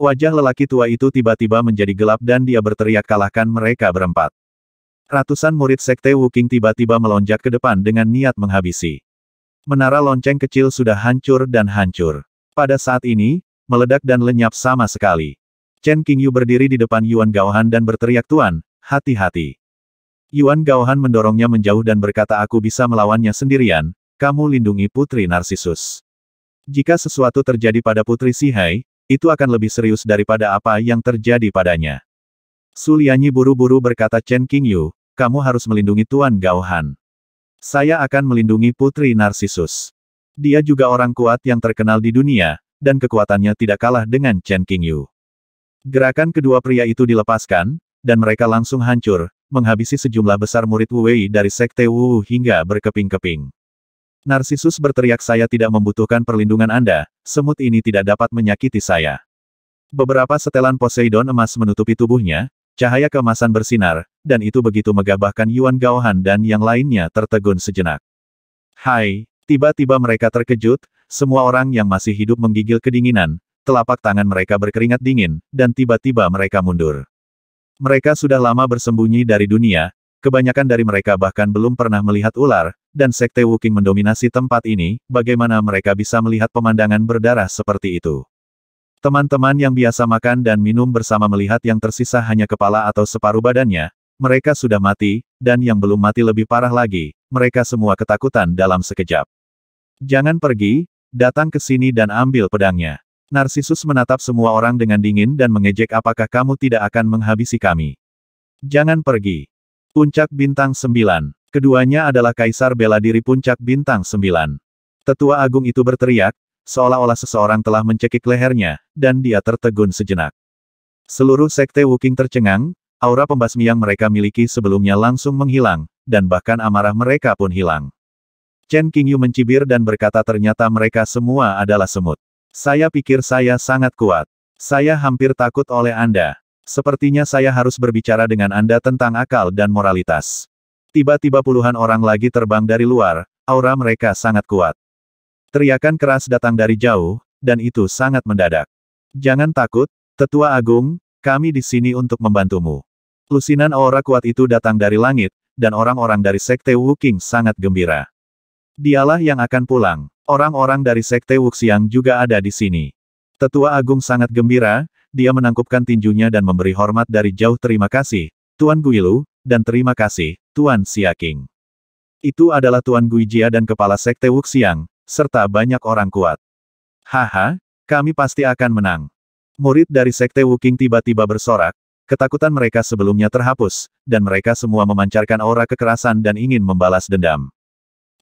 Wajah lelaki tua itu tiba-tiba menjadi gelap dan dia berteriak kalahkan mereka berempat. Ratusan murid sekte Wuking tiba-tiba melonjak ke depan dengan niat menghabisi. Menara lonceng kecil sudah hancur dan hancur. Pada saat ini, meledak dan lenyap sama sekali. Chen Qingyu berdiri di depan Yuan Gaohan dan berteriak Tuan, hati-hati. Yuan Gaohan mendorongnya menjauh dan berkata aku bisa melawannya sendirian, kamu lindungi Putri Narsisus. Jika sesuatu terjadi pada Putri Sihai, itu akan lebih serius daripada apa yang terjadi padanya. Sulianyi buru-buru berkata Chen Qingyu, kamu harus melindungi Tuan Gao Han. Saya akan melindungi Putri Narsisus. Dia juga orang kuat yang terkenal di dunia, dan kekuatannya tidak kalah dengan Chen Qingyu. Gerakan kedua pria itu dilepaskan, dan mereka langsung hancur, menghabisi sejumlah besar murid Wu Wei dari Sekte Wu hingga berkeping-keping. Narsisus berteriak saya tidak membutuhkan perlindungan Anda, semut ini tidak dapat menyakiti saya. Beberapa setelan Poseidon emas menutupi tubuhnya, cahaya kemasan bersinar, dan itu begitu megah bahkan Yuan Gaohan dan yang lainnya tertegun sejenak. Hai, tiba-tiba mereka terkejut, semua orang yang masih hidup menggigil kedinginan, telapak tangan mereka berkeringat dingin, dan tiba-tiba mereka mundur. Mereka sudah lama bersembunyi dari dunia, kebanyakan dari mereka bahkan belum pernah melihat ular, dan Sekte Wuking mendominasi tempat ini, bagaimana mereka bisa melihat pemandangan berdarah seperti itu? Teman-teman yang biasa makan dan minum bersama melihat yang tersisa hanya kepala atau separuh badannya, mereka sudah mati, dan yang belum mati lebih parah lagi, mereka semua ketakutan dalam sekejap. Jangan pergi, datang ke sini dan ambil pedangnya. Narsisus menatap semua orang dengan dingin dan mengejek apakah kamu tidak akan menghabisi kami. Jangan pergi. Puncak Bintang 9 Keduanya adalah Kaisar Bela Diri Puncak Bintang 9. Tetua Agung itu berteriak, seolah-olah seseorang telah mencekik lehernya, dan dia tertegun sejenak. Seluruh sekte Wuking tercengang, aura pembasmi yang mereka miliki sebelumnya langsung menghilang, dan bahkan amarah mereka pun hilang. Chen Qingyu mencibir dan berkata ternyata mereka semua adalah semut. Saya pikir saya sangat kuat. Saya hampir takut oleh Anda. Sepertinya saya harus berbicara dengan Anda tentang akal dan moralitas. Tiba-tiba puluhan orang lagi terbang dari luar, aura mereka sangat kuat. Teriakan keras datang dari jauh, dan itu sangat mendadak. Jangan takut, Tetua Agung, kami di sini untuk membantumu. Lusinan aura kuat itu datang dari langit, dan orang-orang dari Sekte Wuking sangat gembira. Dialah yang akan pulang. Orang-orang dari Sekte Wuxiang juga ada di sini. Tetua Agung sangat gembira, dia menangkupkan tinjunya dan memberi hormat dari jauh terima kasih, Tuan Guilu, dan terima kasih, Tuan Siaking. Itu adalah Tuan Guijia dan Kepala Sekte Wuxiang, serta banyak orang kuat. Haha, kami pasti akan menang. Murid dari Sekte Wuking tiba-tiba bersorak, ketakutan mereka sebelumnya terhapus, dan mereka semua memancarkan aura kekerasan dan ingin membalas dendam.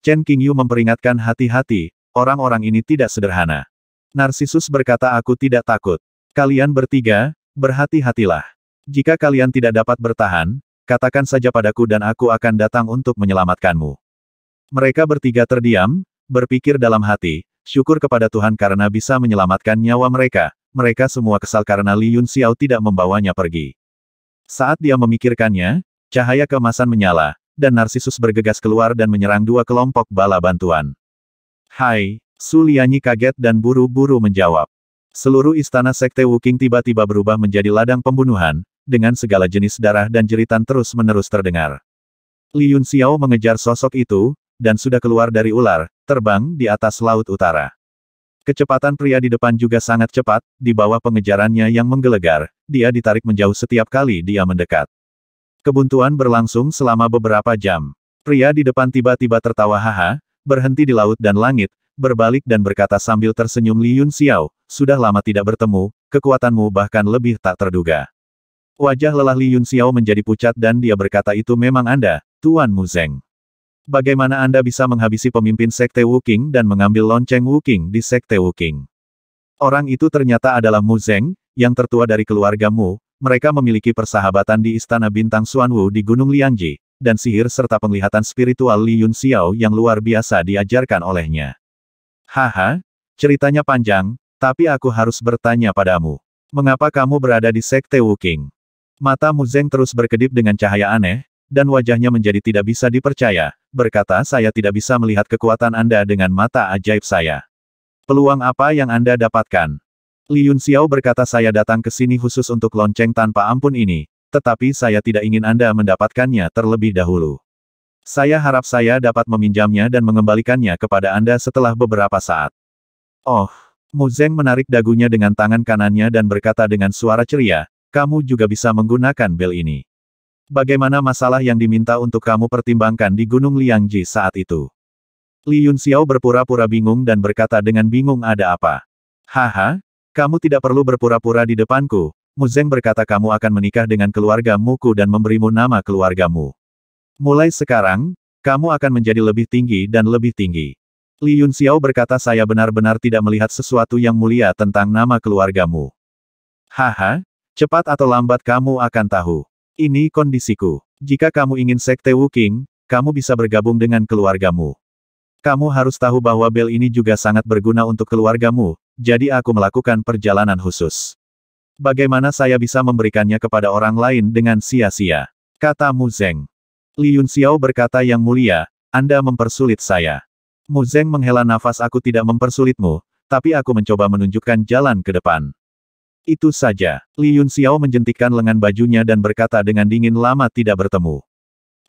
Chen Qingyu memperingatkan hati-hati, orang-orang ini tidak sederhana. Narsisus berkata aku tidak takut. Kalian bertiga, berhati-hatilah. Jika kalian tidak dapat bertahan, katakan saja padaku dan aku akan datang untuk menyelamatkanmu. Mereka bertiga terdiam, berpikir dalam hati, syukur kepada Tuhan karena bisa menyelamatkan nyawa mereka, mereka semua kesal karena Li Yun Xiao tidak membawanya pergi. Saat dia memikirkannya, cahaya kemasan menyala, dan Narsisus bergegas keluar dan menyerang dua kelompok bala bantuan. Hai, Lianyi kaget dan buru-buru menjawab. Seluruh istana Sekte Wuking tiba-tiba berubah menjadi ladang pembunuhan, dengan segala jenis darah dan jeritan terus-menerus terdengar. Li Yun Xiao mengejar sosok itu, dan sudah keluar dari ular, terbang di atas laut utara. Kecepatan pria di depan juga sangat cepat, di bawah pengejarannya yang menggelegar, dia ditarik menjauh setiap kali dia mendekat. Kebuntuan berlangsung selama beberapa jam. Pria di depan tiba-tiba tertawa haha, berhenti di laut dan langit, berbalik dan berkata sambil tersenyum Li Yun Xiao, sudah lama tidak bertemu, kekuatanmu bahkan lebih tak terduga. Wajah lelah Li Yun Xiao menjadi pucat dan dia berkata itu memang Anda, Tuan Mu Zeng. Bagaimana Anda bisa menghabisi pemimpin Sekte Wuking dan mengambil lonceng Wuking di Sekte Wuking? Orang itu ternyata adalah Mu Zeng, yang tertua dari keluarga Mu, mereka memiliki persahabatan di Istana Bintang Suanwu di Gunung Liangji, dan sihir serta penglihatan spiritual Li Yun Xiao yang luar biasa diajarkan olehnya. Haha, ceritanya panjang, tapi aku harus bertanya padamu. Mengapa kamu berada di Sekte Wuking? Mata Muzeng terus berkedip dengan cahaya aneh, dan wajahnya menjadi tidak bisa dipercaya, berkata saya tidak bisa melihat kekuatan Anda dengan mata ajaib saya. Peluang apa yang Anda dapatkan? Li Yun Xiao berkata saya datang ke sini khusus untuk lonceng tanpa ampun ini, tetapi saya tidak ingin Anda mendapatkannya terlebih dahulu. Saya harap saya dapat meminjamnya dan mengembalikannya kepada Anda setelah beberapa saat. Oh, Muzeng menarik dagunya dengan tangan kanannya dan berkata dengan suara ceria, kamu juga bisa menggunakan bel ini. Bagaimana masalah yang diminta untuk kamu pertimbangkan di Gunung Liangji saat itu? Li Yun Xiao berpura-pura bingung dan berkata dengan bingung ada apa. Haha, kamu tidak perlu berpura-pura di depanku, Mu Zeng berkata kamu akan menikah dengan keluarga Muku dan memberimu nama keluargamu. Mulai sekarang, kamu akan menjadi lebih tinggi dan lebih tinggi. Li Yun Xiao berkata saya benar-benar tidak melihat sesuatu yang mulia tentang nama keluargamu. Haha, Cepat atau lambat kamu akan tahu. Ini kondisiku. Jika kamu ingin sekte Wuking, kamu bisa bergabung dengan keluargamu. Kamu harus tahu bahwa bel ini juga sangat berguna untuk keluargamu, jadi aku melakukan perjalanan khusus. Bagaimana saya bisa memberikannya kepada orang lain dengan sia-sia? Kata Mu Zeng. Yun Xiao berkata yang mulia, Anda mempersulit saya. Mu Zeng menghela nafas aku tidak mempersulitmu, tapi aku mencoba menunjukkan jalan ke depan. Itu saja. Li Yun Xiao menjentikkan lengan bajunya dan berkata dengan dingin lama tidak bertemu.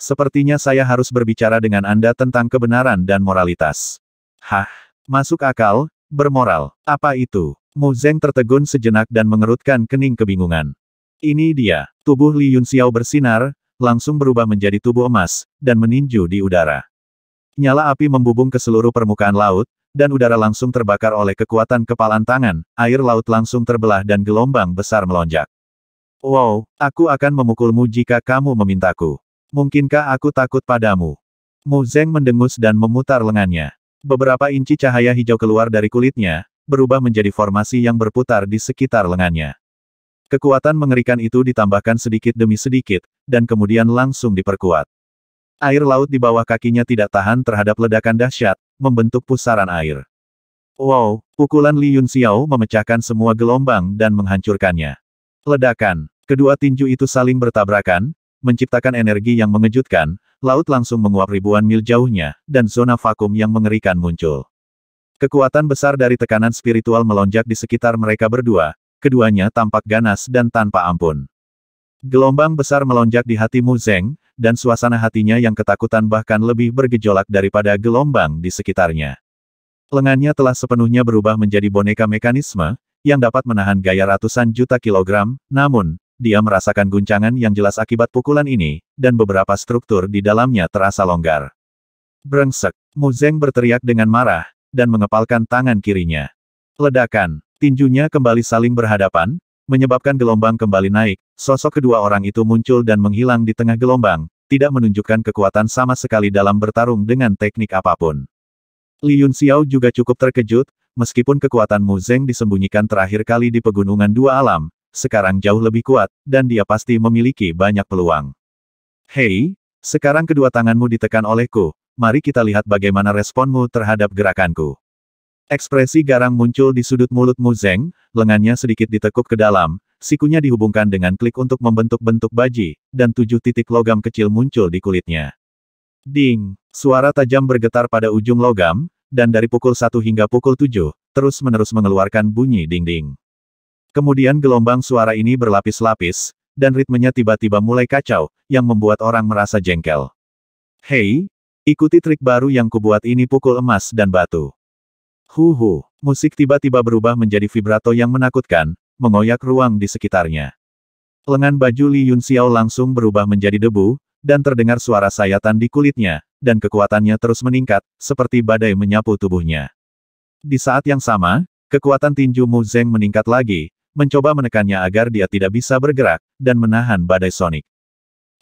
Sepertinya saya harus berbicara dengan Anda tentang kebenaran dan moralitas. Hah? Masuk akal, bermoral. Apa itu? Mu Zeng tertegun sejenak dan mengerutkan kening kebingungan. Ini dia. Tubuh Li Yun Xiao bersinar, langsung berubah menjadi tubuh emas, dan meninju di udara. Nyala api membubung ke seluruh permukaan laut, dan udara langsung terbakar oleh kekuatan kepalan tangan, air laut langsung terbelah dan gelombang besar melonjak. Wow, aku akan memukulmu jika kamu memintaku. Mungkinkah aku takut padamu? Mu Zeng mendengus dan memutar lengannya. Beberapa inci cahaya hijau keluar dari kulitnya, berubah menjadi formasi yang berputar di sekitar lengannya. Kekuatan mengerikan itu ditambahkan sedikit demi sedikit, dan kemudian langsung diperkuat. Air laut di bawah kakinya tidak tahan terhadap ledakan dahsyat, membentuk pusaran air. Wow, pukulan Li Yun Xiao memecahkan semua gelombang dan menghancurkannya. Ledakan, kedua tinju itu saling bertabrakan, menciptakan energi yang mengejutkan, laut langsung menguap ribuan mil jauhnya, dan zona vakum yang mengerikan muncul. Kekuatan besar dari tekanan spiritual melonjak di sekitar mereka berdua, keduanya tampak ganas dan tanpa ampun. Gelombang besar melonjak di hati Mu Zeng, dan suasana hatinya yang ketakutan bahkan lebih bergejolak daripada gelombang di sekitarnya. Lengannya telah sepenuhnya berubah menjadi boneka mekanisme, yang dapat menahan gaya ratusan juta kilogram, namun, dia merasakan guncangan yang jelas akibat pukulan ini, dan beberapa struktur di dalamnya terasa longgar. Brengsek, Muzeng berteriak dengan marah, dan mengepalkan tangan kirinya. Ledakan, tinjunya kembali saling berhadapan, menyebabkan gelombang kembali naik, Sosok kedua orang itu muncul dan menghilang di tengah gelombang, tidak menunjukkan kekuatan sama sekali dalam bertarung dengan teknik apapun. Li Yun Xiao juga cukup terkejut, meskipun kekuatan Mu Zeng disembunyikan terakhir kali di pegunungan dua alam, sekarang jauh lebih kuat, dan dia pasti memiliki banyak peluang. Hei, sekarang kedua tanganmu ditekan olehku, mari kita lihat bagaimana responmu terhadap gerakanku. Ekspresi garang muncul di sudut mulut Mu Zeng, lengannya sedikit ditekuk ke dalam, sikunya dihubungkan dengan klik untuk membentuk bentuk baji, dan tujuh titik logam kecil muncul di kulitnya. Ding! Suara tajam bergetar pada ujung logam, dan dari pukul satu hingga pukul tujuh terus-menerus mengeluarkan bunyi ding-ding. Kemudian gelombang suara ini berlapis-lapis, dan ritmenya tiba-tiba mulai kacau, yang membuat orang merasa jengkel. Hei, ikuti trik baru yang kubuat ini pukul emas dan batu. Huhu, musik tiba-tiba berubah menjadi vibrato yang menakutkan, mengoyak ruang di sekitarnya. Lengan baju Li Yun Xiao langsung berubah menjadi debu, dan terdengar suara sayatan di kulitnya, dan kekuatannya terus meningkat, seperti badai menyapu tubuhnya. Di saat yang sama, kekuatan tinju Mu Zeng meningkat lagi, mencoba menekannya agar dia tidak bisa bergerak, dan menahan badai sonik.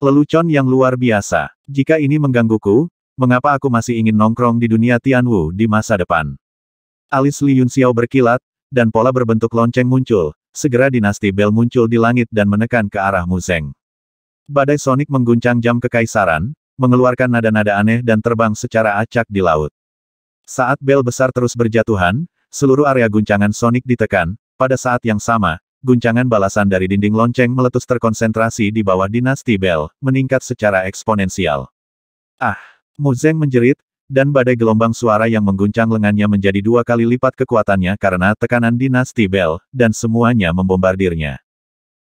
Lelucon yang luar biasa. Jika ini menggangguku, mengapa aku masih ingin nongkrong di dunia Tianwu di masa depan? Alis Li Yun Xiao berkilat, dan pola berbentuk lonceng muncul, segera dinasti Bell muncul di langit dan menekan ke arah Muzeng. Badai Sonic mengguncang jam kekaisaran, mengeluarkan nada-nada aneh dan terbang secara acak di laut. Saat Bell besar terus berjatuhan, seluruh area guncangan Sonic ditekan, pada saat yang sama, guncangan balasan dari dinding lonceng meletus terkonsentrasi di bawah dinasti Bell, meningkat secara eksponensial. Ah! Muzeng menjerit, dan badai gelombang suara yang mengguncang lengannya menjadi dua kali lipat kekuatannya karena tekanan dinasti Bell, dan semuanya membombardirnya.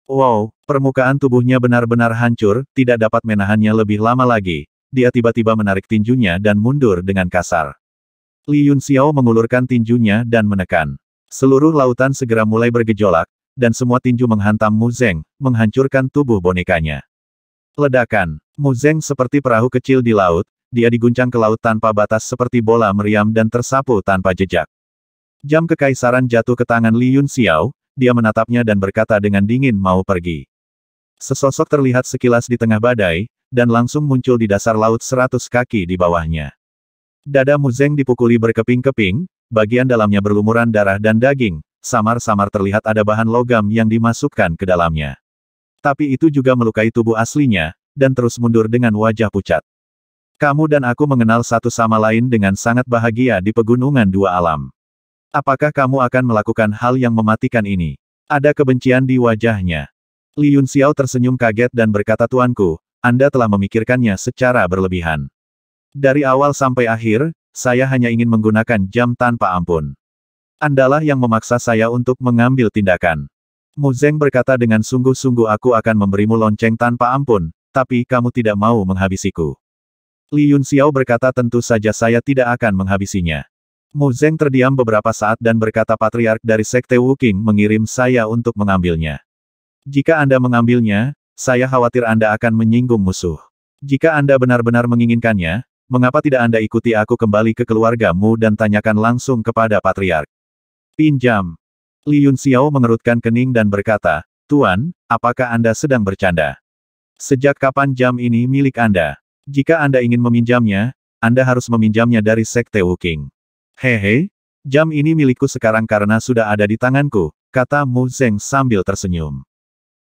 Wow, permukaan tubuhnya benar-benar hancur, tidak dapat menahannya lebih lama lagi. Dia tiba-tiba menarik tinjunya dan mundur dengan kasar. Li Yun Xiao mengulurkan tinjunya dan menekan. Seluruh lautan segera mulai bergejolak, dan semua tinju menghantam Mu Zeng, menghancurkan tubuh bonekanya. Ledakan, Mu Zeng seperti perahu kecil di laut, dia diguncang ke laut tanpa batas seperti bola meriam dan tersapu tanpa jejak. Jam kekaisaran jatuh ke tangan Li Yun Xiao, dia menatapnya dan berkata dengan dingin mau pergi. Sesosok terlihat sekilas di tengah badai, dan langsung muncul di dasar laut seratus kaki di bawahnya. Dada Muzeng dipukuli berkeping-keping, bagian dalamnya berlumuran darah dan daging, samar-samar terlihat ada bahan logam yang dimasukkan ke dalamnya. Tapi itu juga melukai tubuh aslinya, dan terus mundur dengan wajah pucat. Kamu dan aku mengenal satu sama lain dengan sangat bahagia di pegunungan dua alam. Apakah kamu akan melakukan hal yang mematikan ini? Ada kebencian di wajahnya. Li Yun Xiao tersenyum kaget dan berkata tuanku, Anda telah memikirkannya secara berlebihan. Dari awal sampai akhir, saya hanya ingin menggunakan jam tanpa ampun. Andalah yang memaksa saya untuk mengambil tindakan. Mu Zeng berkata dengan sungguh-sungguh aku akan memberimu lonceng tanpa ampun, tapi kamu tidak mau menghabisiku. Li Yun Xiao berkata tentu saja saya tidak akan menghabisinya. Mu Zeng terdiam beberapa saat dan berkata patriark dari Sekte Wuking mengirim saya untuk mengambilnya. Jika Anda mengambilnya, saya khawatir Anda akan menyinggung musuh. Jika Anda benar-benar menginginkannya, mengapa tidak Anda ikuti aku kembali ke keluargamu dan tanyakan langsung kepada patriark? Pinjam. Li Yun Xiao mengerutkan kening dan berkata, Tuan, apakah Anda sedang bercanda? Sejak kapan jam ini milik Anda? Jika Anda ingin meminjamnya, Anda harus meminjamnya dari Sekte Wuking. Hehe, jam ini milikku sekarang karena sudah ada di tanganku, kata Mu Zeng sambil tersenyum.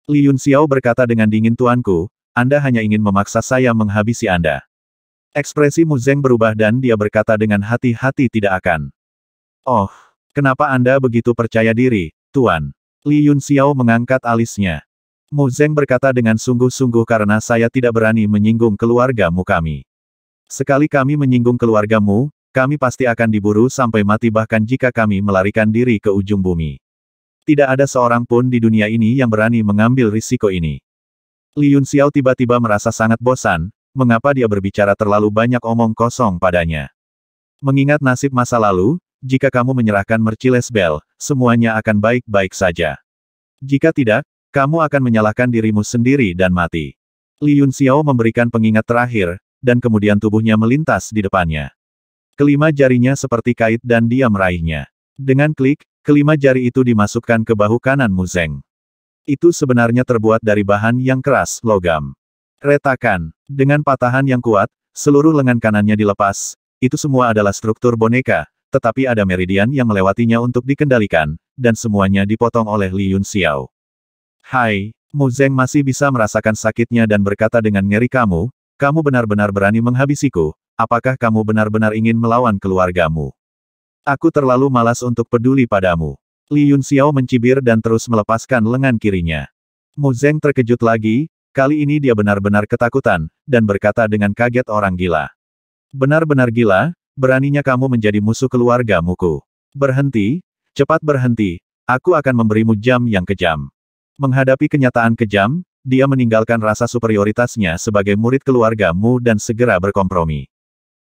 Li Yun Xiao berkata dengan dingin tuanku, Anda hanya ingin memaksa saya menghabisi Anda. Ekspresi Mu Zeng berubah dan dia berkata dengan hati-hati tidak akan. Oh, kenapa Anda begitu percaya diri, Tuan? Li Yun Xiao mengangkat alisnya. Mu Zeng berkata dengan sungguh-sungguh karena saya tidak berani menyinggung keluargamu kami. Sekali kami menyinggung keluargamu, kami pasti akan diburu sampai mati bahkan jika kami melarikan diri ke ujung bumi. Tidak ada seorang pun di dunia ini yang berani mengambil risiko ini. Li Yun Xiao tiba-tiba merasa sangat bosan, mengapa dia berbicara terlalu banyak omong kosong padanya. Mengingat nasib masa lalu, jika kamu menyerahkan Merciles Bell, semuanya akan baik-baik saja. Jika tidak, kamu akan menyalahkan dirimu sendiri dan mati. Li Yun Xiao memberikan pengingat terakhir, dan kemudian tubuhnya melintas di depannya. Kelima jarinya seperti kait dan dia meraihnya. Dengan klik, kelima jari itu dimasukkan ke bahu kanan Zeng. Itu sebenarnya terbuat dari bahan yang keras, logam. Retakan. Dengan patahan yang kuat, seluruh lengan kanannya dilepas. Itu semua adalah struktur boneka, tetapi ada meridian yang melewatinya untuk dikendalikan, dan semuanya dipotong oleh Li Yun Xiao. Hai, Mu Zeng masih bisa merasakan sakitnya dan berkata dengan ngeri kamu, kamu benar-benar berani menghabisiku, apakah kamu benar-benar ingin melawan keluargamu? Aku terlalu malas untuk peduli padamu. Li Yun Xiao mencibir dan terus melepaskan lengan kirinya. Mu Zeng terkejut lagi, kali ini dia benar-benar ketakutan, dan berkata dengan kaget orang gila. Benar-benar gila, beraninya kamu menjadi musuh keluargamuku. Berhenti, cepat berhenti, aku akan memberimu jam yang kejam. Menghadapi kenyataan kejam, dia meninggalkan rasa superioritasnya sebagai murid keluarga Mu dan segera berkompromi.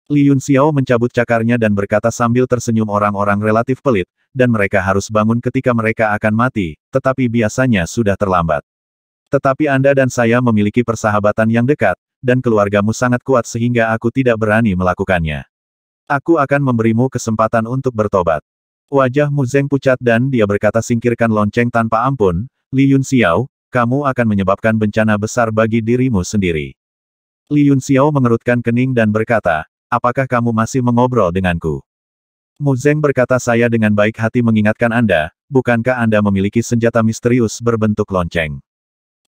Li Yun Xiao mencabut cakarnya dan berkata sambil tersenyum orang-orang relatif pelit, dan mereka harus bangun ketika mereka akan mati, tetapi biasanya sudah terlambat. Tetapi Anda dan saya memiliki persahabatan yang dekat, dan keluargamu sangat kuat sehingga aku tidak berani melakukannya. Aku akan memberimu kesempatan untuk bertobat. Wajah Mu Zeng pucat dan dia berkata singkirkan lonceng tanpa ampun, Li Yun Xiao, kamu akan menyebabkan bencana besar bagi dirimu sendiri. Li Yun Xiao mengerutkan kening dan berkata, apakah kamu masih mengobrol denganku? Mu Zeng berkata saya dengan baik hati mengingatkan Anda, bukankah Anda memiliki senjata misterius berbentuk lonceng?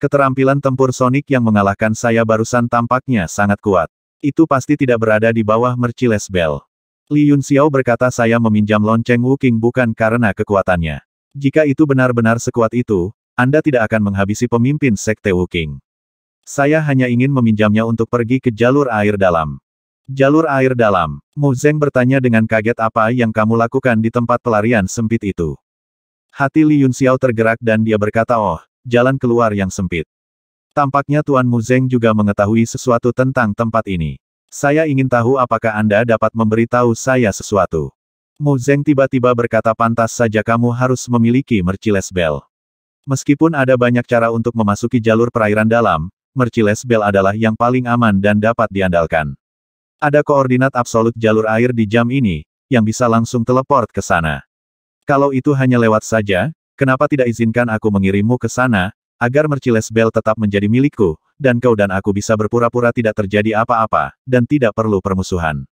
Keterampilan tempur Sonic yang mengalahkan saya barusan tampaknya sangat kuat. Itu pasti tidak berada di bawah Merciless Bell. Li Yun Xiao berkata saya meminjam lonceng Wu King bukan karena kekuatannya. Jika itu benar-benar sekuat itu, anda tidak akan menghabisi pemimpin Sekte Wuking. Saya hanya ingin meminjamnya untuk pergi ke jalur air dalam. Jalur air dalam, Mu Zeng bertanya dengan kaget apa yang kamu lakukan di tempat pelarian sempit itu. Hati Li Yun Xiao tergerak dan dia berkata oh, jalan keluar yang sempit. Tampaknya Tuan Mu Zeng juga mengetahui sesuatu tentang tempat ini. Saya ingin tahu apakah Anda dapat memberitahu saya sesuatu. Mu Zeng tiba-tiba berkata pantas saja kamu harus memiliki Merciles Bell. Meskipun ada banyak cara untuk memasuki jalur perairan dalam, Merciles Bell adalah yang paling aman dan dapat diandalkan. Ada koordinat absolut jalur air di jam ini, yang bisa langsung teleport ke sana. Kalau itu hanya lewat saja, kenapa tidak izinkan aku mengirimmu ke sana, agar Merciles Bell tetap menjadi milikku, dan kau dan aku bisa berpura-pura tidak terjadi apa-apa, dan tidak perlu permusuhan.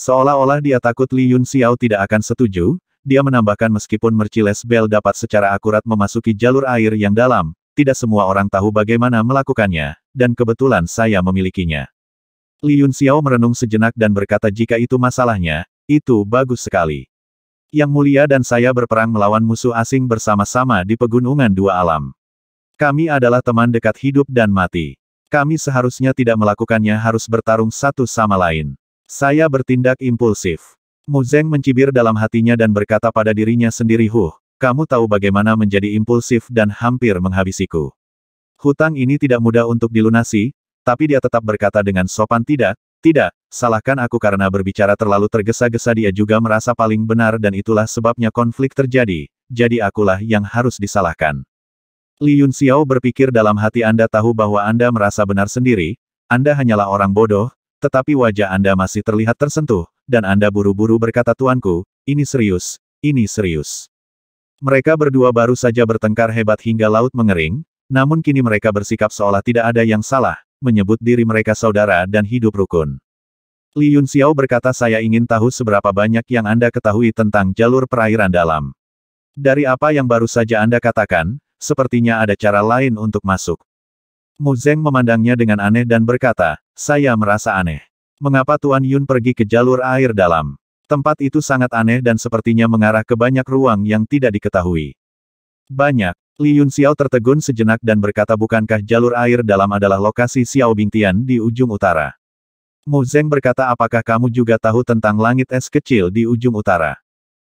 Seolah-olah dia takut Li Yun Xiao tidak akan setuju, dia menambahkan meskipun Merciles Bell dapat secara akurat memasuki jalur air yang dalam, tidak semua orang tahu bagaimana melakukannya, dan kebetulan saya memilikinya. Yun Xiao merenung sejenak dan berkata jika itu masalahnya, itu bagus sekali. Yang mulia dan saya berperang melawan musuh asing bersama-sama di pegunungan dua alam. Kami adalah teman dekat hidup dan mati. Kami seharusnya tidak melakukannya harus bertarung satu sama lain. Saya bertindak impulsif. Mu Zeng mencibir dalam hatinya dan berkata pada dirinya sendiri Huh, kamu tahu bagaimana menjadi impulsif dan hampir menghabisiku. Hutang ini tidak mudah untuk dilunasi, tapi dia tetap berkata dengan sopan tidak, tidak, salahkan aku karena berbicara terlalu tergesa-gesa dia juga merasa paling benar dan itulah sebabnya konflik terjadi, jadi akulah yang harus disalahkan. Li Yun Xiao berpikir dalam hati Anda tahu bahwa Anda merasa benar sendiri, Anda hanyalah orang bodoh, tetapi wajah Anda masih terlihat tersentuh, dan Anda buru-buru berkata tuanku, ini serius, ini serius. Mereka berdua baru saja bertengkar hebat hingga laut mengering, namun kini mereka bersikap seolah tidak ada yang salah, menyebut diri mereka saudara dan hidup rukun. Li Yun Xiao berkata saya ingin tahu seberapa banyak yang Anda ketahui tentang jalur perairan dalam. Dari apa yang baru saja Anda katakan, sepertinya ada cara lain untuk masuk. Mu Zeng memandangnya dengan aneh dan berkata, saya merasa aneh. Mengapa Tuan Yun pergi ke jalur air dalam? Tempat itu sangat aneh dan sepertinya mengarah ke banyak ruang yang tidak diketahui. Banyak. Li Yun Xiao tertegun sejenak dan berkata bukankah jalur air dalam adalah lokasi Xiao Bingtian di ujung utara. Mu Zeng berkata apakah kamu juga tahu tentang langit es kecil di ujung utara?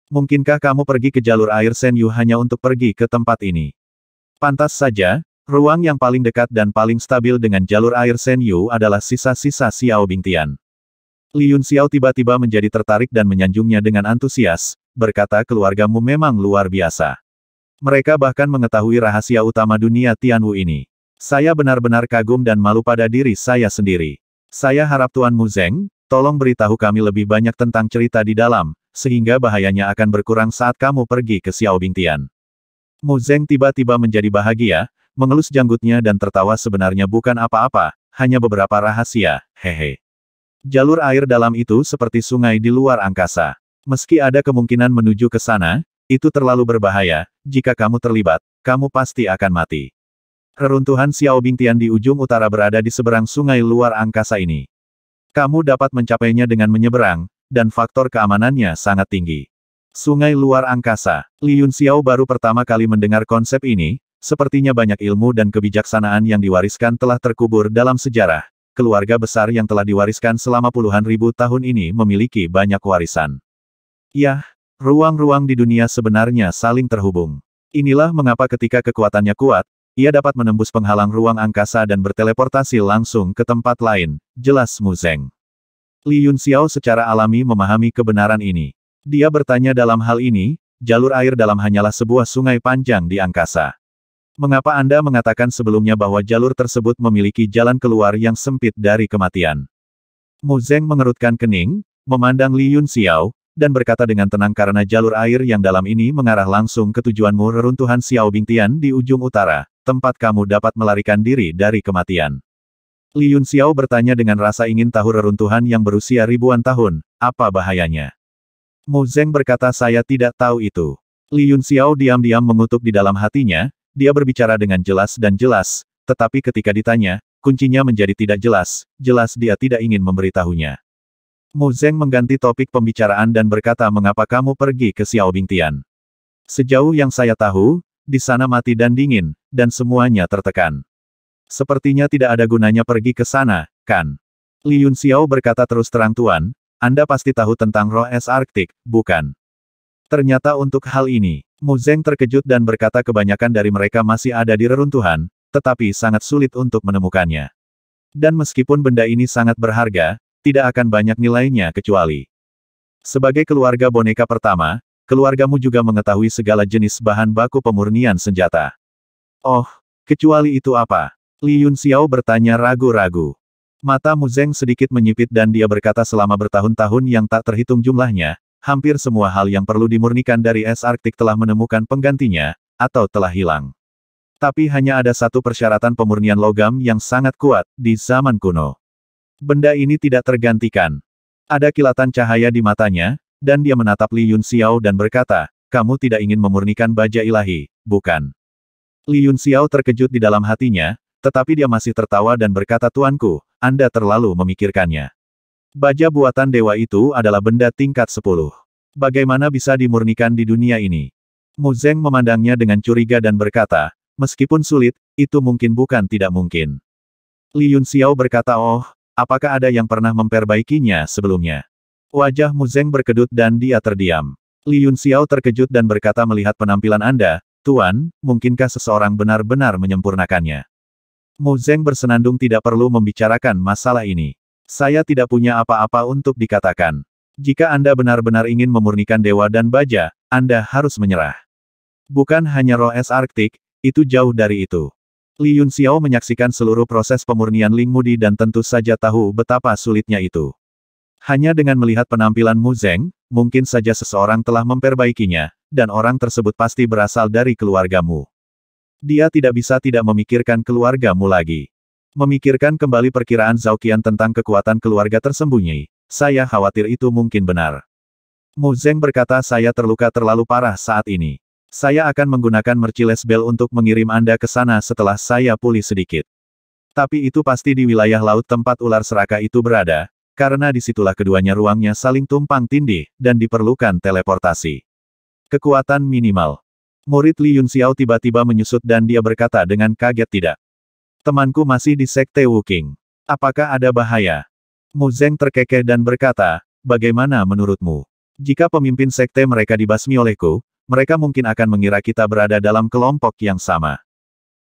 Mungkinkah kamu pergi ke jalur air Shen Yu hanya untuk pergi ke tempat ini? Pantas saja, ruang yang paling dekat dan paling stabil dengan jalur air Shen Yu adalah sisa-sisa Xiao Bingtian. Liun Xiao tiba-tiba menjadi tertarik dan menyanjungnya dengan antusias, berkata keluargamu memang luar biasa. Mereka bahkan mengetahui rahasia utama dunia Tianwu ini. Saya benar-benar kagum dan malu pada diri saya sendiri. Saya harap Tuan Mu Zeng, tolong beritahu kami lebih banyak tentang cerita di dalam, sehingga bahayanya akan berkurang saat kamu pergi ke Xiao Bingtian. Zeng tiba-tiba menjadi bahagia, mengelus janggutnya dan tertawa sebenarnya bukan apa-apa, hanya beberapa rahasia, hehe. Jalur air dalam itu seperti sungai di luar angkasa. Meski ada kemungkinan menuju ke sana, itu terlalu berbahaya, jika kamu terlibat, kamu pasti akan mati. Reruntuhan Xiao Bingtian di ujung utara berada di seberang sungai luar angkasa ini. Kamu dapat mencapainya dengan menyeberang, dan faktor keamanannya sangat tinggi. Sungai luar angkasa, Li Yun Xiao baru pertama kali mendengar konsep ini, sepertinya banyak ilmu dan kebijaksanaan yang diwariskan telah terkubur dalam sejarah, keluarga besar yang telah diwariskan selama puluhan ribu tahun ini memiliki banyak warisan. Yah, ruang-ruang di dunia sebenarnya saling terhubung. Inilah mengapa ketika kekuatannya kuat, ia dapat menembus penghalang ruang angkasa dan berteleportasi langsung ke tempat lain, jelas Mu Zeng. Li Yun Xiao secara alami memahami kebenaran ini. Dia bertanya dalam hal ini, jalur air dalam hanyalah sebuah sungai panjang di angkasa. Mengapa Anda mengatakan sebelumnya bahwa jalur tersebut memiliki jalan keluar yang sempit dari kematian? Mu Zeng mengerutkan kening, memandang Li Yun Xiao, dan berkata dengan tenang karena jalur air yang dalam ini mengarah langsung ke tujuanmu reruntuhan Xiao Bingtian di ujung utara, tempat kamu dapat melarikan diri dari kematian. Li Yun Xiao bertanya dengan rasa ingin tahu reruntuhan yang berusia ribuan tahun, apa bahayanya? Mu Zeng berkata saya tidak tahu itu. Li Yun Xiao diam-diam mengutuk di dalam hatinya, dia berbicara dengan jelas dan jelas, tetapi ketika ditanya, kuncinya menjadi tidak jelas, jelas dia tidak ingin memberitahunya. Mu Zeng mengganti topik pembicaraan dan berkata mengapa kamu pergi ke Xiao Bingtian. Sejauh yang saya tahu, di sana mati dan dingin, dan semuanya tertekan. Sepertinya tidak ada gunanya pergi ke sana, kan? Li Yun Xiao berkata terus terang Tuan, Anda pasti tahu tentang roh es Arktik, bukan? Ternyata untuk hal ini, Mu Zeng terkejut dan berkata kebanyakan dari mereka masih ada di reruntuhan, tetapi sangat sulit untuk menemukannya. Dan meskipun benda ini sangat berharga, tidak akan banyak nilainya kecuali. Sebagai keluarga boneka pertama, keluargamu juga mengetahui segala jenis bahan baku pemurnian senjata. Oh, kecuali itu apa? Li Yun Xiao bertanya ragu-ragu. Mata Mu Zeng sedikit menyipit dan dia berkata selama bertahun-tahun yang tak terhitung jumlahnya, hampir semua hal yang perlu dimurnikan dari es Arktik telah menemukan penggantinya, atau telah hilang. Tapi hanya ada satu persyaratan pemurnian logam yang sangat kuat, di zaman kuno. Benda ini tidak tergantikan. Ada kilatan cahaya di matanya, dan dia menatap Li Yun Xiao dan berkata, kamu tidak ingin memurnikan baja ilahi, bukan? Li Yun Xiao terkejut di dalam hatinya, tetapi dia masih tertawa dan berkata tuanku, Anda terlalu memikirkannya. Baja buatan dewa itu adalah benda tingkat 10. Bagaimana bisa dimurnikan di dunia ini? Mu Zeng memandangnya dengan curiga dan berkata, meskipun sulit, itu mungkin bukan tidak mungkin. Li Yun Xiao berkata oh, apakah ada yang pernah memperbaikinya sebelumnya? Wajah Mu Zeng berkedut dan dia terdiam. Li Yun Xiao terkejut dan berkata melihat penampilan Anda, Tuan, mungkinkah seseorang benar-benar menyempurnakannya? Mu Zeng bersenandung tidak perlu membicarakan masalah ini. Saya tidak punya apa-apa untuk dikatakan. Jika Anda benar-benar ingin memurnikan dewa dan baja, Anda harus menyerah. Bukan hanya roh es Arktik, itu jauh dari itu. Li Yun Xiao menyaksikan seluruh proses pemurnian Ling Mudi dan tentu saja tahu betapa sulitnya itu. Hanya dengan melihat penampilan Mu Zeng, mungkin saja seseorang telah memperbaikinya, dan orang tersebut pasti berasal dari keluargamu. Dia tidak bisa tidak memikirkan keluargamu lagi. Memikirkan kembali perkiraan Zhao Qian tentang kekuatan keluarga tersembunyi, saya khawatir itu mungkin benar. Mu Zeng berkata saya terluka terlalu parah saat ini. Saya akan menggunakan Merciless Bell untuk mengirim Anda ke sana setelah saya pulih sedikit. Tapi itu pasti di wilayah laut tempat ular seraka itu berada, karena disitulah keduanya ruangnya saling tumpang tindih, dan diperlukan teleportasi. Kekuatan minimal. Murid Li Yunxiao tiba-tiba menyusut dan dia berkata dengan kaget tidak. Temanku masih di Sekte Wuking. Apakah ada bahaya? Mu Zeng terkekeh dan berkata, bagaimana menurutmu? Jika pemimpin sekte mereka dibasmi olehku, mereka mungkin akan mengira kita berada dalam kelompok yang sama.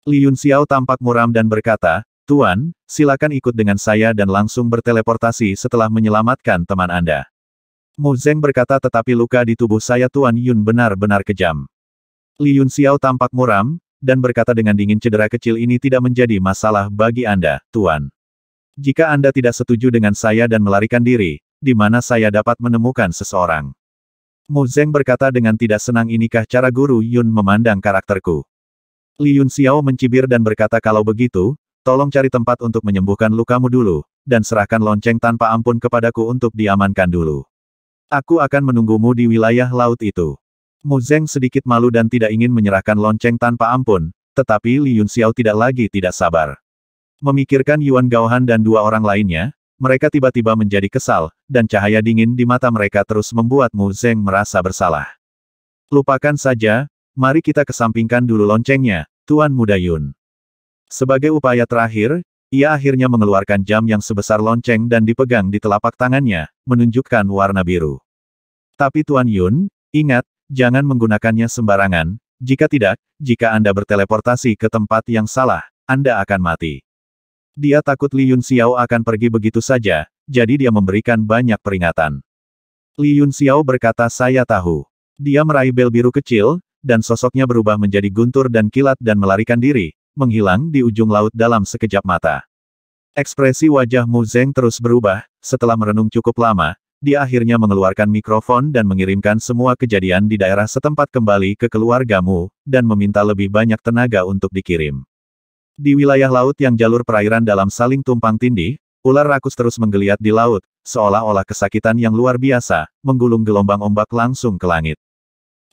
Li Yun Xiao tampak muram dan berkata, Tuan, silakan ikut dengan saya dan langsung berteleportasi setelah menyelamatkan teman Anda. Mu Zeng berkata tetapi luka di tubuh saya Tuan Yun benar-benar kejam. Li Yun Xiao tampak muram, dan berkata dengan dingin cedera kecil ini tidak menjadi masalah bagi Anda, Tuan. Jika Anda tidak setuju dengan saya dan melarikan diri, di mana saya dapat menemukan seseorang? Mu Zeng berkata dengan tidak senang inikah cara Guru Yun memandang karakterku. Li Yun Xiao mencibir dan berkata kalau begitu, tolong cari tempat untuk menyembuhkan lukamu dulu, dan serahkan lonceng tanpa ampun kepadaku untuk diamankan dulu. Aku akan menunggumu di wilayah laut itu. Mo Zeng sedikit malu dan tidak ingin menyerahkan lonceng tanpa ampun, tetapi Li Yun Xiao tidak lagi tidak sabar. Memikirkan Yuan Gaohan dan dua orang lainnya, mereka tiba-tiba menjadi kesal, dan cahaya dingin di mata mereka terus membuat Mu Zeng merasa bersalah. Lupakan saja, mari kita kesampingkan dulu loncengnya, Tuan Muda Yun. Sebagai upaya terakhir, ia akhirnya mengeluarkan jam yang sebesar lonceng dan dipegang di telapak tangannya, menunjukkan warna biru. Tapi Tuan Yun, ingat, jangan menggunakannya sembarangan, jika tidak, jika Anda berteleportasi ke tempat yang salah, Anda akan mati. Dia takut Li Yun Xiao akan pergi begitu saja, jadi dia memberikan banyak peringatan. Li Yun Xiao berkata saya tahu. Dia meraih bel biru kecil, dan sosoknya berubah menjadi guntur dan kilat dan melarikan diri, menghilang di ujung laut dalam sekejap mata. Ekspresi wajah Mu Zeng terus berubah, setelah merenung cukup lama, dia akhirnya mengeluarkan mikrofon dan mengirimkan semua kejadian di daerah setempat kembali ke keluargamu, dan meminta lebih banyak tenaga untuk dikirim. Di wilayah laut yang jalur perairan dalam saling tumpang tindih, ular rakus terus menggeliat di laut, seolah-olah kesakitan yang luar biasa, menggulung gelombang ombak langsung ke langit.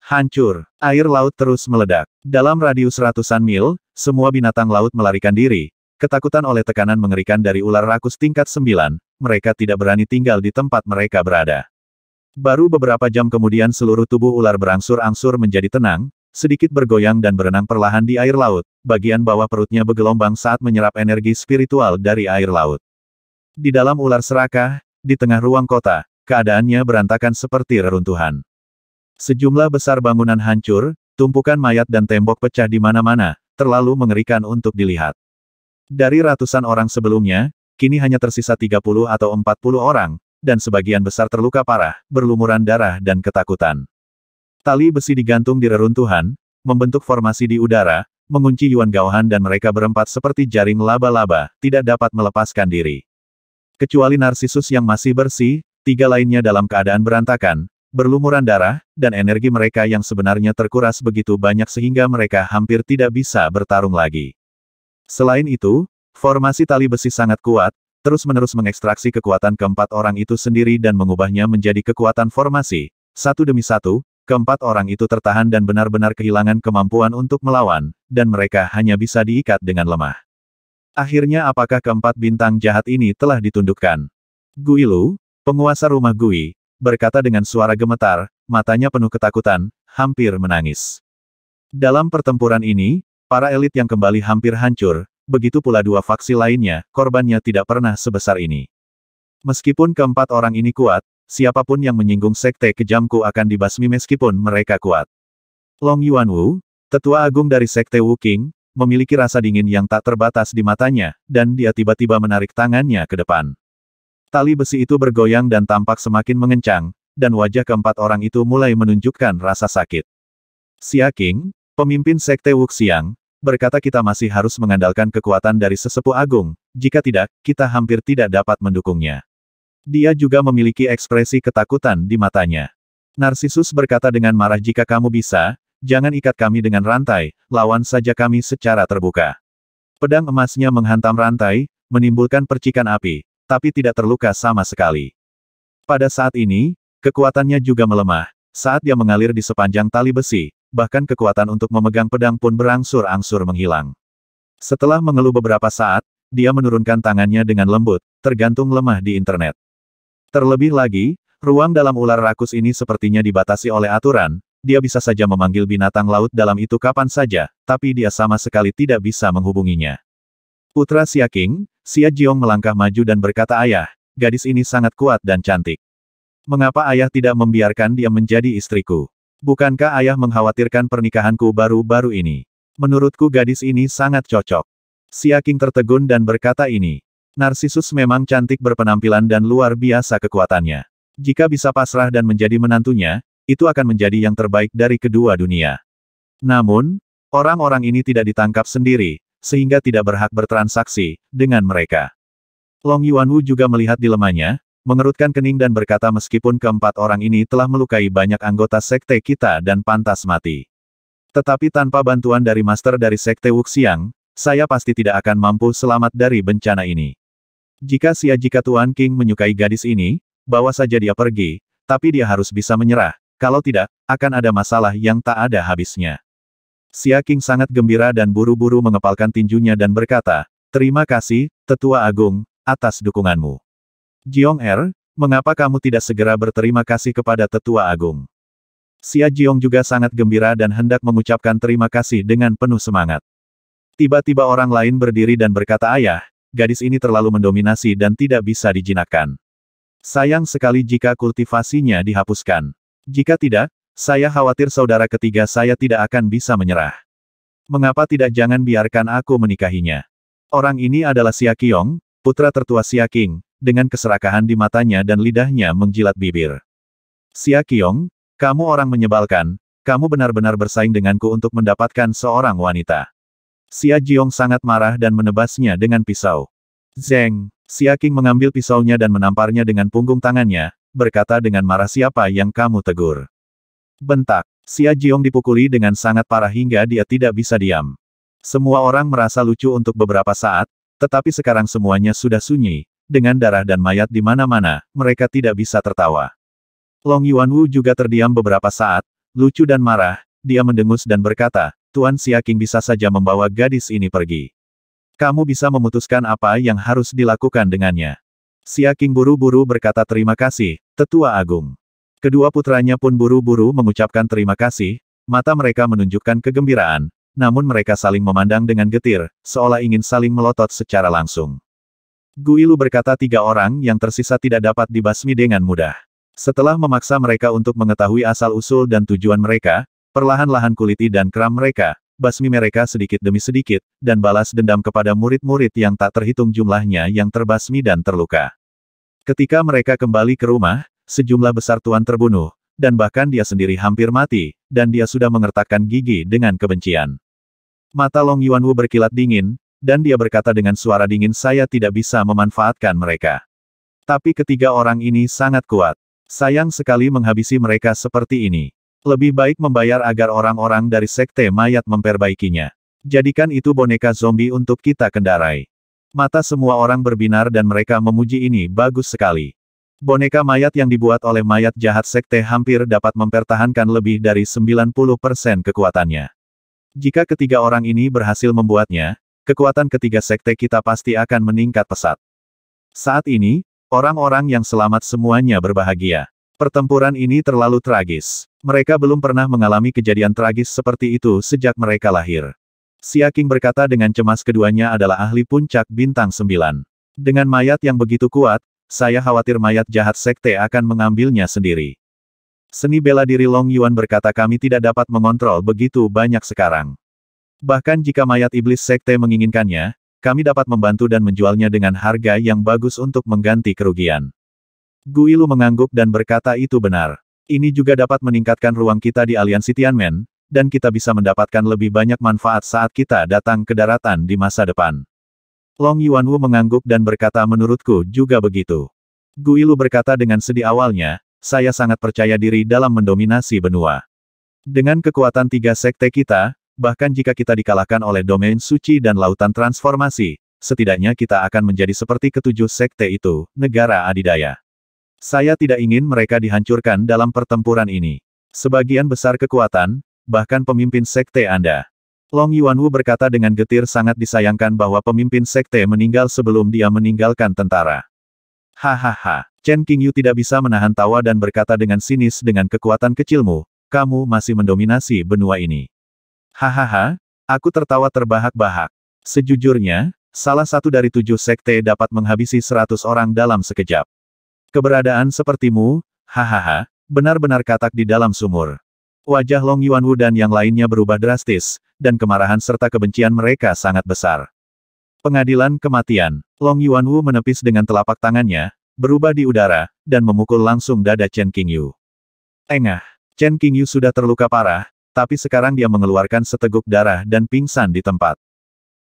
Hancur, air laut terus meledak. Dalam radius ratusan mil, semua binatang laut melarikan diri, Ketakutan oleh tekanan mengerikan dari ular rakus tingkat 9, mereka tidak berani tinggal di tempat mereka berada. Baru beberapa jam kemudian seluruh tubuh ular berangsur-angsur menjadi tenang, sedikit bergoyang dan berenang perlahan di air laut, bagian bawah perutnya bergelombang saat menyerap energi spiritual dari air laut. Di dalam ular serakah, di tengah ruang kota, keadaannya berantakan seperti reruntuhan. Sejumlah besar bangunan hancur, tumpukan mayat dan tembok pecah di mana-mana, terlalu mengerikan untuk dilihat. Dari ratusan orang sebelumnya, kini hanya tersisa 30 atau 40 orang, dan sebagian besar terluka parah, berlumuran darah dan ketakutan. Tali besi digantung di reruntuhan, membentuk formasi di udara, mengunci Yuan Gaohan dan mereka berempat seperti jaring laba-laba, tidak dapat melepaskan diri. Kecuali Narsisus yang masih bersih, tiga lainnya dalam keadaan berantakan, berlumuran darah, dan energi mereka yang sebenarnya terkuras begitu banyak sehingga mereka hampir tidak bisa bertarung lagi. Selain itu, formasi tali besi sangat kuat, terus-menerus mengekstraksi kekuatan keempat orang itu sendiri dan mengubahnya menjadi kekuatan formasi. Satu demi satu, keempat orang itu tertahan dan benar-benar kehilangan kemampuan untuk melawan, dan mereka hanya bisa diikat dengan lemah. Akhirnya apakah keempat bintang jahat ini telah ditundukkan? Guilu, penguasa rumah Gui, berkata dengan suara gemetar, matanya penuh ketakutan, hampir menangis. Dalam pertempuran ini, Para elit yang kembali hampir hancur, begitu pula dua faksi lainnya, korbannya tidak pernah sebesar ini. Meskipun keempat orang ini kuat, siapapun yang menyinggung sekte kejamku akan dibasmi meskipun mereka kuat. Long Yuan Wu, tetua agung dari sekte Wu King, memiliki rasa dingin yang tak terbatas di matanya, dan dia tiba-tiba menarik tangannya ke depan. Tali besi itu bergoyang dan tampak semakin mengencang, dan wajah keempat orang itu mulai menunjukkan rasa sakit. Xia King, Pemimpin Sekte Wuxiang, berkata kita masih harus mengandalkan kekuatan dari sesepuh agung, jika tidak, kita hampir tidak dapat mendukungnya. Dia juga memiliki ekspresi ketakutan di matanya. Narsisus berkata dengan marah jika kamu bisa, jangan ikat kami dengan rantai, lawan saja kami secara terbuka. Pedang emasnya menghantam rantai, menimbulkan percikan api, tapi tidak terluka sama sekali. Pada saat ini, kekuatannya juga melemah, saat dia mengalir di sepanjang tali besi, bahkan kekuatan untuk memegang pedang pun berangsur-angsur menghilang. Setelah mengeluh beberapa saat, dia menurunkan tangannya dengan lembut, tergantung lemah di internet. Terlebih lagi, ruang dalam ular rakus ini sepertinya dibatasi oleh aturan, dia bisa saja memanggil binatang laut dalam itu kapan saja, tapi dia sama sekali tidak bisa menghubunginya. Putra King, Xia Jiong melangkah maju dan berkata ayah, gadis ini sangat kuat dan cantik. Mengapa ayah tidak membiarkan dia menjadi istriku? Bukankah ayah mengkhawatirkan pernikahanku baru-baru ini? Menurutku gadis ini sangat cocok. Siaking tertegun dan berkata ini. Narsisus memang cantik berpenampilan dan luar biasa kekuatannya. Jika bisa pasrah dan menjadi menantunya, itu akan menjadi yang terbaik dari kedua dunia. Namun, orang-orang ini tidak ditangkap sendiri, sehingga tidak berhak bertransaksi dengan mereka. Long Yuanwu juga melihat dilemanya, mengerutkan kening dan berkata meskipun keempat orang ini telah melukai banyak anggota sekte kita dan pantas mati. Tetapi tanpa bantuan dari master dari sekte Wuxiang, saya pasti tidak akan mampu selamat dari bencana ini. Jika sia jika Tuan King menyukai gadis ini, bawa saja dia pergi, tapi dia harus bisa menyerah, kalau tidak, akan ada masalah yang tak ada habisnya. Sia King sangat gembira dan buru-buru mengepalkan tinjunya dan berkata, Terima kasih, Tetua Agung, atas dukunganmu. Jiong Er, mengapa kamu tidak segera berterima kasih kepada Tetua Agung? Xia Jiong juga sangat gembira dan hendak mengucapkan terima kasih dengan penuh semangat. Tiba-tiba orang lain berdiri dan berkata ayah, gadis ini terlalu mendominasi dan tidak bisa dijinakkan. Sayang sekali jika kultivasinya dihapuskan. Jika tidak, saya khawatir saudara ketiga saya tidak akan bisa menyerah. Mengapa tidak jangan biarkan aku menikahinya? Orang ini adalah Siakiong, putra tertua King dengan keserakahan di matanya dan lidahnya menjilat bibir. Xia Qiong, kamu orang menyebalkan, kamu benar-benar bersaing denganku untuk mendapatkan seorang wanita. Xia Jiong sangat marah dan menebasnya dengan pisau. Zeng, Xia King mengambil pisaunya dan menamparnya dengan punggung tangannya, berkata dengan marah siapa yang kamu tegur. Bentak, Xia Jiong dipukuli dengan sangat parah hingga dia tidak bisa diam. Semua orang merasa lucu untuk beberapa saat, tetapi sekarang semuanya sudah sunyi, dengan darah dan mayat di mana-mana, mereka tidak bisa tertawa. Long Yuanwu juga terdiam beberapa saat, lucu dan marah, dia mendengus dan berkata, Tuan Siaking bisa saja membawa gadis ini pergi. Kamu bisa memutuskan apa yang harus dilakukan dengannya. Siaking buru-buru berkata terima kasih, Tetua Agung. Kedua putranya pun buru-buru mengucapkan terima kasih, mata mereka menunjukkan kegembiraan, namun mereka saling memandang dengan getir, seolah ingin saling melotot secara langsung. Guilu berkata tiga orang yang tersisa tidak dapat dibasmi dengan mudah. Setelah memaksa mereka untuk mengetahui asal-usul dan tujuan mereka, perlahan-lahan kuliti dan kram mereka, basmi mereka sedikit demi sedikit, dan balas dendam kepada murid-murid yang tak terhitung jumlahnya yang terbasmi dan terluka. Ketika mereka kembali ke rumah, sejumlah besar tuan terbunuh, dan bahkan dia sendiri hampir mati, dan dia sudah mengertakkan gigi dengan kebencian. Mata Long Yuan Wu berkilat dingin, dan dia berkata dengan suara dingin saya tidak bisa memanfaatkan mereka. Tapi ketiga orang ini sangat kuat. Sayang sekali menghabisi mereka seperti ini. Lebih baik membayar agar orang-orang dari sekte mayat memperbaikinya. Jadikan itu boneka zombie untuk kita kendarai. Mata semua orang berbinar dan mereka memuji ini bagus sekali. Boneka mayat yang dibuat oleh mayat jahat sekte hampir dapat mempertahankan lebih dari 90% kekuatannya. Jika ketiga orang ini berhasil membuatnya, kekuatan ketiga sekte kita pasti akan meningkat pesat. Saat ini, orang-orang yang selamat semuanya berbahagia. Pertempuran ini terlalu tragis. Mereka belum pernah mengalami kejadian tragis seperti itu sejak mereka lahir. Siaking berkata dengan cemas keduanya adalah ahli puncak bintang sembilan. Dengan mayat yang begitu kuat, saya khawatir mayat jahat sekte akan mengambilnya sendiri. Seni bela diri Long Yuan berkata kami tidak dapat mengontrol begitu banyak sekarang. Bahkan jika mayat iblis sekte menginginkannya, kami dapat membantu dan menjualnya dengan harga yang bagus untuk mengganti kerugian. Guilu mengangguk dan berkata itu benar. Ini juga dapat meningkatkan ruang kita di aliansi Tianmen, dan kita bisa mendapatkan lebih banyak manfaat saat kita datang ke daratan di masa depan. Long Yuanwu mengangguk dan berkata menurutku juga begitu. Guilu berkata dengan sedih awalnya, saya sangat percaya diri dalam mendominasi benua. Dengan kekuatan tiga sekte kita, Bahkan jika kita dikalahkan oleh domain suci dan lautan transformasi, setidaknya kita akan menjadi seperti ketujuh sekte itu, negara adidaya. Saya tidak ingin mereka dihancurkan dalam pertempuran ini. Sebagian besar kekuatan, bahkan pemimpin sekte Anda. Long Yuanwu berkata dengan getir sangat disayangkan bahwa pemimpin sekte meninggal sebelum dia meninggalkan tentara. Hahaha, Chen Qingyu tidak bisa menahan tawa dan berkata dengan sinis dengan kekuatan kecilmu, kamu masih mendominasi benua ini. Hahaha, aku tertawa terbahak-bahak. Sejujurnya, salah satu dari tujuh sekte dapat menghabisi seratus orang dalam sekejap. Keberadaan sepertimu, hahaha, benar-benar katak di dalam sumur. Wajah Long Yuanwu dan yang lainnya berubah drastis, dan kemarahan serta kebencian mereka sangat besar. Pengadilan kematian, Long Yuanwu menepis dengan telapak tangannya, berubah di udara, dan memukul langsung dada Chen Qingyu. Engah, Chen Qingyu sudah terluka parah, tapi sekarang dia mengeluarkan seteguk darah dan pingsan di tempat.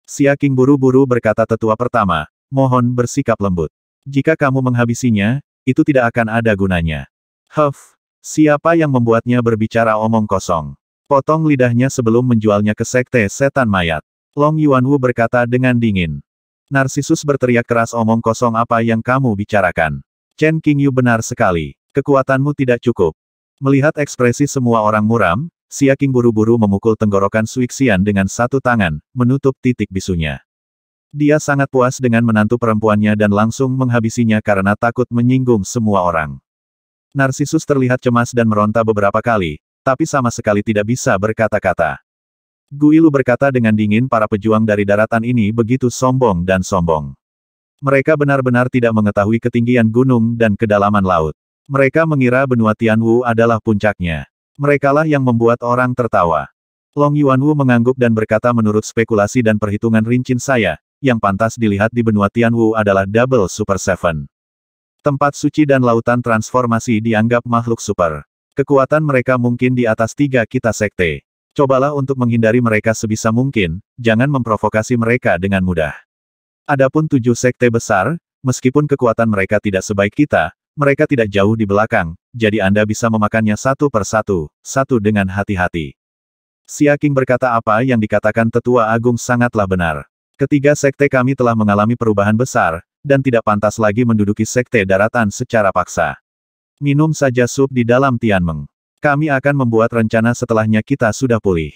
Xia King buru-buru berkata tetua pertama, mohon bersikap lembut. Jika kamu menghabisinya, itu tidak akan ada gunanya. Huff, siapa yang membuatnya berbicara omong kosong? Potong lidahnya sebelum menjualnya ke sekte setan mayat. Long Yuanwu berkata dengan dingin. Narsisus berteriak keras omong kosong apa yang kamu bicarakan. Chen Qingyu benar sekali. Kekuatanmu tidak cukup. Melihat ekspresi semua orang muram, Siaking buru-buru memukul tenggorokan Suixian dengan satu tangan, menutup titik bisunya. Dia sangat puas dengan menantu perempuannya dan langsung menghabisinya karena takut menyinggung semua orang. Narsisus terlihat cemas dan meronta beberapa kali, tapi sama sekali tidak bisa berkata-kata. Guilu berkata dengan dingin para pejuang dari daratan ini begitu sombong dan sombong. Mereka benar-benar tidak mengetahui ketinggian gunung dan kedalaman laut. Mereka mengira benua Tianwu adalah puncaknya. Merekalah yang membuat orang tertawa. Long Yuanwu mengangguk dan berkata menurut spekulasi dan perhitungan rincin saya, yang pantas dilihat di benua Tianwu adalah Double Super Seven. Tempat suci dan lautan transformasi dianggap makhluk super. Kekuatan mereka mungkin di atas tiga kita sekte. Cobalah untuk menghindari mereka sebisa mungkin, jangan memprovokasi mereka dengan mudah. Adapun tujuh sekte besar, meskipun kekuatan mereka tidak sebaik kita, mereka tidak jauh di belakang, jadi Anda bisa memakannya satu persatu, satu dengan hati-hati. Siaking berkata apa yang dikatakan Tetua Agung sangatlah benar. Ketiga sekte kami telah mengalami perubahan besar, dan tidak pantas lagi menduduki sekte daratan secara paksa. Minum saja sup di dalam Tianmeng. Kami akan membuat rencana setelahnya kita sudah pulih.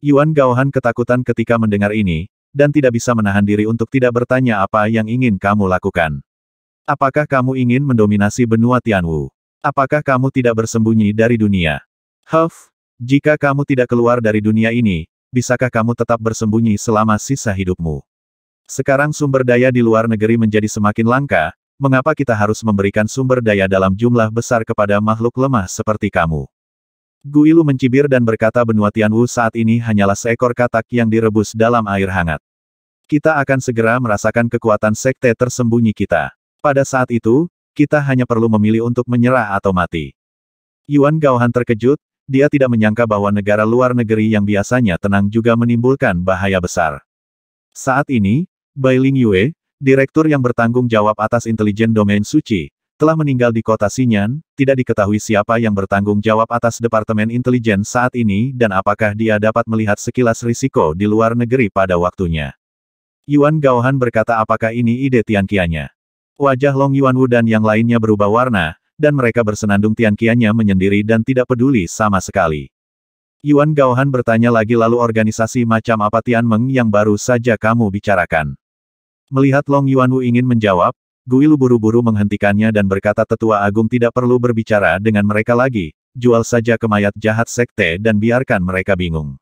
Yuan Gaohan ketakutan ketika mendengar ini, dan tidak bisa menahan diri untuk tidak bertanya apa yang ingin kamu lakukan. Apakah kamu ingin mendominasi benua Tianwu? Apakah kamu tidak bersembunyi dari dunia? Huff, jika kamu tidak keluar dari dunia ini, bisakah kamu tetap bersembunyi selama sisa hidupmu? Sekarang sumber daya di luar negeri menjadi semakin langka, mengapa kita harus memberikan sumber daya dalam jumlah besar kepada makhluk lemah seperti kamu? Guilu mencibir dan berkata benua Tianwu saat ini hanyalah seekor katak yang direbus dalam air hangat. Kita akan segera merasakan kekuatan sekte tersembunyi kita. Pada saat itu, kita hanya perlu memilih untuk menyerah atau mati. Yuan Gaohan terkejut, dia tidak menyangka bahwa negara luar negeri yang biasanya tenang juga menimbulkan bahaya besar. Saat ini, Bai Ling Yue, direktur yang bertanggung jawab atas intelijen domain suci, telah meninggal di kota Sinyan, tidak diketahui siapa yang bertanggung jawab atas Departemen Intelijen saat ini dan apakah dia dapat melihat sekilas risiko di luar negeri pada waktunya. Yuan Gaohan berkata apakah ini ide Tianqianya. Wajah Long Yuanwu dan yang lainnya berubah warna, dan mereka bersenandung tiankiannya menyendiri dan tidak peduli sama sekali. Yuan Gaohan bertanya lagi lalu organisasi macam apa Tian Meng yang baru saja kamu bicarakan. Melihat Long Yuanwu ingin menjawab, Guilu buru-buru menghentikannya dan berkata tetua agung tidak perlu berbicara dengan mereka lagi, jual saja ke mayat jahat sekte dan biarkan mereka bingung.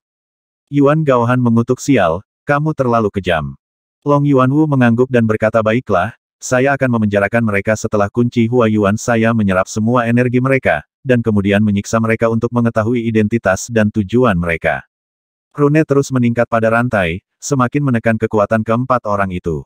Yuan Gaohan mengutuk sial, kamu terlalu kejam. Long Yuanwu mengangguk dan berkata baiklah, saya akan memenjarakan mereka setelah kunci Huayuan saya menyerap semua energi mereka, dan kemudian menyiksa mereka untuk mengetahui identitas dan tujuan mereka. Rune terus meningkat pada rantai, semakin menekan kekuatan keempat orang itu.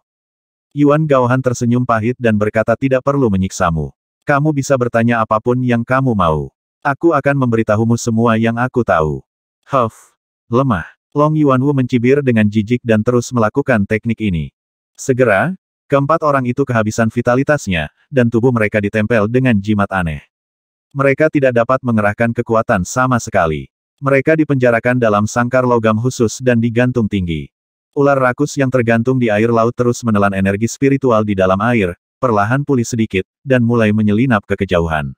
Yuan Gaohan tersenyum pahit dan berkata tidak perlu menyiksamu. Kamu bisa bertanya apapun yang kamu mau. Aku akan memberitahumu semua yang aku tahu. Huff. Lemah. Long Yuanwu mencibir dengan jijik dan terus melakukan teknik ini. Segera, Keempat orang itu kehabisan vitalitasnya, dan tubuh mereka ditempel dengan jimat aneh. Mereka tidak dapat mengerahkan kekuatan sama sekali. Mereka dipenjarakan dalam sangkar logam khusus dan digantung tinggi. Ular rakus yang tergantung di air laut terus menelan energi spiritual di dalam air, perlahan pulih sedikit, dan mulai menyelinap ke kejauhan.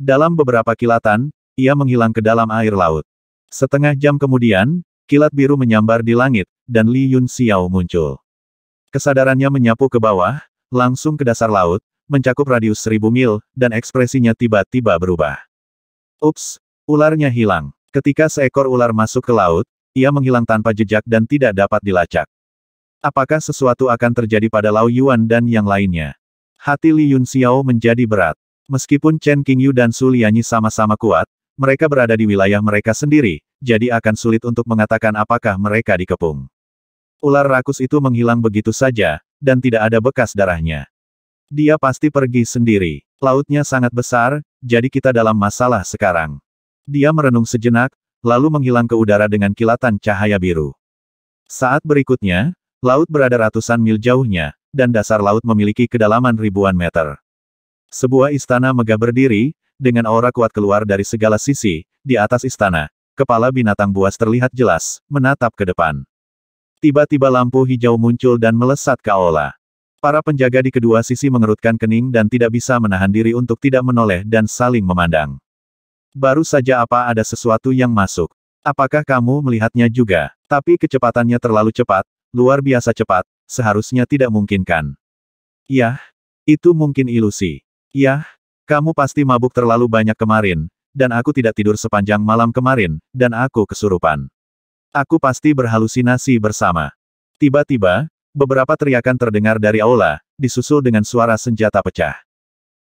Dalam beberapa kilatan, ia menghilang ke dalam air laut. Setengah jam kemudian, kilat biru menyambar di langit, dan Li Yun Xiao muncul. Kesadarannya menyapu ke bawah, langsung ke dasar laut, mencakup radius seribu mil, dan ekspresinya tiba-tiba berubah. Ups, ularnya hilang. Ketika seekor ular masuk ke laut, ia menghilang tanpa jejak dan tidak dapat dilacak. Apakah sesuatu akan terjadi pada Lau Yuan dan yang lainnya? Hati Li Yun Xiao menjadi berat. Meskipun Chen Qingyu dan Su Lianyi sama-sama kuat, mereka berada di wilayah mereka sendiri, jadi akan sulit untuk mengatakan apakah mereka dikepung. Ular rakus itu menghilang begitu saja, dan tidak ada bekas darahnya. Dia pasti pergi sendiri. Lautnya sangat besar, jadi kita dalam masalah sekarang. Dia merenung sejenak, lalu menghilang ke udara dengan kilatan cahaya biru. Saat berikutnya, laut berada ratusan mil jauhnya, dan dasar laut memiliki kedalaman ribuan meter. Sebuah istana megah berdiri, dengan aura kuat keluar dari segala sisi, di atas istana, kepala binatang buas terlihat jelas, menatap ke depan. Tiba-tiba lampu hijau muncul dan melesat ke aula. Para penjaga di kedua sisi mengerutkan kening dan tidak bisa menahan diri untuk tidak menoleh dan saling memandang. Baru saja apa ada sesuatu yang masuk. Apakah kamu melihatnya juga? Tapi kecepatannya terlalu cepat, luar biasa cepat, seharusnya tidak mungkin kan? Yah, itu mungkin ilusi. Yah, kamu pasti mabuk terlalu banyak kemarin, dan aku tidak tidur sepanjang malam kemarin, dan aku kesurupan. Aku pasti berhalusinasi bersama. Tiba-tiba, beberapa teriakan terdengar dari aula, disusul dengan suara senjata pecah.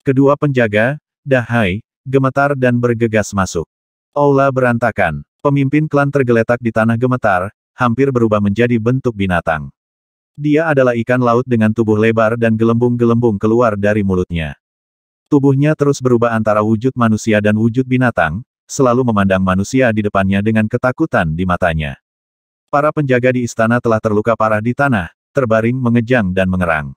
Kedua penjaga, Dahai, gemetar dan bergegas masuk. Aula berantakan, pemimpin klan tergeletak di tanah gemetar, hampir berubah menjadi bentuk binatang. Dia adalah ikan laut dengan tubuh lebar dan gelembung-gelembung keluar dari mulutnya. Tubuhnya terus berubah antara wujud manusia dan wujud binatang, selalu memandang manusia di depannya dengan ketakutan di matanya. Para penjaga di istana telah terluka parah di tanah, terbaring mengejang dan mengerang.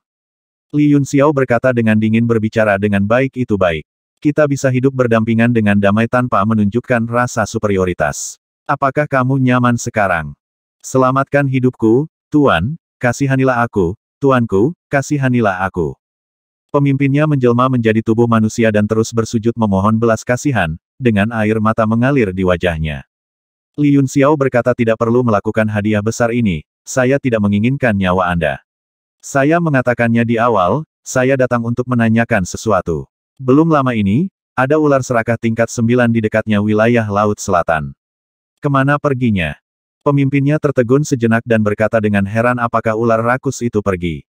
Li Yun Xiao berkata dengan dingin berbicara dengan baik itu baik. Kita bisa hidup berdampingan dengan damai tanpa menunjukkan rasa superioritas. Apakah kamu nyaman sekarang? Selamatkan hidupku, Tuan, kasihanilah aku, Tuanku, kasihanilah aku. Pemimpinnya menjelma menjadi tubuh manusia dan terus bersujud memohon belas kasihan, dengan air mata mengalir di wajahnya. Li Yun Xiao berkata tidak perlu melakukan hadiah besar ini, saya tidak menginginkan nyawa Anda. Saya mengatakannya di awal, saya datang untuk menanyakan sesuatu. Belum lama ini, ada ular serakah tingkat 9 di dekatnya wilayah Laut Selatan. Kemana perginya? Pemimpinnya tertegun sejenak dan berkata dengan heran apakah ular rakus itu pergi.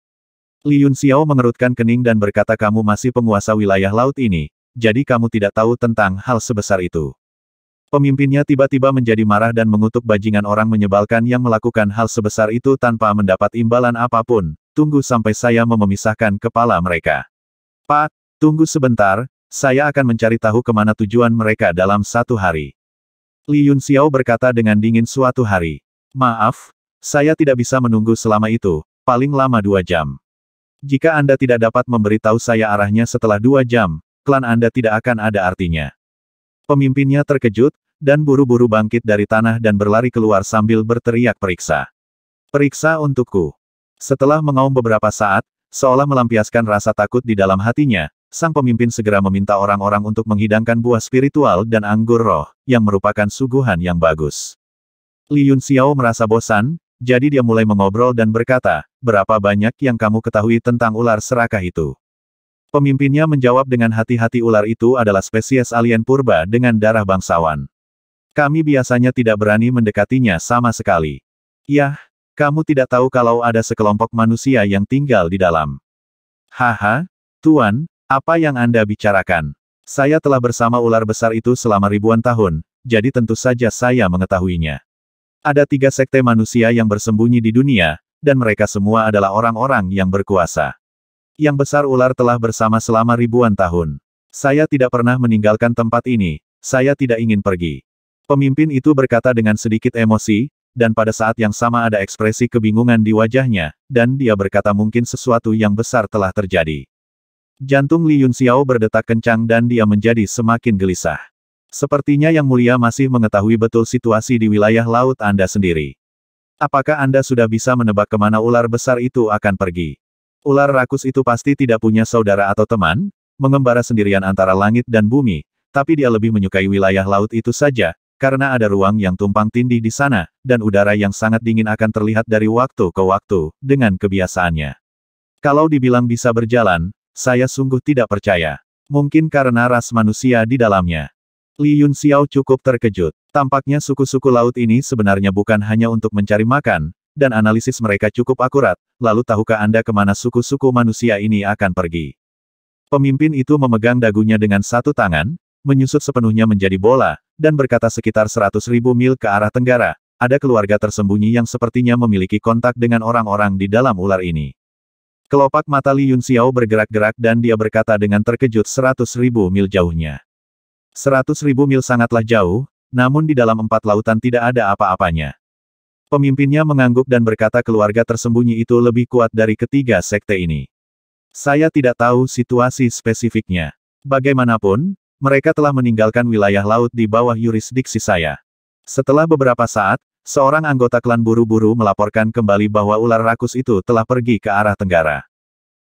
Li Yun Xiao mengerutkan kening dan berkata kamu masih penguasa wilayah laut ini, jadi kamu tidak tahu tentang hal sebesar itu. Pemimpinnya tiba-tiba menjadi marah dan mengutuk bajingan orang menyebalkan yang melakukan hal sebesar itu tanpa mendapat imbalan apapun, tunggu sampai saya memisahkan kepala mereka. Pak, tunggu sebentar, saya akan mencari tahu kemana tujuan mereka dalam satu hari. Li Yun Xiao berkata dengan dingin suatu hari. Maaf, saya tidak bisa menunggu selama itu, paling lama dua jam. Jika Anda tidak dapat memberitahu saya arahnya setelah dua jam, klan Anda tidak akan ada artinya. Pemimpinnya terkejut, dan buru-buru bangkit dari tanah dan berlari keluar sambil berteriak periksa. Periksa untukku. Setelah mengaum beberapa saat, seolah melampiaskan rasa takut di dalam hatinya, sang pemimpin segera meminta orang-orang untuk menghidangkan buah spiritual dan anggur roh, yang merupakan suguhan yang bagus. Li Yun Xiao merasa bosan, jadi dia mulai mengobrol dan berkata, berapa banyak yang kamu ketahui tentang ular serakah itu? Pemimpinnya menjawab dengan hati-hati ular itu adalah spesies alien purba dengan darah bangsawan. Kami biasanya tidak berani mendekatinya sama sekali. Yah, kamu tidak tahu kalau ada sekelompok manusia yang tinggal di dalam. Haha, Tuan, apa yang Anda bicarakan? Saya telah bersama ular besar itu selama ribuan tahun, jadi tentu saja saya mengetahuinya. Ada tiga sekte manusia yang bersembunyi di dunia, dan mereka semua adalah orang-orang yang berkuasa. Yang besar ular telah bersama selama ribuan tahun. Saya tidak pernah meninggalkan tempat ini, saya tidak ingin pergi. Pemimpin itu berkata dengan sedikit emosi, dan pada saat yang sama ada ekspresi kebingungan di wajahnya, dan dia berkata mungkin sesuatu yang besar telah terjadi. Jantung Li Yunxiao berdetak kencang dan dia menjadi semakin gelisah. Sepertinya Yang Mulia masih mengetahui betul situasi di wilayah laut Anda sendiri. Apakah Anda sudah bisa menebak kemana ular besar itu akan pergi? Ular rakus itu pasti tidak punya saudara atau teman, mengembara sendirian antara langit dan bumi, tapi dia lebih menyukai wilayah laut itu saja, karena ada ruang yang tumpang tindih di sana, dan udara yang sangat dingin akan terlihat dari waktu ke waktu, dengan kebiasaannya. Kalau dibilang bisa berjalan, saya sungguh tidak percaya. Mungkin karena ras manusia di dalamnya. Li Yun Xiao cukup terkejut. Tampaknya suku-suku laut ini sebenarnya bukan hanya untuk mencari makan, dan analisis mereka cukup akurat, lalu tahukah Anda kemana suku-suku manusia ini akan pergi? Pemimpin itu memegang dagunya dengan satu tangan, menyusut sepenuhnya menjadi bola, dan berkata sekitar 100 ribu mil ke arah tenggara, ada keluarga tersembunyi yang sepertinya memiliki kontak dengan orang-orang di dalam ular ini. Kelopak mata Li Yun Xiao bergerak-gerak dan dia berkata dengan terkejut seratus ribu mil jauhnya. Seratus ribu mil sangatlah jauh, namun di dalam empat lautan tidak ada apa-apanya. Pemimpinnya mengangguk dan berkata keluarga tersembunyi itu lebih kuat dari ketiga sekte ini. Saya tidak tahu situasi spesifiknya. Bagaimanapun, mereka telah meninggalkan wilayah laut di bawah yurisdiksi saya. Setelah beberapa saat, seorang anggota klan buru-buru melaporkan kembali bahwa ular rakus itu telah pergi ke arah tenggara.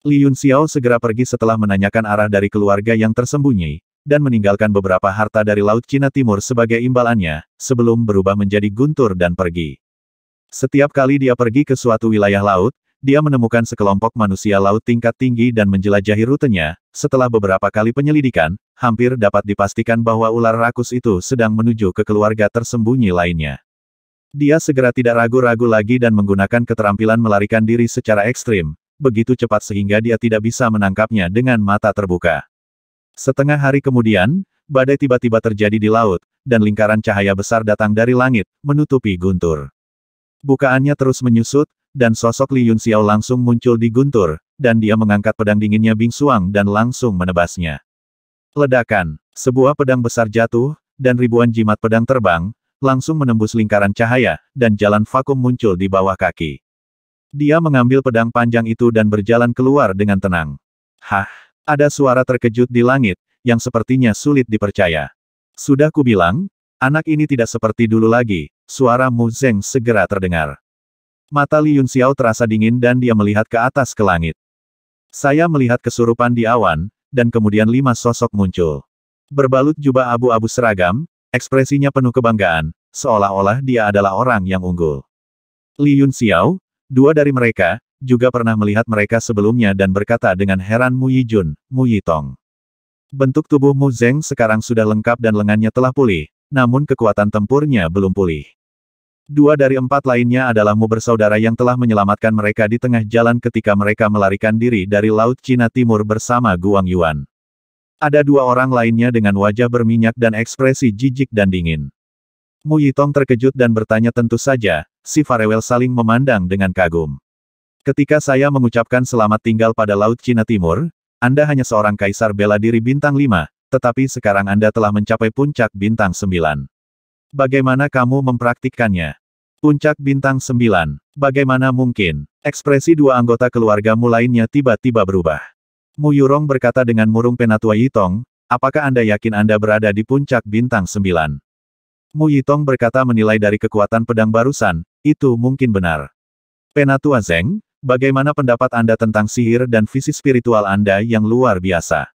Li Yun Xiao segera pergi setelah menanyakan arah dari keluarga yang tersembunyi, dan meninggalkan beberapa harta dari Laut Cina Timur sebagai imbalannya, sebelum berubah menjadi guntur dan pergi. Setiap kali dia pergi ke suatu wilayah laut, dia menemukan sekelompok manusia laut tingkat tinggi dan menjelajahi rutenya. Setelah beberapa kali penyelidikan, hampir dapat dipastikan bahwa ular rakus itu sedang menuju ke keluarga tersembunyi lainnya. Dia segera tidak ragu-ragu lagi dan menggunakan keterampilan melarikan diri secara ekstrim, begitu cepat sehingga dia tidak bisa menangkapnya dengan mata terbuka. Setengah hari kemudian, badai tiba-tiba terjadi di laut, dan lingkaran cahaya besar datang dari langit, menutupi guntur. Bukaannya terus menyusut, dan sosok Li Yun Xiao langsung muncul di guntur, dan dia mengangkat pedang dinginnya Bing Suang dan langsung menebasnya. Ledakan, sebuah pedang besar jatuh, dan ribuan jimat pedang terbang, langsung menembus lingkaran cahaya, dan jalan vakum muncul di bawah kaki. Dia mengambil pedang panjang itu dan berjalan keluar dengan tenang. Hah, ada suara terkejut di langit, yang sepertinya sulit dipercaya. Sudah kubilang, Anak ini tidak seperti dulu lagi, suara Mu Zeng segera terdengar. Mata Li Yun Xiao terasa dingin dan dia melihat ke atas ke langit. Saya melihat kesurupan di awan, dan kemudian lima sosok muncul. Berbalut jubah abu-abu seragam, ekspresinya penuh kebanggaan, seolah-olah dia adalah orang yang unggul. Li Yun Xiao, dua dari mereka, juga pernah melihat mereka sebelumnya dan berkata dengan heran Mu Yijun, Mu Yitong. Bentuk tubuh Mu Zeng sekarang sudah lengkap dan lengannya telah pulih, namun kekuatan tempurnya belum pulih. Dua dari empat lainnya adalah Mu bersaudara yang telah menyelamatkan mereka di tengah jalan ketika mereka melarikan diri dari Laut Cina Timur bersama Guang Yuan. Ada dua orang lainnya dengan wajah berminyak dan ekspresi jijik dan dingin. Mu Yitong terkejut dan bertanya tentu saja, si Farewell saling memandang dengan kagum. Ketika saya mengucapkan selamat tinggal pada Laut Cina Timur, Anda hanya seorang kaisar bela diri bintang Lima tetapi sekarang Anda telah mencapai puncak bintang 9. Bagaimana kamu mempraktikkannya? Puncak bintang 9. Bagaimana mungkin? Ekspresi dua anggota keluarga mulainya tiba-tiba berubah. Mu Yurong berkata dengan murung penatua Yitong, apakah Anda yakin Anda berada di puncak bintang 9? Mu Yitong berkata menilai dari kekuatan pedang barusan, itu mungkin benar. Penatua Zeng, bagaimana pendapat Anda tentang sihir dan visi spiritual Anda yang luar biasa?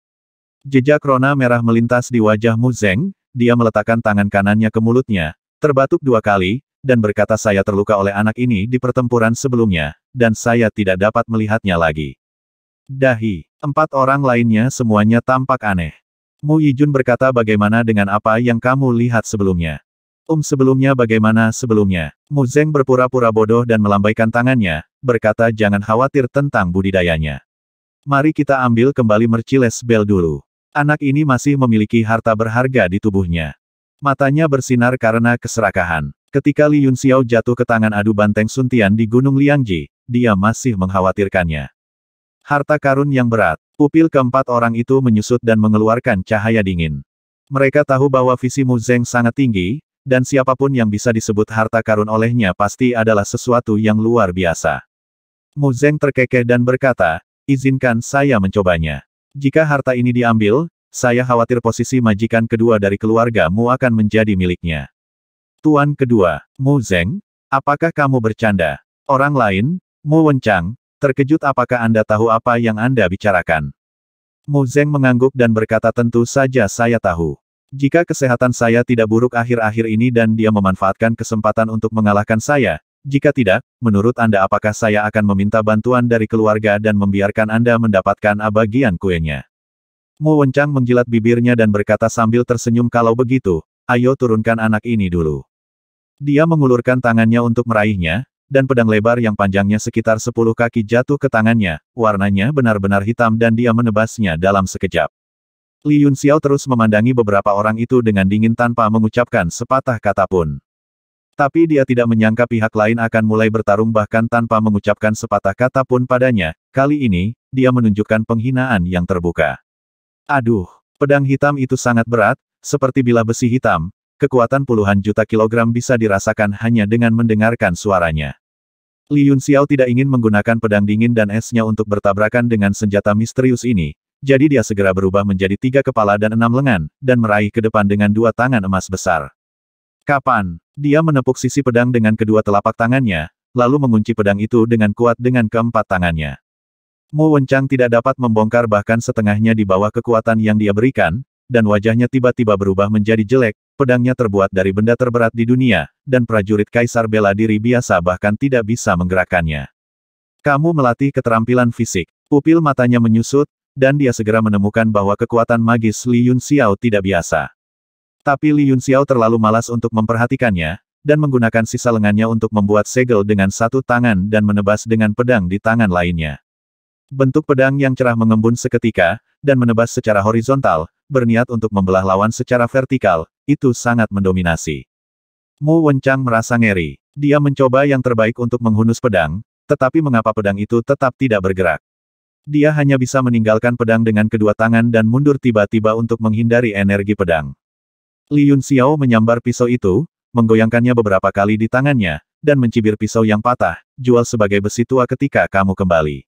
Jejak rona merah melintas di wajah Mu Zeng, dia meletakkan tangan kanannya ke mulutnya, terbatuk dua kali, dan berkata saya terluka oleh anak ini di pertempuran sebelumnya, dan saya tidak dapat melihatnya lagi. Dahi, empat orang lainnya semuanya tampak aneh. Mu Yijun berkata bagaimana dengan apa yang kamu lihat sebelumnya. Um sebelumnya bagaimana sebelumnya? Mu Zeng berpura-pura bodoh dan melambaikan tangannya, berkata jangan khawatir tentang budidayanya. Mari kita ambil kembali merciles bell dulu. Anak ini masih memiliki harta berharga di tubuhnya. Matanya bersinar karena keserakahan. Ketika Li Yun Xiao jatuh ke tangan adu banteng Suntian di Gunung Liangji, dia masih mengkhawatirkannya. Harta karun yang berat, pupil keempat orang itu menyusut dan mengeluarkan cahaya dingin. Mereka tahu bahwa visi Mu Zeng sangat tinggi, dan siapapun yang bisa disebut harta karun olehnya pasti adalah sesuatu yang luar biasa. Mu Zeng terkekeh dan berkata, izinkan saya mencobanya. Jika harta ini diambil, saya khawatir posisi majikan kedua dari keluarga Mu akan menjadi miliknya. Tuan kedua, Mu Zeng, apakah kamu bercanda? Orang lain, Mu Wencang, terkejut apakah Anda tahu apa yang Anda bicarakan? Mu Zeng mengangguk dan berkata tentu saja saya tahu. Jika kesehatan saya tidak buruk akhir-akhir ini dan dia memanfaatkan kesempatan untuk mengalahkan saya, jika tidak, menurut Anda apakah saya akan meminta bantuan dari keluarga dan membiarkan Anda mendapatkan abagian kuenya? Mu Wencang menjilat bibirnya dan berkata sambil tersenyum kalau begitu, ayo turunkan anak ini dulu. Dia mengulurkan tangannya untuk meraihnya, dan pedang lebar yang panjangnya sekitar 10 kaki jatuh ke tangannya, warnanya benar-benar hitam dan dia menebasnya dalam sekejap. Li Yun Xiao terus memandangi beberapa orang itu dengan dingin tanpa mengucapkan sepatah kata pun. Tapi dia tidak menyangka pihak lain akan mulai bertarung bahkan tanpa mengucapkan sepatah kata pun padanya, kali ini, dia menunjukkan penghinaan yang terbuka. Aduh, pedang hitam itu sangat berat, seperti bila besi hitam, kekuatan puluhan juta kilogram bisa dirasakan hanya dengan mendengarkan suaranya. Li Yun Xiao tidak ingin menggunakan pedang dingin dan esnya untuk bertabrakan dengan senjata misterius ini, jadi dia segera berubah menjadi tiga kepala dan enam lengan, dan meraih ke depan dengan dua tangan emas besar. Kapan? Dia menepuk sisi pedang dengan kedua telapak tangannya, lalu mengunci pedang itu dengan kuat dengan keempat tangannya. Mu Wencang tidak dapat membongkar bahkan setengahnya di bawah kekuatan yang dia berikan, dan wajahnya tiba-tiba berubah menjadi jelek, pedangnya terbuat dari benda terberat di dunia, dan prajurit kaisar bela diri biasa bahkan tidak bisa menggerakkannya. Kamu melatih keterampilan fisik, pupil matanya menyusut, dan dia segera menemukan bahwa kekuatan magis Li Yun Xiao tidak biasa. Tapi Li Xiao terlalu malas untuk memperhatikannya, dan menggunakan sisa lengannya untuk membuat segel dengan satu tangan dan menebas dengan pedang di tangan lainnya. Bentuk pedang yang cerah mengembun seketika, dan menebas secara horizontal, berniat untuk membelah lawan secara vertikal, itu sangat mendominasi. Mu Wencang merasa ngeri. Dia mencoba yang terbaik untuk menghunus pedang, tetapi mengapa pedang itu tetap tidak bergerak? Dia hanya bisa meninggalkan pedang dengan kedua tangan dan mundur tiba-tiba untuk menghindari energi pedang. Li Yun Xiao menyambar pisau itu, menggoyangkannya beberapa kali di tangannya, dan mencibir pisau yang patah, jual sebagai besi tua ketika kamu kembali.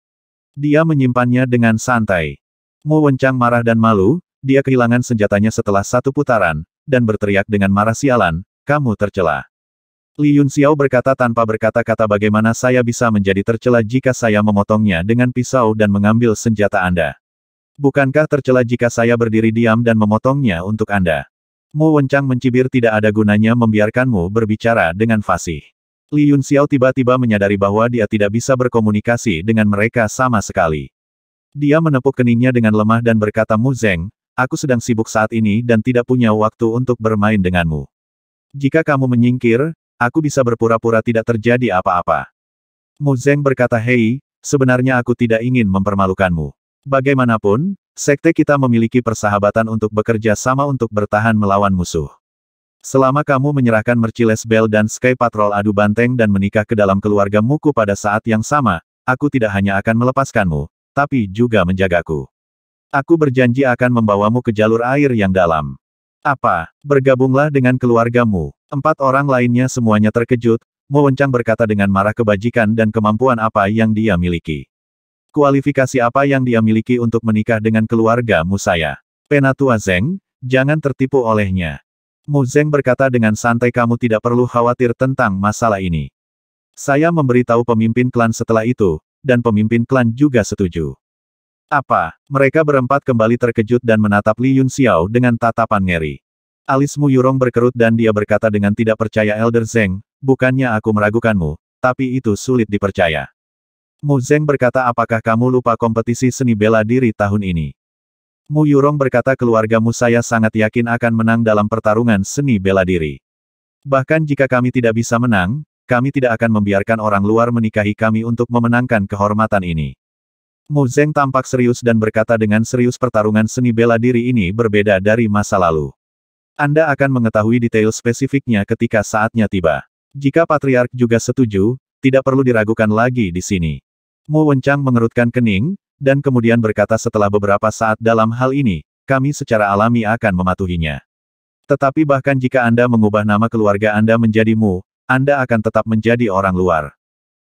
Dia menyimpannya dengan santai. Mu Wencang marah dan malu, dia kehilangan senjatanya setelah satu putaran, dan berteriak dengan marah sialan, kamu tercela. Li Yun Xiao berkata tanpa berkata-kata bagaimana saya bisa menjadi tercela jika saya memotongnya dengan pisau dan mengambil senjata Anda. Bukankah tercela jika saya berdiri diam dan memotongnya untuk Anda? Mo Wencang mencibir tidak ada gunanya membiarkanmu berbicara dengan fasih. Li Yun Xiao tiba-tiba menyadari bahwa dia tidak bisa berkomunikasi dengan mereka sama sekali. Dia menepuk keningnya dengan lemah dan berkata Mu Zeng, aku sedang sibuk saat ini dan tidak punya waktu untuk bermain denganmu. Jika kamu menyingkir, aku bisa berpura-pura tidak terjadi apa-apa. Mu Zeng berkata Hei, sebenarnya aku tidak ingin mempermalukanmu. Bagaimanapun, Sekte kita memiliki persahabatan untuk bekerja sama untuk bertahan melawan musuh. Selama kamu menyerahkan Merciles Bell dan Sky Patrol adu banteng dan menikah ke dalam keluarga Muku pada saat yang sama, aku tidak hanya akan melepaskanmu, tapi juga menjagaku. Aku berjanji akan membawamu ke jalur air yang dalam. Apa? Bergabunglah dengan keluargamu. Empat orang lainnya semuanya terkejut, Mowencang berkata dengan marah kebajikan dan kemampuan apa yang dia miliki. Kualifikasi apa yang dia miliki untuk menikah dengan keluarga saya, Penatua Zeng, jangan tertipu olehnya. Mu Zeng berkata dengan santai kamu tidak perlu khawatir tentang masalah ini. Saya memberitahu pemimpin klan setelah itu, dan pemimpin klan juga setuju. Apa? Mereka berempat kembali terkejut dan menatap Li Yun Xiao dengan tatapan ngeri. Alis Mu Yurong berkerut dan dia berkata dengan tidak percaya Elder Zeng, bukannya aku meragukanmu, tapi itu sulit dipercaya. Mu Zeng berkata apakah kamu lupa kompetisi seni bela diri tahun ini? Mu Yurong berkata keluargamu saya sangat yakin akan menang dalam pertarungan seni bela diri. Bahkan jika kami tidak bisa menang, kami tidak akan membiarkan orang luar menikahi kami untuk memenangkan kehormatan ini. Mu Zeng tampak serius dan berkata dengan serius pertarungan seni bela diri ini berbeda dari masa lalu. Anda akan mengetahui detail spesifiknya ketika saatnya tiba. Jika Patriark juga setuju, tidak perlu diragukan lagi di sini. Mu Wencang mengerutkan kening, dan kemudian berkata setelah beberapa saat dalam hal ini, kami secara alami akan mematuhinya. Tetapi bahkan jika Anda mengubah nama keluarga Anda menjadi Mu, Anda akan tetap menjadi orang luar.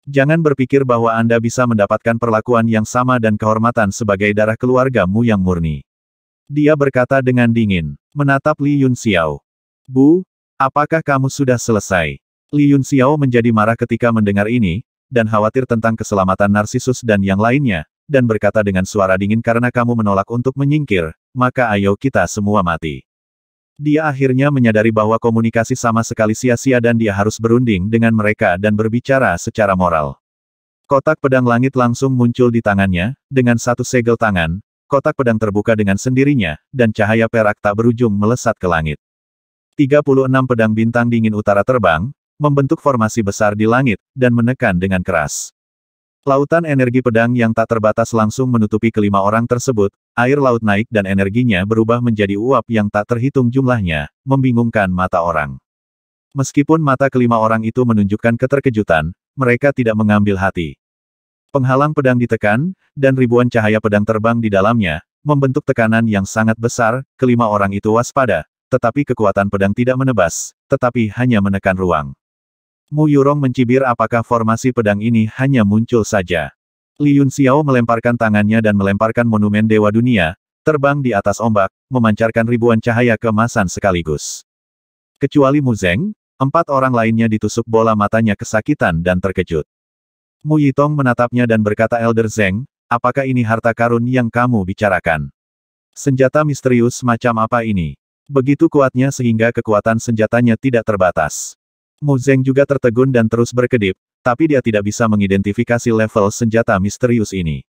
Jangan berpikir bahwa Anda bisa mendapatkan perlakuan yang sama dan kehormatan sebagai darah keluarga Mu yang murni. Dia berkata dengan dingin, menatap Li Yun Xiao. Bu, apakah kamu sudah selesai? Li Yun Xiao menjadi marah ketika mendengar ini, dan khawatir tentang keselamatan Narsisus dan yang lainnya, dan berkata dengan suara dingin karena kamu menolak untuk menyingkir, maka ayo kita semua mati. Dia akhirnya menyadari bahwa komunikasi sama sekali sia-sia dan dia harus berunding dengan mereka dan berbicara secara moral. Kotak pedang langit langsung muncul di tangannya, dengan satu segel tangan, kotak pedang terbuka dengan sendirinya, dan cahaya perak tak berujung melesat ke langit. 36 pedang bintang dingin utara terbang, membentuk formasi besar di langit, dan menekan dengan keras. Lautan energi pedang yang tak terbatas langsung menutupi kelima orang tersebut, air laut naik dan energinya berubah menjadi uap yang tak terhitung jumlahnya, membingungkan mata orang. Meskipun mata kelima orang itu menunjukkan keterkejutan, mereka tidak mengambil hati. Penghalang pedang ditekan, dan ribuan cahaya pedang terbang di dalamnya, membentuk tekanan yang sangat besar, kelima orang itu waspada, tetapi kekuatan pedang tidak menebas, tetapi hanya menekan ruang. Mu Yurong mencibir apakah formasi pedang ini hanya muncul saja. Li Yun Xiao melemparkan tangannya dan melemparkan monumen Dewa Dunia, terbang di atas ombak, memancarkan ribuan cahaya kemasan sekaligus. Kecuali Mu Zeng, empat orang lainnya ditusuk bola matanya kesakitan dan terkejut. Mu Yitong menatapnya dan berkata Elder Zeng, apakah ini harta karun yang kamu bicarakan? Senjata misterius macam apa ini? Begitu kuatnya sehingga kekuatan senjatanya tidak terbatas. Mu Zeng juga tertegun dan terus berkedip, tapi dia tidak bisa mengidentifikasi level senjata misterius ini.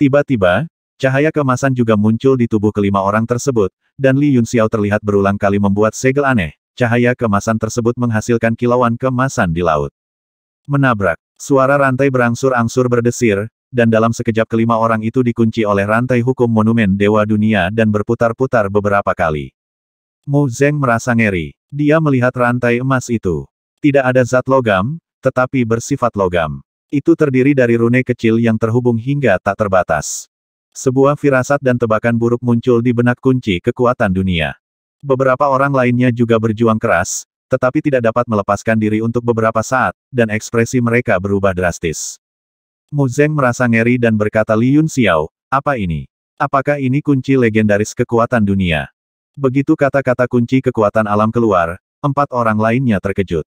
Tiba-tiba, cahaya kemasan juga muncul di tubuh kelima orang tersebut, dan Li Yunxiao terlihat berulang kali membuat segel aneh. Cahaya kemasan tersebut menghasilkan kilauan kemasan di laut. Menabrak, suara rantai berangsur-angsur berdesir, dan dalam sekejap kelima orang itu dikunci oleh rantai hukum monumen Dewa Dunia dan berputar-putar beberapa kali. Mu Zeng merasa ngeri. Dia melihat rantai emas itu. Tidak ada zat logam, tetapi bersifat logam. Itu terdiri dari rune kecil yang terhubung hingga tak terbatas. Sebuah firasat dan tebakan buruk muncul di benak kunci kekuatan dunia. Beberapa orang lainnya juga berjuang keras, tetapi tidak dapat melepaskan diri untuk beberapa saat, dan ekspresi mereka berubah drastis. Mu Zeng merasa ngeri dan berkata Yun Xiao, apa ini? Apakah ini kunci legendaris kekuatan dunia? Begitu kata-kata kunci kekuatan alam keluar, empat orang lainnya terkejut.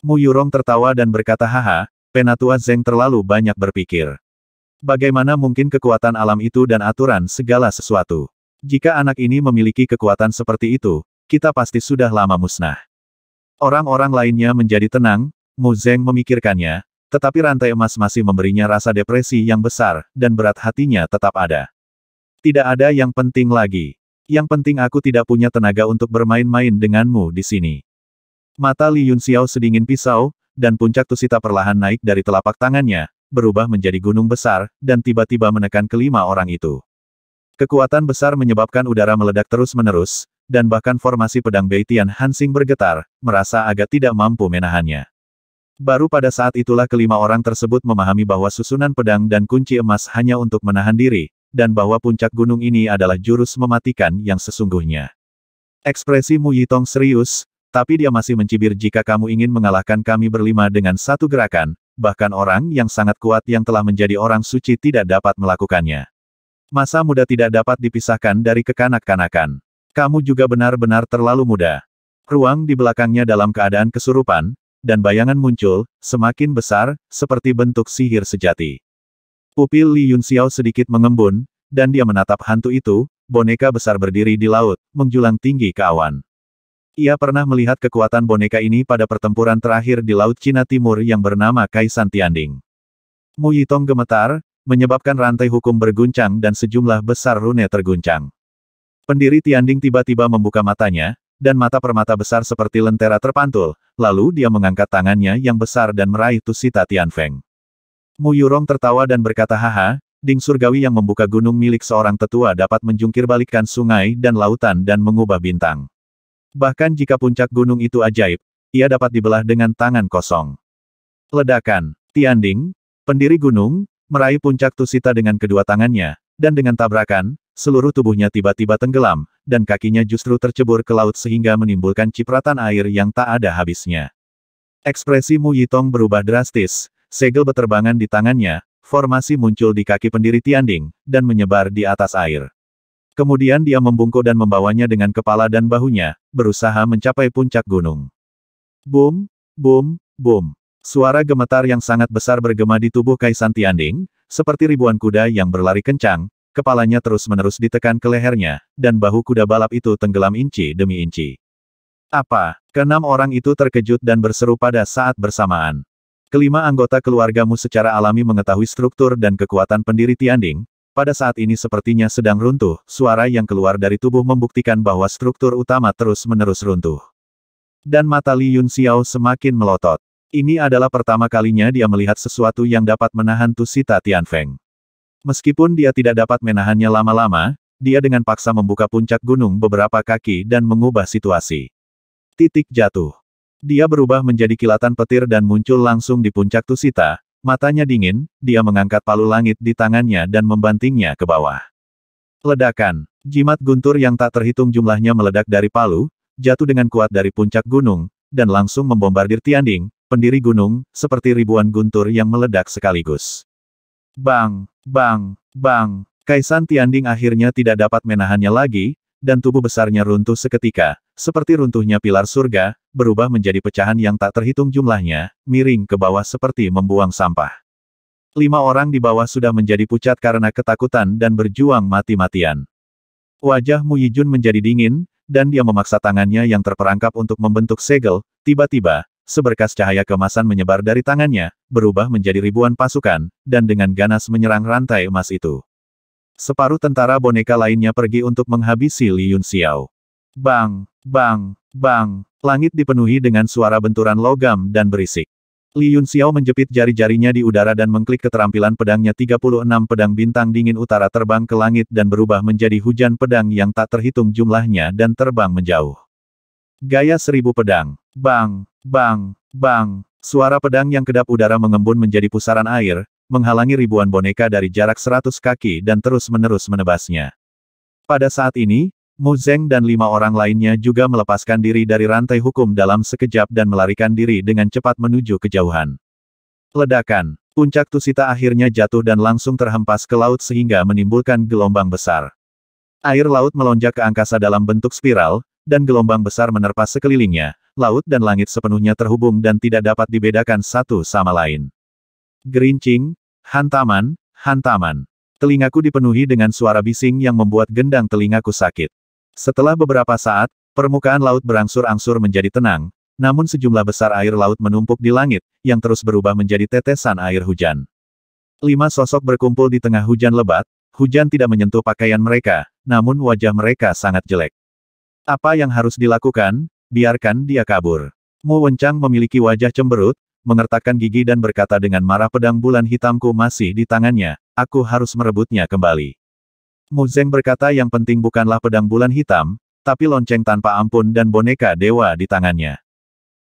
Mu Yurong tertawa dan berkata haha, Penatua Zeng terlalu banyak berpikir. Bagaimana mungkin kekuatan alam itu dan aturan segala sesuatu? Jika anak ini memiliki kekuatan seperti itu, kita pasti sudah lama musnah. Orang-orang lainnya menjadi tenang, Mu Zeng memikirkannya, tetapi rantai emas masih memberinya rasa depresi yang besar, dan berat hatinya tetap ada. Tidak ada yang penting lagi. Yang penting aku tidak punya tenaga untuk bermain-main denganmu di sini. Mata Li Yun Xiao sedingin pisau, dan puncak tusita perlahan naik dari telapak tangannya, berubah menjadi gunung besar, dan tiba-tiba menekan kelima orang itu. Kekuatan besar menyebabkan udara meledak terus-menerus, dan bahkan formasi pedang Beitian Hansing bergetar, merasa agak tidak mampu menahannya. Baru pada saat itulah kelima orang tersebut memahami bahwa susunan pedang dan kunci emas hanya untuk menahan diri, dan bahwa puncak gunung ini adalah jurus mematikan yang sesungguhnya. Ekspresi Mu Yitong serius, tapi dia masih mencibir jika kamu ingin mengalahkan kami berlima dengan satu gerakan, bahkan orang yang sangat kuat yang telah menjadi orang suci tidak dapat melakukannya. Masa muda tidak dapat dipisahkan dari kekanak-kanakan. Kamu juga benar-benar terlalu muda. Ruang di belakangnya dalam keadaan kesurupan, dan bayangan muncul, semakin besar, seperti bentuk sihir sejati. Pupil Li Yun Xiao sedikit mengembun, dan dia menatap hantu itu, boneka besar berdiri di laut, menjulang tinggi ke awan. Ia pernah melihat kekuatan boneka ini pada pertempuran terakhir di Laut Cina Timur yang bernama Kaisan Tianding. Mu Yitong gemetar, menyebabkan rantai hukum berguncang dan sejumlah besar rune terguncang. Pendiri Tianding tiba-tiba membuka matanya, dan mata permata besar seperti lentera terpantul, lalu dia mengangkat tangannya yang besar dan meraih Tusita Tianfeng. Mu Yurong tertawa dan berkata haha, ding surgawi yang membuka gunung milik seorang tetua dapat menjungkir sungai dan lautan dan mengubah bintang. Bahkan jika puncak gunung itu ajaib, ia dapat dibelah dengan tangan kosong. Ledakan, Tianding, pendiri gunung, meraih puncak Tusita dengan kedua tangannya, dan dengan tabrakan, seluruh tubuhnya tiba-tiba tenggelam, dan kakinya justru tercebur ke laut sehingga menimbulkan cipratan air yang tak ada habisnya. Ekspresi Mu Yitong berubah drastis, segel beterbangan di tangannya, formasi muncul di kaki pendiri Tianding, dan menyebar di atas air. Kemudian dia membungkuk dan membawanya dengan kepala dan bahunya, berusaha mencapai puncak gunung. Boom, boom, boom. Suara gemetar yang sangat besar bergema di tubuh Kaisan Tianding, seperti ribuan kuda yang berlari kencang, kepalanya terus-menerus ditekan ke lehernya, dan bahu kuda balap itu tenggelam inci demi inci. Apa? Kenam orang itu terkejut dan berseru pada saat bersamaan. Kelima anggota keluargamu secara alami mengetahui struktur dan kekuatan pendiri Tianding, pada saat ini sepertinya sedang runtuh, suara yang keluar dari tubuh membuktikan bahwa struktur utama terus-menerus runtuh. Dan mata Li Yun Xiao semakin melotot. Ini adalah pertama kalinya dia melihat sesuatu yang dapat menahan Tusita Tianfeng. Meskipun dia tidak dapat menahannya lama-lama, dia dengan paksa membuka puncak gunung beberapa kaki dan mengubah situasi. Titik jatuh. Dia berubah menjadi kilatan petir dan muncul langsung di puncak Tusita, Matanya dingin, dia mengangkat palu langit di tangannya dan membantingnya ke bawah. Ledakan. Jimat guntur yang tak terhitung jumlahnya meledak dari palu, jatuh dengan kuat dari puncak gunung, dan langsung membombardir Tianding, pendiri gunung, seperti ribuan guntur yang meledak sekaligus. Bang, bang, bang, Kaisan Tianding akhirnya tidak dapat menahannya lagi, dan tubuh besarnya runtuh seketika, seperti runtuhnya pilar surga, berubah menjadi pecahan yang tak terhitung jumlahnya, miring ke bawah seperti membuang sampah. Lima orang di bawah sudah menjadi pucat karena ketakutan dan berjuang mati-matian. Wajah Mu Yijun menjadi dingin, dan dia memaksa tangannya yang terperangkap untuk membentuk segel, tiba-tiba, seberkas cahaya kemasan menyebar dari tangannya, berubah menjadi ribuan pasukan, dan dengan ganas menyerang rantai emas itu. Separuh tentara boneka lainnya pergi untuk menghabisi Li Yun Xiao. Bang, bang, bang, langit dipenuhi dengan suara benturan logam dan berisik. Li Yun Xiao menjepit jari-jarinya di udara dan mengklik keterampilan pedangnya 36 pedang bintang dingin utara terbang ke langit dan berubah menjadi hujan pedang yang tak terhitung jumlahnya dan terbang menjauh. Gaya seribu pedang. Bang, bang, bang, suara pedang yang kedap udara mengembun menjadi pusaran air, menghalangi ribuan boneka dari jarak seratus kaki dan terus-menerus menebasnya. Pada saat ini, Mu Zeng dan lima orang lainnya juga melepaskan diri dari rantai hukum dalam sekejap dan melarikan diri dengan cepat menuju kejauhan. Ledakan, puncak Tusita akhirnya jatuh dan langsung terhempas ke laut sehingga menimbulkan gelombang besar. Air laut melonjak ke angkasa dalam bentuk spiral, dan gelombang besar menerpa sekelilingnya, laut dan langit sepenuhnya terhubung dan tidak dapat dibedakan satu sama lain. Gerincing, Hantaman, hantaman. Telingaku dipenuhi dengan suara bising yang membuat gendang telingaku sakit. Setelah beberapa saat, permukaan laut berangsur-angsur menjadi tenang, namun sejumlah besar air laut menumpuk di langit, yang terus berubah menjadi tetesan air hujan. Lima sosok berkumpul di tengah hujan lebat, hujan tidak menyentuh pakaian mereka, namun wajah mereka sangat jelek. Apa yang harus dilakukan? Biarkan dia kabur. Mu Wencang memiliki wajah cemberut, mengertakkan gigi dan berkata dengan marah pedang bulan hitamku masih di tangannya, aku harus merebutnya kembali. Mu Zeng berkata yang penting bukanlah pedang bulan hitam, tapi lonceng tanpa ampun dan boneka dewa di tangannya.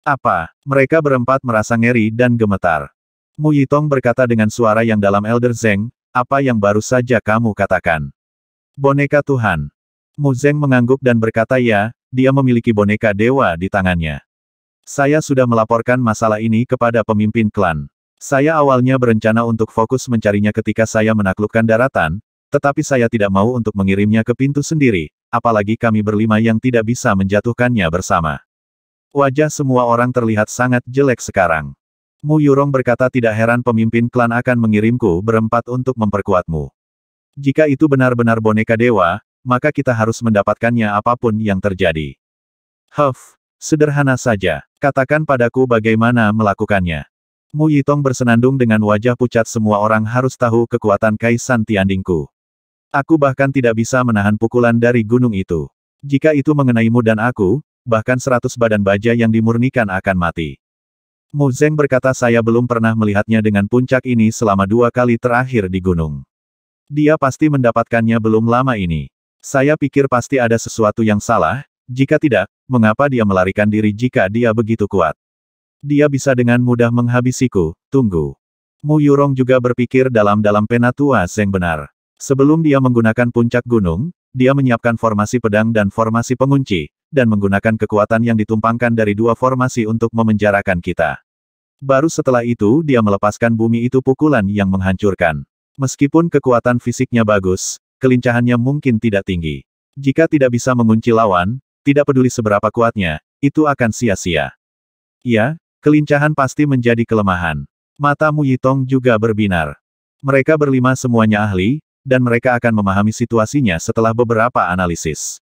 Apa? Mereka berempat merasa ngeri dan gemetar. Mu Yitong berkata dengan suara yang dalam Elder Zeng, apa yang baru saja kamu katakan? Boneka Tuhan. Mu Zeng mengangguk dan berkata ya, dia memiliki boneka dewa di tangannya. Saya sudah melaporkan masalah ini kepada pemimpin klan. Saya awalnya berencana untuk fokus mencarinya ketika saya menaklukkan daratan, tetapi saya tidak mau untuk mengirimnya ke pintu sendiri, apalagi kami berlima yang tidak bisa menjatuhkannya bersama. Wajah semua orang terlihat sangat jelek sekarang. Mu Yurong berkata tidak heran pemimpin klan akan mengirimku berempat untuk memperkuatmu. Jika itu benar-benar boneka dewa, maka kita harus mendapatkannya apapun yang terjadi. Huff, Sederhana saja, katakan padaku bagaimana melakukannya. Mu Yitong bersenandung dengan wajah pucat semua orang harus tahu kekuatan Kaisan Tiandingku. Aku bahkan tidak bisa menahan pukulan dari gunung itu. Jika itu mengenaimu dan aku, bahkan seratus badan baja yang dimurnikan akan mati. Mu Zeng berkata saya belum pernah melihatnya dengan puncak ini selama dua kali terakhir di gunung. Dia pasti mendapatkannya belum lama ini. Saya pikir pasti ada sesuatu yang salah, jika tidak, mengapa dia melarikan diri jika dia begitu kuat? Dia bisa dengan mudah menghabisiku, tunggu. Mu Yurong juga berpikir dalam-dalam penatua Zeng benar. Sebelum dia menggunakan puncak gunung, dia menyiapkan formasi pedang dan formasi pengunci, dan menggunakan kekuatan yang ditumpangkan dari dua formasi untuk memenjarakan kita. Baru setelah itu dia melepaskan bumi itu pukulan yang menghancurkan. Meskipun kekuatan fisiknya bagus, kelincahannya mungkin tidak tinggi. Jika tidak bisa mengunci lawan, tidak peduli seberapa kuatnya, itu akan sia-sia. Ya, kelincahan pasti menjadi kelemahan. Mata Mu Yitong juga berbinar. Mereka berlima semuanya ahli, dan mereka akan memahami situasinya setelah beberapa analisis.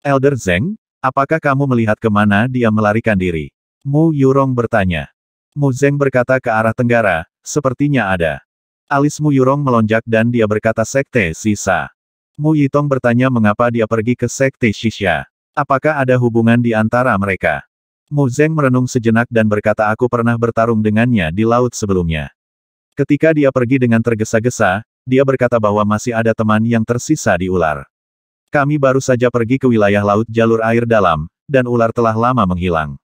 Elder Zeng, apakah kamu melihat kemana dia melarikan diri? Mu Yurong bertanya. Mu Zeng berkata ke arah tenggara, sepertinya ada. Alis Mu Yurong melonjak dan dia berkata sekte sisa. Mu Yitong bertanya mengapa dia pergi ke sekte Shisha. Apakah ada hubungan di antara mereka? Mu Zeng merenung sejenak dan berkata aku pernah bertarung dengannya di laut sebelumnya. Ketika dia pergi dengan tergesa-gesa, dia berkata bahwa masih ada teman yang tersisa di ular. Kami baru saja pergi ke wilayah laut jalur air dalam, dan ular telah lama menghilang.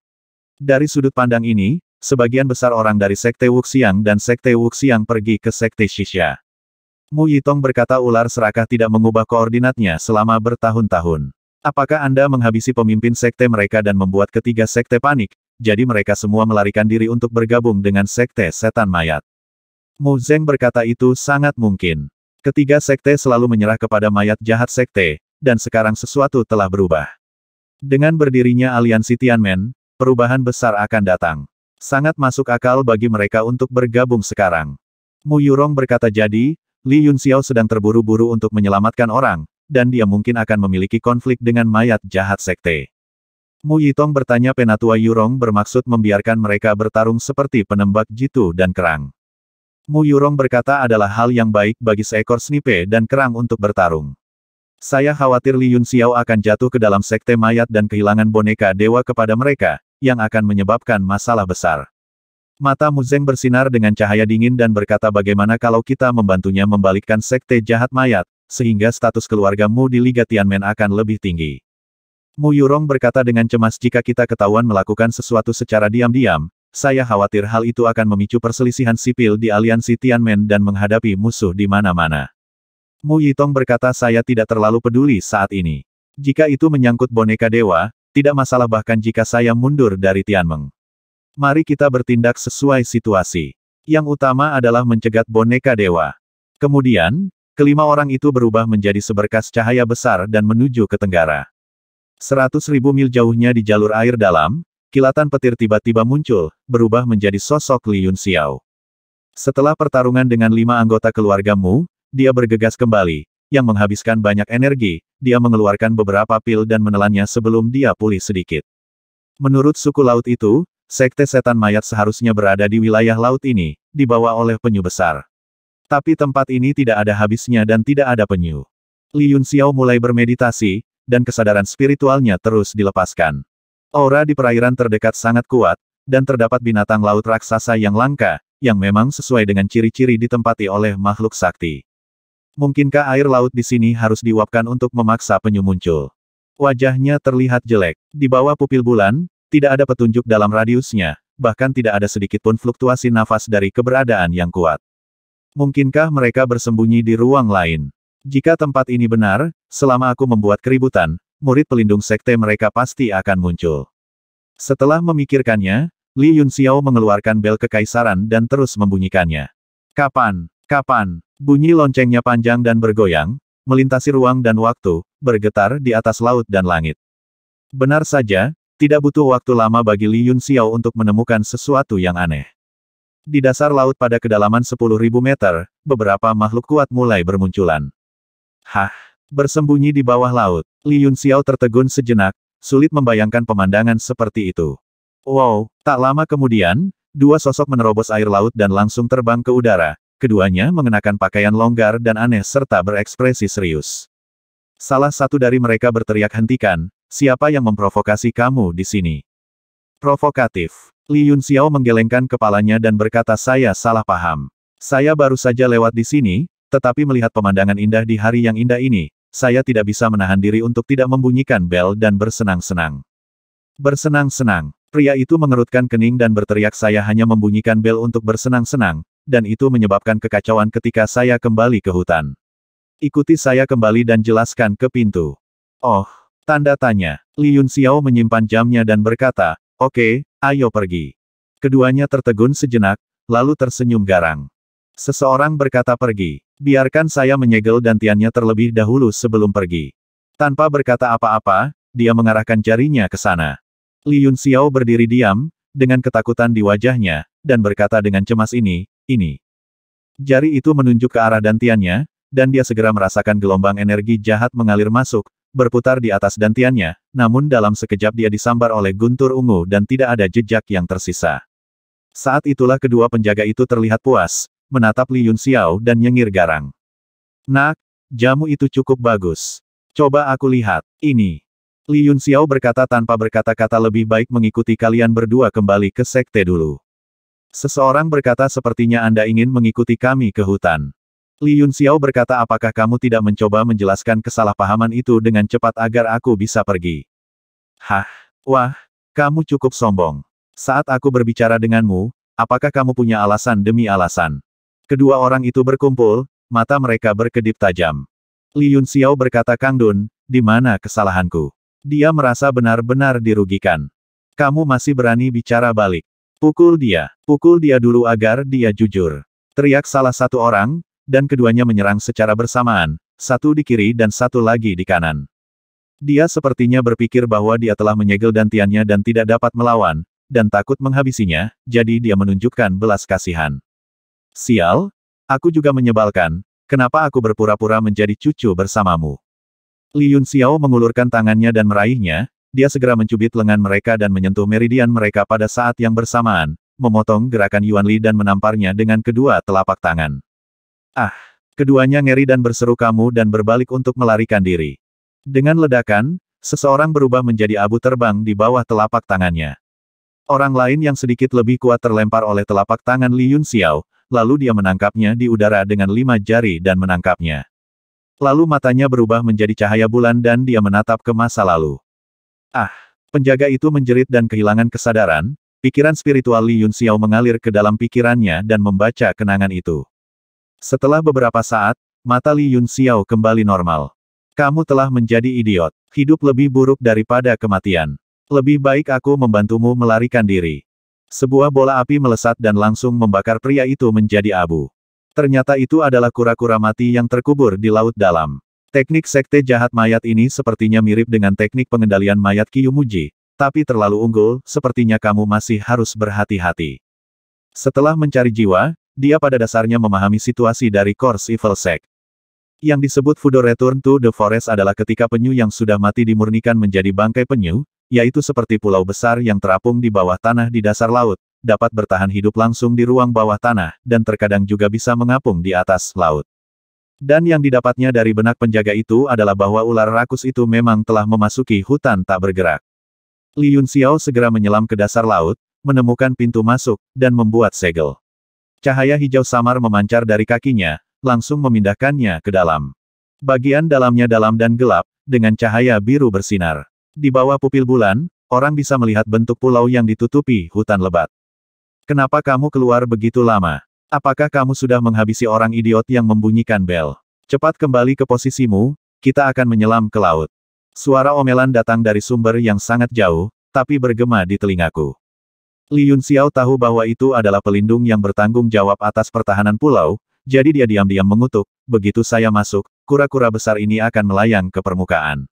Dari sudut pandang ini, sebagian besar orang dari Sekte Wuxiang dan Sekte Wuxiang pergi ke Sekte Shisha. Mu Yitong berkata ular serakah tidak mengubah koordinatnya selama bertahun-tahun. Apakah Anda menghabisi pemimpin sekte mereka dan membuat ketiga sekte panik, jadi mereka semua melarikan diri untuk bergabung dengan sekte setan mayat? Mu Zeng berkata itu sangat mungkin. Ketiga sekte selalu menyerah kepada mayat jahat sekte, dan sekarang sesuatu telah berubah. Dengan berdirinya aliansi Tianmen, perubahan besar akan datang. Sangat masuk akal bagi mereka untuk bergabung sekarang. Mu Yurong berkata jadi, Li Yunxiao sedang terburu-buru untuk menyelamatkan orang, dan dia mungkin akan memiliki konflik dengan mayat jahat sekte. Mu Yitong bertanya penatua Yurong bermaksud membiarkan mereka bertarung seperti penembak jitu dan kerang. Mu Yurong berkata adalah hal yang baik bagi seekor snipe dan kerang untuk bertarung. Saya khawatir Li Yun Xiao akan jatuh ke dalam sekte mayat dan kehilangan boneka dewa kepada mereka, yang akan menyebabkan masalah besar. Mata Mu Zeng bersinar dengan cahaya dingin dan berkata bagaimana kalau kita membantunya membalikkan sekte jahat mayat, sehingga status keluargamu di Liga Tianmen akan lebih tinggi. Mu Yurong berkata dengan cemas jika kita ketahuan melakukan sesuatu secara diam-diam, saya khawatir hal itu akan memicu perselisihan sipil di aliansi Tianmen dan menghadapi musuh di mana-mana. Mu Yitong berkata saya tidak terlalu peduli saat ini. Jika itu menyangkut boneka dewa, tidak masalah bahkan jika saya mundur dari Tianmeng. Mari kita bertindak sesuai situasi. Yang utama adalah mencegat boneka dewa. Kemudian, Kelima orang itu berubah menjadi seberkas cahaya besar dan menuju ke tenggara. Seratus ribu mil jauhnya di jalur air dalam, kilatan petir tiba-tiba muncul, berubah menjadi sosok Li Yun Xiao. Setelah pertarungan dengan lima anggota keluargamu, dia bergegas kembali, yang menghabiskan banyak energi, dia mengeluarkan beberapa pil dan menelannya sebelum dia pulih sedikit. Menurut suku laut itu, sekte setan mayat seharusnya berada di wilayah laut ini, dibawa oleh penyu besar. Tapi tempat ini tidak ada habisnya dan tidak ada penyu. Li Yun Xiao mulai bermeditasi, dan kesadaran spiritualnya terus dilepaskan. Aura di perairan terdekat sangat kuat, dan terdapat binatang laut raksasa yang langka, yang memang sesuai dengan ciri-ciri ditempati oleh makhluk sakti. Mungkinkah air laut di sini harus diuapkan untuk memaksa penyu muncul? Wajahnya terlihat jelek. Di bawah pupil bulan, tidak ada petunjuk dalam radiusnya, bahkan tidak ada sedikit pun fluktuasi nafas dari keberadaan yang kuat. Mungkinkah mereka bersembunyi di ruang lain? Jika tempat ini benar, selama aku membuat keributan, murid pelindung sekte mereka pasti akan muncul. Setelah memikirkannya, Li Yun Xiao mengeluarkan bel kekaisaran dan terus membunyikannya. Kapan? Kapan? Bunyi loncengnya panjang dan bergoyang, melintasi ruang dan waktu, bergetar di atas laut dan langit. Benar saja, tidak butuh waktu lama bagi Li Yun Xiao untuk menemukan sesuatu yang aneh. Di dasar laut pada kedalaman 10.000 meter, beberapa makhluk kuat mulai bermunculan. Hah! Bersembunyi di bawah laut, Li Yun Xiao tertegun sejenak, sulit membayangkan pemandangan seperti itu. Wow, tak lama kemudian, dua sosok menerobos air laut dan langsung terbang ke udara, keduanya mengenakan pakaian longgar dan aneh serta berekspresi serius. Salah satu dari mereka berteriak hentikan, siapa yang memprovokasi kamu di sini? Provokatif. Li Yun Xiao menggelengkan kepalanya dan berkata saya salah paham. Saya baru saja lewat di sini, tetapi melihat pemandangan indah di hari yang indah ini, saya tidak bisa menahan diri untuk tidak membunyikan bel dan bersenang-senang. Bersenang-senang, pria itu mengerutkan kening dan berteriak saya hanya membunyikan bel untuk bersenang-senang, dan itu menyebabkan kekacauan ketika saya kembali ke hutan. Ikuti saya kembali dan jelaskan ke pintu. Oh, tanda tanya. Li Yun Xiao menyimpan jamnya dan berkata, Oke, okay, Ayo pergi. Keduanya tertegun sejenak, lalu tersenyum garang. Seseorang berkata pergi. Biarkan saya menyegel dantiannya terlebih dahulu sebelum pergi. Tanpa berkata apa-apa, dia mengarahkan jarinya ke sana. Li Yun Xiao berdiri diam, dengan ketakutan di wajahnya, dan berkata dengan cemas ini, ini. Jari itu menunjuk ke arah dantiannya, dan dia segera merasakan gelombang energi jahat mengalir masuk, berputar di atas dantiannya, namun dalam sekejap dia disambar oleh guntur ungu dan tidak ada jejak yang tersisa. Saat itulah kedua penjaga itu terlihat puas, menatap Li Yun Xiao dan nyengir garang. Nak, jamu itu cukup bagus. Coba aku lihat, ini. Li Yun Xiao berkata tanpa berkata-kata lebih baik mengikuti kalian berdua kembali ke sekte dulu. Seseorang berkata sepertinya Anda ingin mengikuti kami ke hutan. Li Yun Xiao berkata apakah kamu tidak mencoba menjelaskan kesalahpahaman itu dengan cepat agar aku bisa pergi. Hah, wah, kamu cukup sombong. Saat aku berbicara denganmu, apakah kamu punya alasan demi alasan? Kedua orang itu berkumpul, mata mereka berkedip tajam. Li Yun Xiao berkata Kang Dun, di mana kesalahanku? Dia merasa benar-benar dirugikan. Kamu masih berani bicara balik. Pukul dia, pukul dia dulu agar dia jujur. Teriak salah satu orang, dan keduanya menyerang secara bersamaan, satu di kiri dan satu lagi di kanan. Dia sepertinya berpikir bahwa dia telah menyegel dantiannya dan tidak dapat melawan, dan takut menghabisinya, jadi dia menunjukkan belas kasihan. Sial, aku juga menyebalkan, kenapa aku berpura-pura menjadi cucu bersamamu? Li Yun Xiao mengulurkan tangannya dan meraihnya, dia segera mencubit lengan mereka dan menyentuh meridian mereka pada saat yang bersamaan, memotong gerakan Yuan Li dan menamparnya dengan kedua telapak tangan. Ah! Keduanya ngeri dan berseru kamu dan berbalik untuk melarikan diri. Dengan ledakan, seseorang berubah menjadi abu terbang di bawah telapak tangannya. Orang lain yang sedikit lebih kuat terlempar oleh telapak tangan Li Yun Xiao, lalu dia menangkapnya di udara dengan lima jari dan menangkapnya. Lalu matanya berubah menjadi cahaya bulan dan dia menatap ke masa lalu. Ah! Penjaga itu menjerit dan kehilangan kesadaran, pikiran spiritual Li Yun Xiao mengalir ke dalam pikirannya dan membaca kenangan itu. Setelah beberapa saat, mata Li Yun Xiao kembali normal. Kamu telah menjadi idiot. Hidup lebih buruk daripada kematian. Lebih baik aku membantumu melarikan diri. Sebuah bola api melesat dan langsung membakar pria itu menjadi abu. Ternyata itu adalah kura-kura mati yang terkubur di laut dalam. Teknik sekte jahat mayat ini sepertinya mirip dengan teknik pengendalian mayat Kiyumuji, tapi terlalu unggul, sepertinya kamu masih harus berhati-hati. Setelah mencari jiwa, dia pada dasarnya memahami situasi dari Course Evil Sect. Yang disebut Fudo Return to the Forest adalah ketika penyu yang sudah mati dimurnikan menjadi bangkai penyu, yaitu seperti pulau besar yang terapung di bawah tanah di dasar laut, dapat bertahan hidup langsung di ruang bawah tanah, dan terkadang juga bisa mengapung di atas laut. Dan yang didapatnya dari benak penjaga itu adalah bahwa ular rakus itu memang telah memasuki hutan tak bergerak. Li Yun Xiao segera menyelam ke dasar laut, menemukan pintu masuk, dan membuat segel. Cahaya hijau samar memancar dari kakinya, langsung memindahkannya ke dalam. Bagian dalamnya dalam dan gelap, dengan cahaya biru bersinar. Di bawah pupil bulan, orang bisa melihat bentuk pulau yang ditutupi hutan lebat. Kenapa kamu keluar begitu lama? Apakah kamu sudah menghabisi orang idiot yang membunyikan bel? Cepat kembali ke posisimu, kita akan menyelam ke laut. Suara omelan datang dari sumber yang sangat jauh, tapi bergema di telingaku. Li Yun Xiao tahu bahwa itu adalah pelindung yang bertanggung jawab atas pertahanan pulau, jadi dia diam-diam mengutuk, begitu saya masuk, kura-kura besar ini akan melayang ke permukaan.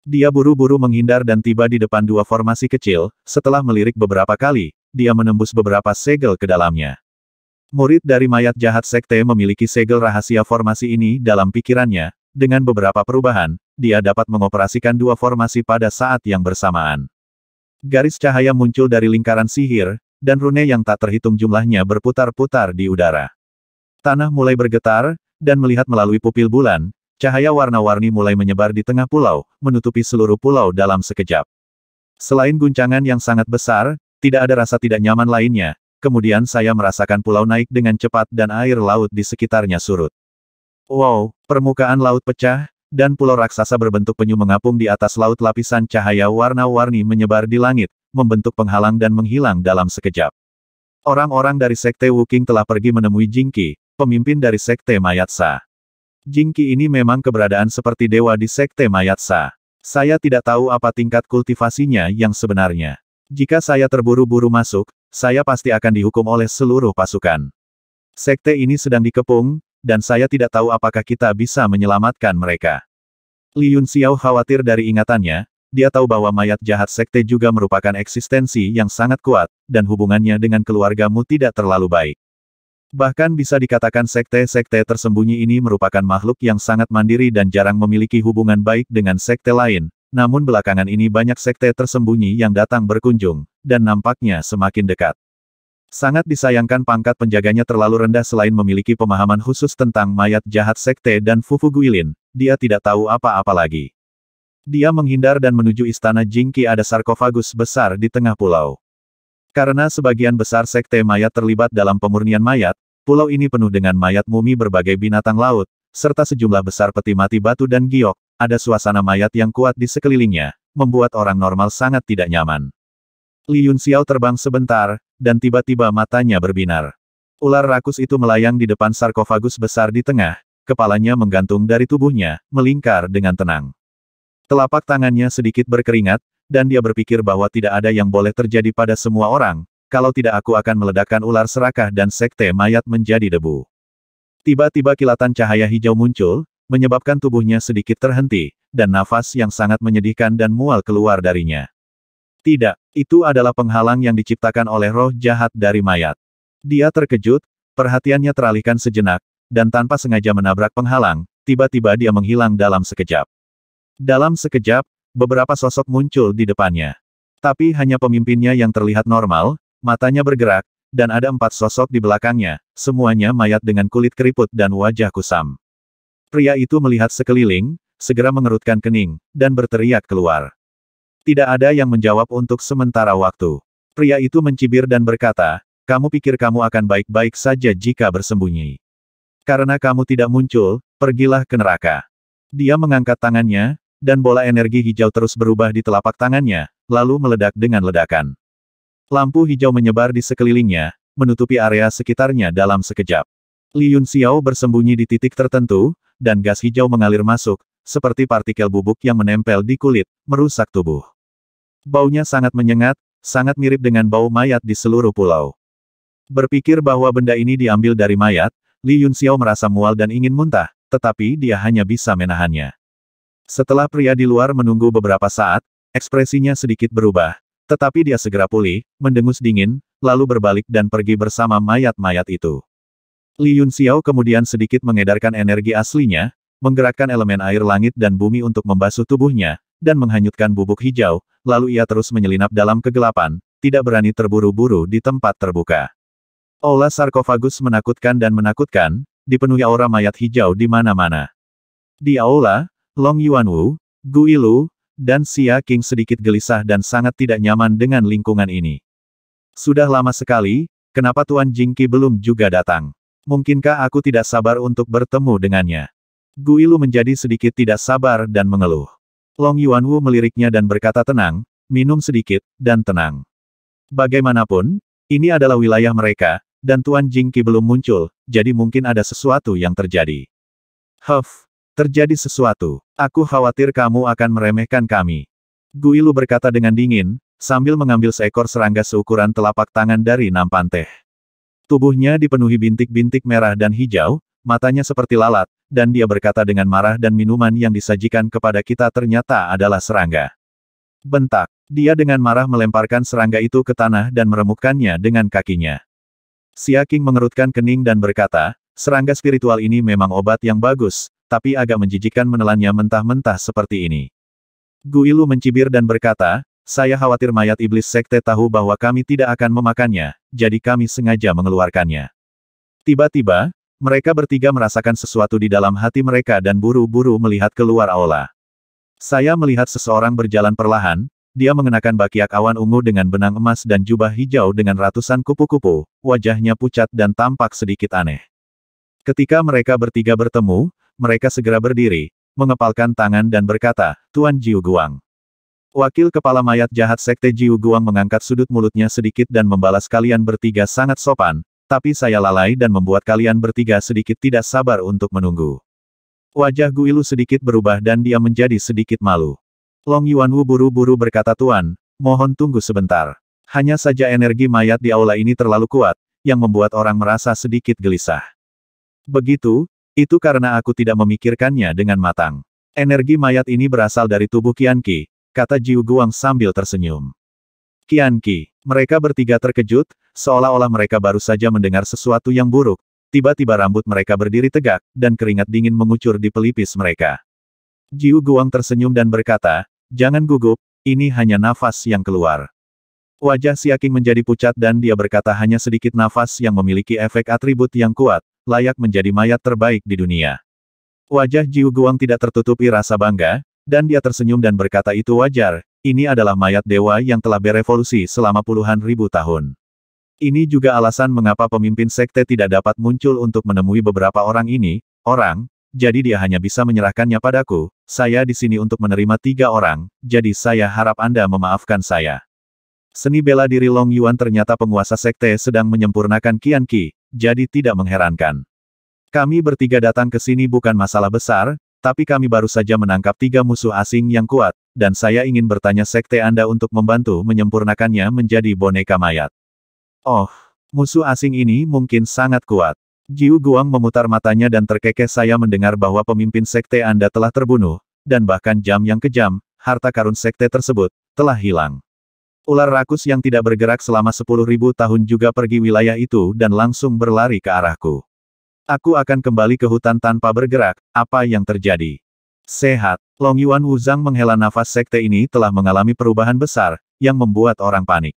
Dia buru-buru menghindar dan tiba di depan dua formasi kecil, setelah melirik beberapa kali, dia menembus beberapa segel ke dalamnya. Murid dari mayat jahat sekte memiliki segel rahasia formasi ini dalam pikirannya, dengan beberapa perubahan, dia dapat mengoperasikan dua formasi pada saat yang bersamaan. Garis cahaya muncul dari lingkaran sihir, dan rune yang tak terhitung jumlahnya berputar-putar di udara. Tanah mulai bergetar, dan melihat melalui pupil bulan, cahaya warna-warni mulai menyebar di tengah pulau, menutupi seluruh pulau dalam sekejap. Selain guncangan yang sangat besar, tidak ada rasa tidak nyaman lainnya, kemudian saya merasakan pulau naik dengan cepat dan air laut di sekitarnya surut. Wow, permukaan laut pecah, dan pulau raksasa berbentuk penyu mengapung di atas laut lapisan cahaya warna-warni menyebar di langit, membentuk penghalang dan menghilang dalam sekejap. Orang-orang dari Sekte Wuking telah pergi menemui Jingki, pemimpin dari Sekte Mayatsa. Sa. Jingki ini memang keberadaan seperti dewa di Sekte Mayatsa. Saya tidak tahu apa tingkat kultivasinya yang sebenarnya. Jika saya terburu-buru masuk, saya pasti akan dihukum oleh seluruh pasukan. Sekte ini sedang dikepung, dan saya tidak tahu apakah kita bisa menyelamatkan mereka. Li Yun Xiao khawatir dari ingatannya, dia tahu bahwa mayat jahat sekte juga merupakan eksistensi yang sangat kuat, dan hubungannya dengan keluargamu tidak terlalu baik. Bahkan bisa dikatakan sekte-sekte tersembunyi ini merupakan makhluk yang sangat mandiri dan jarang memiliki hubungan baik dengan sekte lain, namun belakangan ini banyak sekte tersembunyi yang datang berkunjung, dan nampaknya semakin dekat. Sangat disayangkan pangkat penjaganya terlalu rendah selain memiliki pemahaman khusus tentang mayat jahat sekte dan Fufu Guilin, dia tidak tahu apa-apa lagi. Dia menghindar dan menuju istana Jingki ada sarkofagus besar di tengah pulau. Karena sebagian besar sekte mayat terlibat dalam pemurnian mayat, pulau ini penuh dengan mayat mumi berbagai binatang laut, serta sejumlah besar peti mati batu dan giok, ada suasana mayat yang kuat di sekelilingnya, membuat orang normal sangat tidak nyaman. Li Yun Xiao terbang sebentar, dan tiba-tiba matanya berbinar. Ular rakus itu melayang di depan sarkofagus besar di tengah, kepalanya menggantung dari tubuhnya, melingkar dengan tenang. Telapak tangannya sedikit berkeringat, dan dia berpikir bahwa tidak ada yang boleh terjadi pada semua orang, kalau tidak aku akan meledakkan ular serakah dan sekte mayat menjadi debu. Tiba-tiba kilatan cahaya hijau muncul, menyebabkan tubuhnya sedikit terhenti, dan nafas yang sangat menyedihkan dan mual keluar darinya. Tidak, itu adalah penghalang yang diciptakan oleh roh jahat dari mayat. Dia terkejut, perhatiannya teralihkan sejenak, dan tanpa sengaja menabrak penghalang, tiba-tiba dia menghilang dalam sekejap. Dalam sekejap, beberapa sosok muncul di depannya. Tapi hanya pemimpinnya yang terlihat normal, matanya bergerak, dan ada empat sosok di belakangnya, semuanya mayat dengan kulit keriput dan wajah kusam. Pria itu melihat sekeliling, segera mengerutkan kening, dan berteriak keluar. Tidak ada yang menjawab untuk sementara waktu. Pria itu mencibir dan berkata, kamu pikir kamu akan baik-baik saja jika bersembunyi. Karena kamu tidak muncul, pergilah ke neraka. Dia mengangkat tangannya, dan bola energi hijau terus berubah di telapak tangannya, lalu meledak dengan ledakan. Lampu hijau menyebar di sekelilingnya, menutupi area sekitarnya dalam sekejap. Li Yun Xiao bersembunyi di titik tertentu, dan gas hijau mengalir masuk, seperti partikel bubuk yang menempel di kulit, merusak tubuh. Baunya sangat menyengat, sangat mirip dengan bau mayat di seluruh pulau. Berpikir bahwa benda ini diambil dari mayat, Li Yunxiao merasa mual dan ingin muntah, tetapi dia hanya bisa menahannya. Setelah pria di luar menunggu beberapa saat, ekspresinya sedikit berubah. Tetapi dia segera pulih, mendengus dingin, lalu berbalik dan pergi bersama mayat-mayat itu. Li Yunxiao kemudian sedikit mengedarkan energi aslinya, menggerakkan elemen air langit dan bumi untuk membasuh tubuhnya, dan menghanyutkan bubuk hijau, lalu ia terus menyelinap dalam kegelapan, tidak berani terburu-buru di tempat terbuka. Aula sarkofagus menakutkan dan menakutkan, dipenuhi aura mayat hijau di mana-mana. Di aula, Long Yuanwu, Gu Ilu, dan Xia King sedikit gelisah dan sangat tidak nyaman dengan lingkungan ini. Sudah lama sekali, kenapa Tuan Jingki belum juga datang? Mungkinkah aku tidak sabar untuk bertemu dengannya? Gu Ilu menjadi sedikit tidak sabar dan mengeluh. Long Yuanwu meliriknya dan berkata tenang, minum sedikit, dan tenang. Bagaimanapun, ini adalah wilayah mereka, dan Tuan Jingki belum muncul, jadi mungkin ada sesuatu yang terjadi. Huff, terjadi sesuatu. Aku khawatir kamu akan meremehkan kami. Guilu berkata dengan dingin, sambil mengambil seekor serangga seukuran telapak tangan dari nampan teh. Tubuhnya dipenuhi bintik-bintik merah dan hijau, matanya seperti lalat, dan dia berkata dengan marah dan minuman yang disajikan kepada kita ternyata adalah serangga. Bentak, dia dengan marah melemparkan serangga itu ke tanah dan meremukkannya dengan kakinya. Siaking mengerutkan kening dan berkata, serangga spiritual ini memang obat yang bagus, tapi agak menjijikkan menelannya mentah-mentah seperti ini. Guilu mencibir dan berkata, saya khawatir mayat iblis sekte tahu bahwa kami tidak akan memakannya, jadi kami sengaja mengeluarkannya. Tiba-tiba, mereka bertiga merasakan sesuatu di dalam hati mereka dan buru-buru melihat keluar aula. Saya melihat seseorang berjalan perlahan, dia mengenakan bakiak awan ungu dengan benang emas dan jubah hijau dengan ratusan kupu-kupu, wajahnya pucat dan tampak sedikit aneh. Ketika mereka bertiga bertemu, mereka segera berdiri, mengepalkan tangan dan berkata, Tuan Jiu Guang. Wakil kepala mayat jahat Sekte Jiu Guang mengangkat sudut mulutnya sedikit dan membalas kalian bertiga sangat sopan, tapi saya lalai dan membuat kalian bertiga sedikit tidak sabar untuk menunggu. Wajah Guilu sedikit berubah dan dia menjadi sedikit malu. Long Yuanwu buru-buru berkata Tuan, mohon tunggu sebentar. Hanya saja energi mayat di aula ini terlalu kuat, yang membuat orang merasa sedikit gelisah. Begitu, itu karena aku tidak memikirkannya dengan matang. Energi mayat ini berasal dari tubuh Qian Qi, kata Jiu Guang sambil tersenyum. Qian Qi. Mereka bertiga terkejut, seolah-olah mereka baru saja mendengar sesuatu yang buruk. Tiba-tiba rambut mereka berdiri tegak, dan keringat dingin mengucur di pelipis mereka. Jiu Guang tersenyum dan berkata, Jangan gugup, ini hanya nafas yang keluar. Wajah Siaking menjadi pucat dan dia berkata hanya sedikit nafas yang memiliki efek atribut yang kuat, layak menjadi mayat terbaik di dunia. Wajah Jiu Guang tidak tertutupi rasa bangga, dan dia tersenyum dan berkata itu wajar, ini adalah mayat dewa yang telah berevolusi selama puluhan ribu tahun. Ini juga alasan mengapa pemimpin sekte tidak dapat muncul untuk menemui beberapa orang ini, orang, jadi dia hanya bisa menyerahkannya padaku, saya di sini untuk menerima tiga orang, jadi saya harap Anda memaafkan saya. Seni bela diri Long Yuan ternyata penguasa sekte sedang menyempurnakan Qian Qi, jadi tidak mengherankan. Kami bertiga datang ke sini bukan masalah besar, tapi kami baru saja menangkap tiga musuh asing yang kuat, dan saya ingin bertanya sekte Anda untuk membantu menyempurnakannya menjadi boneka mayat. Oh, musuh asing ini mungkin sangat kuat. Jiu Guang memutar matanya dan terkekeh saya mendengar bahwa pemimpin sekte Anda telah terbunuh, dan bahkan jam yang kejam, harta karun sekte tersebut, telah hilang. Ular rakus yang tidak bergerak selama sepuluh ribu tahun juga pergi wilayah itu dan langsung berlari ke arahku. Aku akan kembali ke hutan tanpa bergerak, apa yang terjadi? Sehat, Long Yuan Wuzang menghela nafas sekte ini telah mengalami perubahan besar, yang membuat orang panik.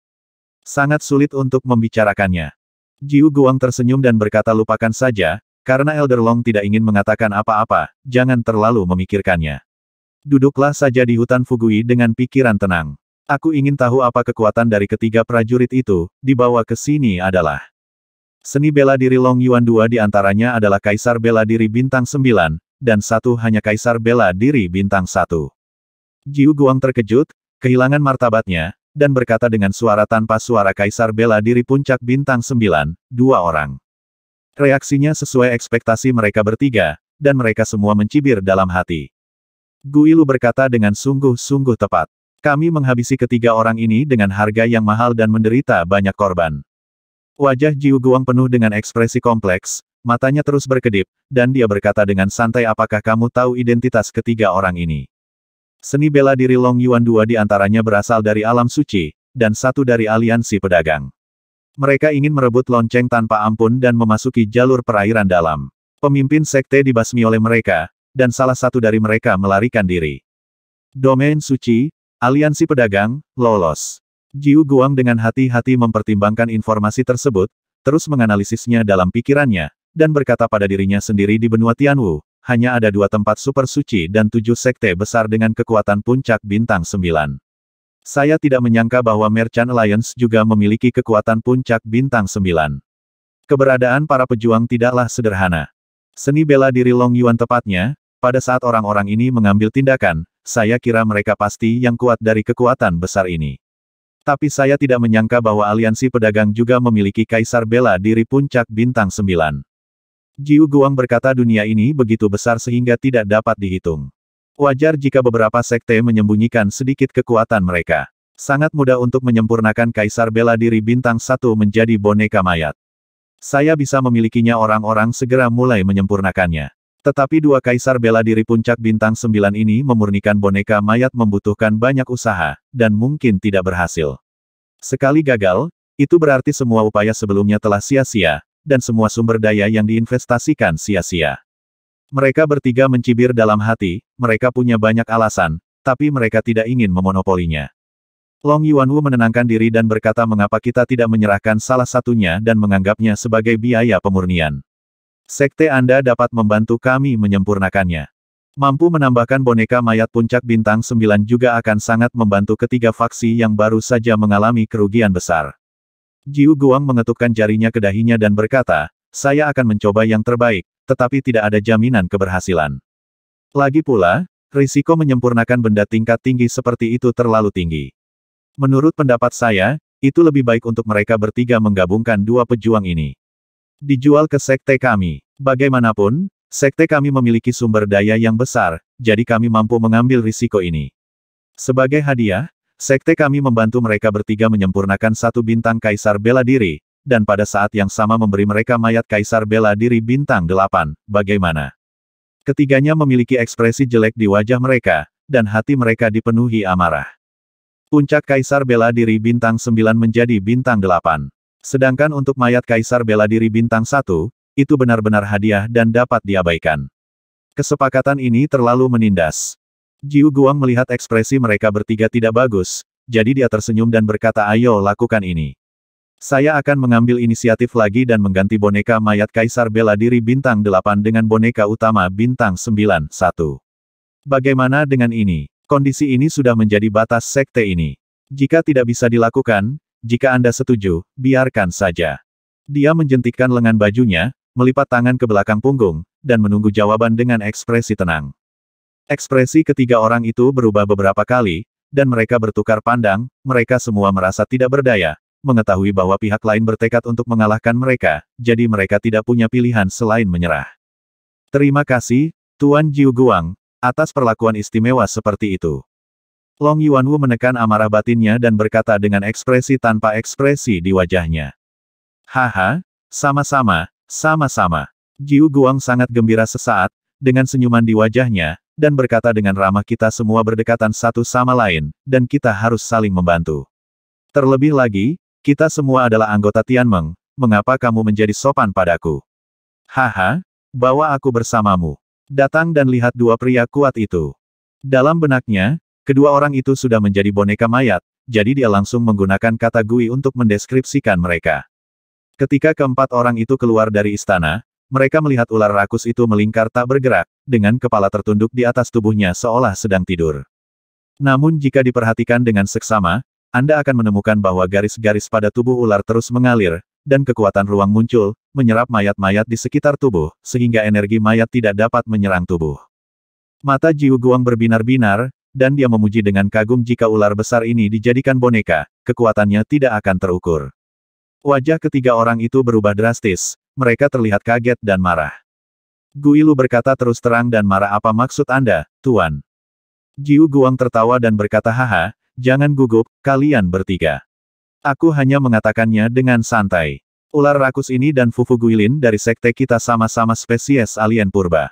Sangat sulit untuk membicarakannya. Jiu Guang tersenyum dan berkata lupakan saja, karena Elder Long tidak ingin mengatakan apa-apa, jangan terlalu memikirkannya. Duduklah saja di hutan Fugui dengan pikiran tenang. Aku ingin tahu apa kekuatan dari ketiga prajurit itu, dibawa ke sini adalah. Seni bela diri Long Yuan II antaranya adalah Kaisar Bela Diri Bintang 9, dan satu hanya Kaisar Bela Diri Bintang Satu. Jiu Guang terkejut, kehilangan martabatnya, dan berkata dengan suara tanpa suara Kaisar Bela Diri Puncak Bintang Sembilan, dua orang. Reaksinya sesuai ekspektasi mereka bertiga, dan mereka semua mencibir dalam hati. Guilu berkata dengan sungguh-sungguh tepat. Kami menghabisi ketiga orang ini dengan harga yang mahal dan menderita banyak korban. Wajah Jiu Guang penuh dengan ekspresi kompleks, Matanya terus berkedip, dan dia berkata dengan santai apakah kamu tahu identitas ketiga orang ini. Seni bela diri Long Yuan dua di antaranya berasal dari alam suci, dan satu dari aliansi pedagang. Mereka ingin merebut lonceng tanpa ampun dan memasuki jalur perairan dalam. Pemimpin sekte dibasmi oleh mereka, dan salah satu dari mereka melarikan diri. Domain suci, aliansi pedagang, lolos. Jiu Guang dengan hati-hati mempertimbangkan informasi tersebut, terus menganalisisnya dalam pikirannya, dan berkata pada dirinya sendiri di benua Tianwu, hanya ada dua tempat super suci dan tujuh sekte besar dengan kekuatan puncak bintang sembilan. Saya tidak menyangka bahwa Merchant Alliance juga memiliki kekuatan puncak bintang sembilan. Keberadaan para pejuang tidaklah sederhana. Seni bela diri Long Yuan tepatnya, pada saat orang-orang ini mengambil tindakan, saya kira mereka pasti yang kuat dari kekuatan besar ini. Tapi saya tidak menyangka bahwa aliansi pedagang juga memiliki kaisar bela diri puncak bintang sembilan. Jiu Guang berkata dunia ini begitu besar sehingga tidak dapat dihitung. Wajar jika beberapa sekte menyembunyikan sedikit kekuatan mereka. Sangat mudah untuk menyempurnakan Kaisar Bela Diri Bintang Satu menjadi boneka mayat. Saya bisa memilikinya orang-orang segera mulai menyempurnakannya. Tetapi dua kaisar bela diri puncak bintang sembilan ini memurnikan boneka mayat membutuhkan banyak usaha, dan mungkin tidak berhasil. Sekali gagal, itu berarti semua upaya sebelumnya telah sia-sia, dan semua sumber daya yang diinvestasikan sia-sia. Mereka bertiga mencibir dalam hati, mereka punya banyak alasan, tapi mereka tidak ingin memonopolinya. Long Yuanwu menenangkan diri dan berkata mengapa kita tidak menyerahkan salah satunya dan menganggapnya sebagai biaya pemurnian. Sekte Anda dapat membantu kami menyempurnakannya. Mampu menambahkan boneka mayat puncak bintang 9 juga akan sangat membantu ketiga faksi yang baru saja mengalami kerugian besar. Jiu Guang mengetukkan jarinya ke dahinya dan berkata, saya akan mencoba yang terbaik, tetapi tidak ada jaminan keberhasilan. Lagi pula, risiko menyempurnakan benda tingkat tinggi seperti itu terlalu tinggi. Menurut pendapat saya, itu lebih baik untuk mereka bertiga menggabungkan dua pejuang ini. Dijual ke sekte kami. Bagaimanapun, sekte kami memiliki sumber daya yang besar, jadi kami mampu mengambil risiko ini. Sebagai hadiah, Sekte kami membantu mereka bertiga menyempurnakan satu bintang Kaisar Bela Diri, dan pada saat yang sama memberi mereka mayat Kaisar Bela Diri bintang delapan. bagaimana? Ketiganya memiliki ekspresi jelek di wajah mereka, dan hati mereka dipenuhi amarah. Puncak Kaisar Bela Diri bintang sembilan menjadi bintang delapan, Sedangkan untuk mayat Kaisar Bela Diri bintang satu, itu benar-benar hadiah dan dapat diabaikan. Kesepakatan ini terlalu menindas. Jiu Guang melihat ekspresi mereka bertiga tidak bagus, jadi dia tersenyum dan berkata ayo lakukan ini. Saya akan mengambil inisiatif lagi dan mengganti boneka mayat Kaisar Bela Diri Bintang 8 dengan boneka utama Bintang 9-1. Bagaimana dengan ini? Kondisi ini sudah menjadi batas sekte ini. Jika tidak bisa dilakukan, jika Anda setuju, biarkan saja. Dia menjentikkan lengan bajunya, melipat tangan ke belakang punggung, dan menunggu jawaban dengan ekspresi tenang. Ekspresi ketiga orang itu berubah beberapa kali, dan mereka bertukar pandang, mereka semua merasa tidak berdaya, mengetahui bahwa pihak lain bertekad untuk mengalahkan mereka, jadi mereka tidak punya pilihan selain menyerah. Terima kasih, Tuan Jiu Guang, atas perlakuan istimewa seperti itu. Long Yuanwu menekan amarah batinnya dan berkata dengan ekspresi tanpa ekspresi di wajahnya. Haha, sama-sama, sama-sama. Jiu Guang sangat gembira sesaat, dengan senyuman di wajahnya, dan berkata dengan ramah kita semua berdekatan satu sama lain, dan kita harus saling membantu. Terlebih lagi, kita semua adalah anggota Tianmeng, mengapa kamu menjadi sopan padaku? Haha, bawa aku bersamamu. Datang dan lihat dua pria kuat itu. Dalam benaknya, kedua orang itu sudah menjadi boneka mayat, jadi dia langsung menggunakan kata Gui untuk mendeskripsikan mereka. Ketika keempat orang itu keluar dari istana, mereka melihat ular rakus itu melingkar tak bergerak, dengan kepala tertunduk di atas tubuhnya seolah sedang tidur. Namun jika diperhatikan dengan seksama, Anda akan menemukan bahwa garis-garis pada tubuh ular terus mengalir, dan kekuatan ruang muncul, menyerap mayat-mayat di sekitar tubuh, sehingga energi mayat tidak dapat menyerang tubuh. Mata Jiu Guang berbinar-binar, dan dia memuji dengan kagum jika ular besar ini dijadikan boneka, kekuatannya tidak akan terukur. Wajah ketiga orang itu berubah drastis, mereka terlihat kaget dan marah. Guilu berkata terus terang dan marah apa maksud Anda, Tuan? Jiu Guang tertawa dan berkata haha, jangan gugup, kalian bertiga. Aku hanya mengatakannya dengan santai. Ular rakus ini dan Fufu Guilin dari sekte kita sama-sama spesies alien purba.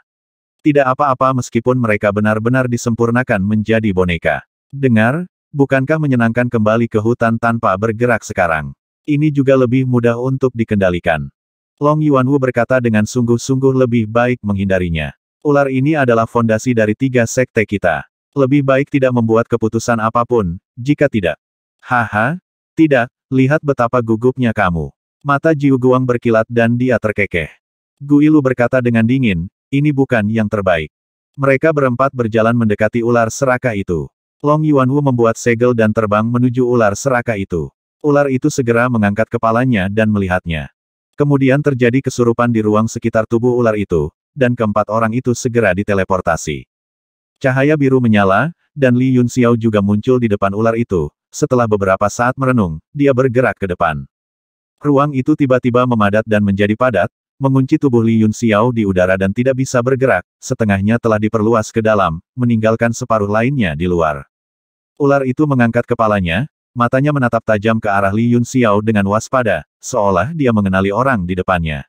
Tidak apa-apa meskipun mereka benar-benar disempurnakan menjadi boneka. Dengar, bukankah menyenangkan kembali ke hutan tanpa bergerak sekarang? Ini juga lebih mudah untuk dikendalikan. Long Yuanwu berkata dengan sungguh-sungguh lebih baik menghindarinya. Ular ini adalah fondasi dari tiga sekte kita. Lebih baik tidak membuat keputusan apapun, jika tidak. Haha, tidak, lihat betapa gugupnya kamu. Mata Jiu Guang berkilat dan dia terkekeh. Guilu berkata dengan dingin, ini bukan yang terbaik. Mereka berempat berjalan mendekati ular seraka itu. Long Yuanwu membuat segel dan terbang menuju ular seraka itu. Ular itu segera mengangkat kepalanya dan melihatnya. Kemudian terjadi kesurupan di ruang sekitar tubuh ular itu, dan keempat orang itu segera diteleportasi. Cahaya biru menyala, dan Li Yun Xiao juga muncul di depan ular itu. Setelah beberapa saat merenung, dia bergerak ke depan. Ruang itu tiba-tiba memadat dan menjadi padat, mengunci tubuh Li Yun Xiao di udara dan tidak bisa bergerak, setengahnya telah diperluas ke dalam, meninggalkan separuh lainnya di luar. Ular itu mengangkat kepalanya, matanya menatap tajam ke arah Li Yun Xiao dengan waspada, seolah dia mengenali orang di depannya.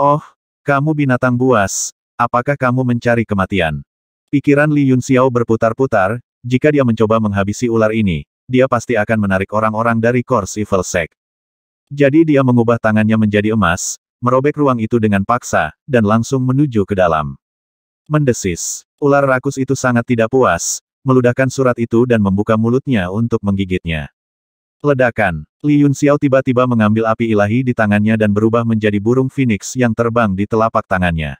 Oh, kamu binatang buas, apakah kamu mencari kematian? Pikiran Li Yun Xiao berputar-putar, jika dia mencoba menghabisi ular ini, dia pasti akan menarik orang-orang dari Course Evil Sect. Jadi dia mengubah tangannya menjadi emas, merobek ruang itu dengan paksa, dan langsung menuju ke dalam. Mendesis, ular rakus itu sangat tidak puas, meludahkan surat itu dan membuka mulutnya untuk menggigitnya. Ledakan. Li Yun Xiao tiba-tiba mengambil api ilahi di tangannya dan berubah menjadi burung phoenix yang terbang di telapak tangannya.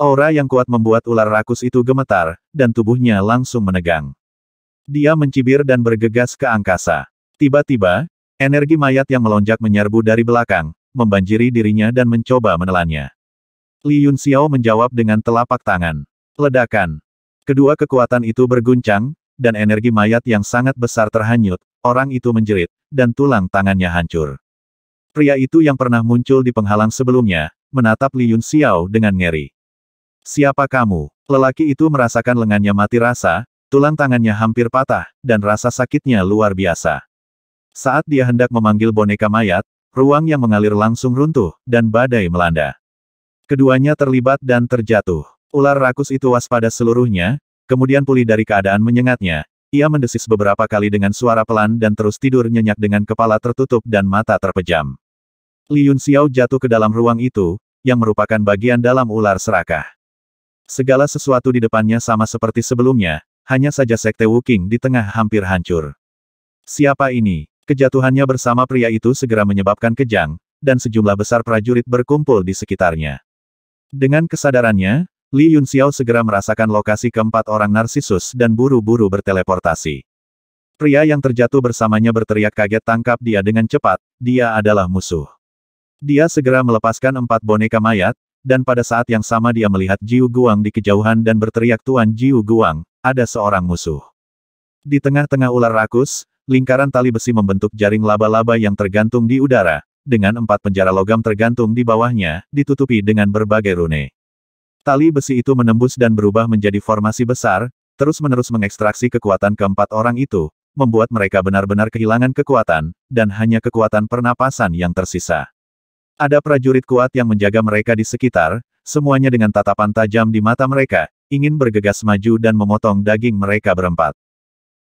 Aura yang kuat membuat ular rakus itu gemetar, dan tubuhnya langsung menegang. Dia mencibir dan bergegas ke angkasa. Tiba-tiba, energi mayat yang melonjak menyerbu dari belakang, membanjiri dirinya dan mencoba menelannya. Li Yun Xiao menjawab dengan telapak tangan. Ledakan. Kedua kekuatan itu berguncang, dan energi mayat yang sangat besar terhanyut, orang itu menjerit, dan tulang tangannya hancur. Pria itu yang pernah muncul di penghalang sebelumnya, menatap Li Yun Xiao dengan ngeri. Siapa kamu? Lelaki itu merasakan lengannya mati rasa, tulang tangannya hampir patah, dan rasa sakitnya luar biasa. Saat dia hendak memanggil boneka mayat, ruang yang mengalir langsung runtuh, dan badai melanda. Keduanya terlibat dan terjatuh. Ular rakus itu waspada seluruhnya, kemudian pulih dari keadaan menyengatnya. Ia mendesis beberapa kali dengan suara pelan dan terus tidur nyenyak dengan kepala tertutup dan mata terpejam. Liun Xiao jatuh ke dalam ruang itu, yang merupakan bagian dalam ular serakah. Segala sesuatu di depannya sama seperti sebelumnya, hanya saja sekte Wuking di tengah hampir hancur. Siapa ini? Kejatuhannya bersama pria itu segera menyebabkan kejang, dan sejumlah besar prajurit berkumpul di sekitarnya. Dengan kesadarannya, Li Xiao segera merasakan lokasi keempat orang narsisus dan buru-buru berteleportasi. Pria yang terjatuh bersamanya berteriak kaget tangkap dia dengan cepat, dia adalah musuh. Dia segera melepaskan empat boneka mayat, dan pada saat yang sama dia melihat Jiu Guang di kejauhan dan berteriak Tuan Jiu Guang, ada seorang musuh. Di tengah-tengah ular rakus, lingkaran tali besi membentuk jaring laba-laba yang tergantung di udara, dengan empat penjara logam tergantung di bawahnya, ditutupi dengan berbagai rune. Tali besi itu menembus dan berubah menjadi formasi besar, terus-menerus mengekstraksi kekuatan keempat orang itu, membuat mereka benar-benar kehilangan kekuatan, dan hanya kekuatan pernapasan yang tersisa. Ada prajurit kuat yang menjaga mereka di sekitar, semuanya dengan tatapan tajam di mata mereka, ingin bergegas maju dan memotong daging mereka berempat.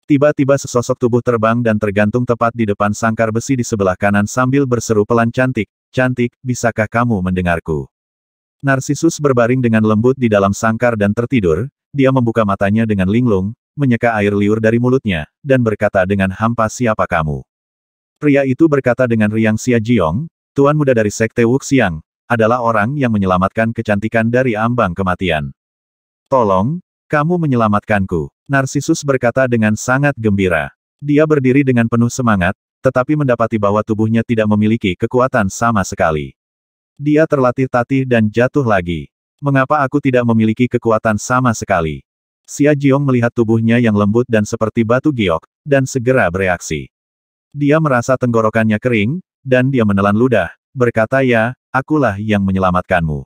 Tiba-tiba sesosok tubuh terbang dan tergantung tepat di depan sangkar besi di sebelah kanan sambil berseru pelan cantik, cantik, bisakah kamu mendengarku? Narsisus berbaring dengan lembut di dalam sangkar dan tertidur, dia membuka matanya dengan linglung, menyeka air liur dari mulutnya, dan berkata dengan hampa siapa kamu. Pria itu berkata dengan riang Xia Jiong, Tuan muda dari Sekte Wuxiang, adalah orang yang menyelamatkan kecantikan dari ambang kematian. Tolong, kamu menyelamatkanku. Narsisus berkata dengan sangat gembira. Dia berdiri dengan penuh semangat, tetapi mendapati bahwa tubuhnya tidak memiliki kekuatan sama sekali. Dia terlatih tatih dan jatuh lagi. Mengapa aku tidak memiliki kekuatan sama sekali? Xia Jiong melihat tubuhnya yang lembut dan seperti batu giok, dan segera bereaksi. Dia merasa tenggorokannya kering, dan dia menelan ludah, berkata ya, akulah yang menyelamatkanmu.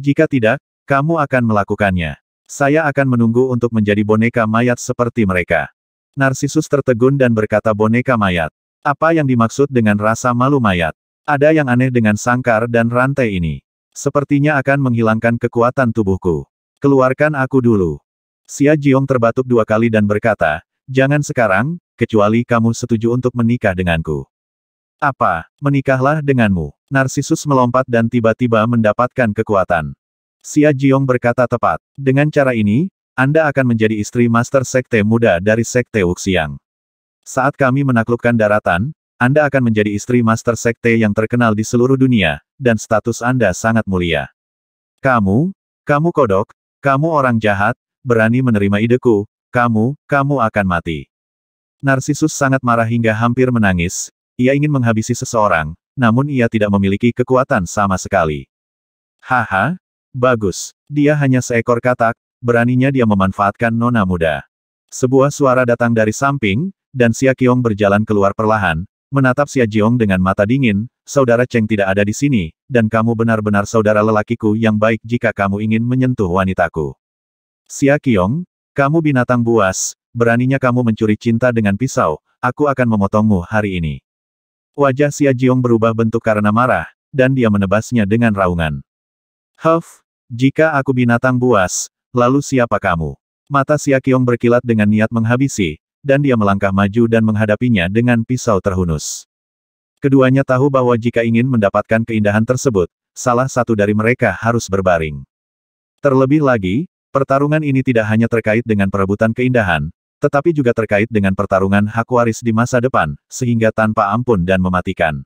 Jika tidak, kamu akan melakukannya. Saya akan menunggu untuk menjadi boneka mayat seperti mereka. Narsisus tertegun dan berkata boneka mayat. Apa yang dimaksud dengan rasa malu mayat? Ada yang aneh dengan sangkar dan rantai ini. Sepertinya akan menghilangkan kekuatan tubuhku. Keluarkan aku dulu. Xia Jiong terbatuk dua kali dan berkata, Jangan sekarang, kecuali kamu setuju untuk menikah denganku. Apa, menikahlah denganmu. Narsisus melompat dan tiba-tiba mendapatkan kekuatan. Xia Jiong berkata tepat. Dengan cara ini, Anda akan menjadi istri Master Sekte Muda dari Sekte Wuxiang. Saat kami menaklukkan daratan, anda akan menjadi istri master sekte yang terkenal di seluruh dunia, dan status Anda sangat mulia. Kamu, kamu kodok, kamu orang jahat, berani menerima ideku, kamu, kamu akan mati. Narsisus sangat marah hingga hampir menangis, ia ingin menghabisi seseorang, namun ia tidak memiliki kekuatan sama sekali. Haha, bagus, dia hanya seekor katak, beraninya dia memanfaatkan nona muda. Sebuah suara datang dari samping, dan Sia berjalan keluar perlahan, Menatap Xia Jiong dengan mata dingin, saudara Cheng tidak ada di sini, dan kamu benar-benar saudara lelakiku yang baik jika kamu ingin menyentuh wanitaku. Xia Qiong, kamu binatang buas, beraninya kamu mencuri cinta dengan pisau, aku akan memotongmu hari ini. Wajah Xia Jiong berubah bentuk karena marah, dan dia menebasnya dengan raungan. Huff, jika aku binatang buas, lalu siapa kamu? Mata Xia Qiong berkilat dengan niat menghabisi, dan dia melangkah maju dan menghadapinya dengan pisau terhunus. Keduanya tahu bahwa jika ingin mendapatkan keindahan tersebut, salah satu dari mereka harus berbaring. Terlebih lagi, pertarungan ini tidak hanya terkait dengan perebutan keindahan, tetapi juga terkait dengan pertarungan hak waris di masa depan, sehingga tanpa ampun dan mematikan.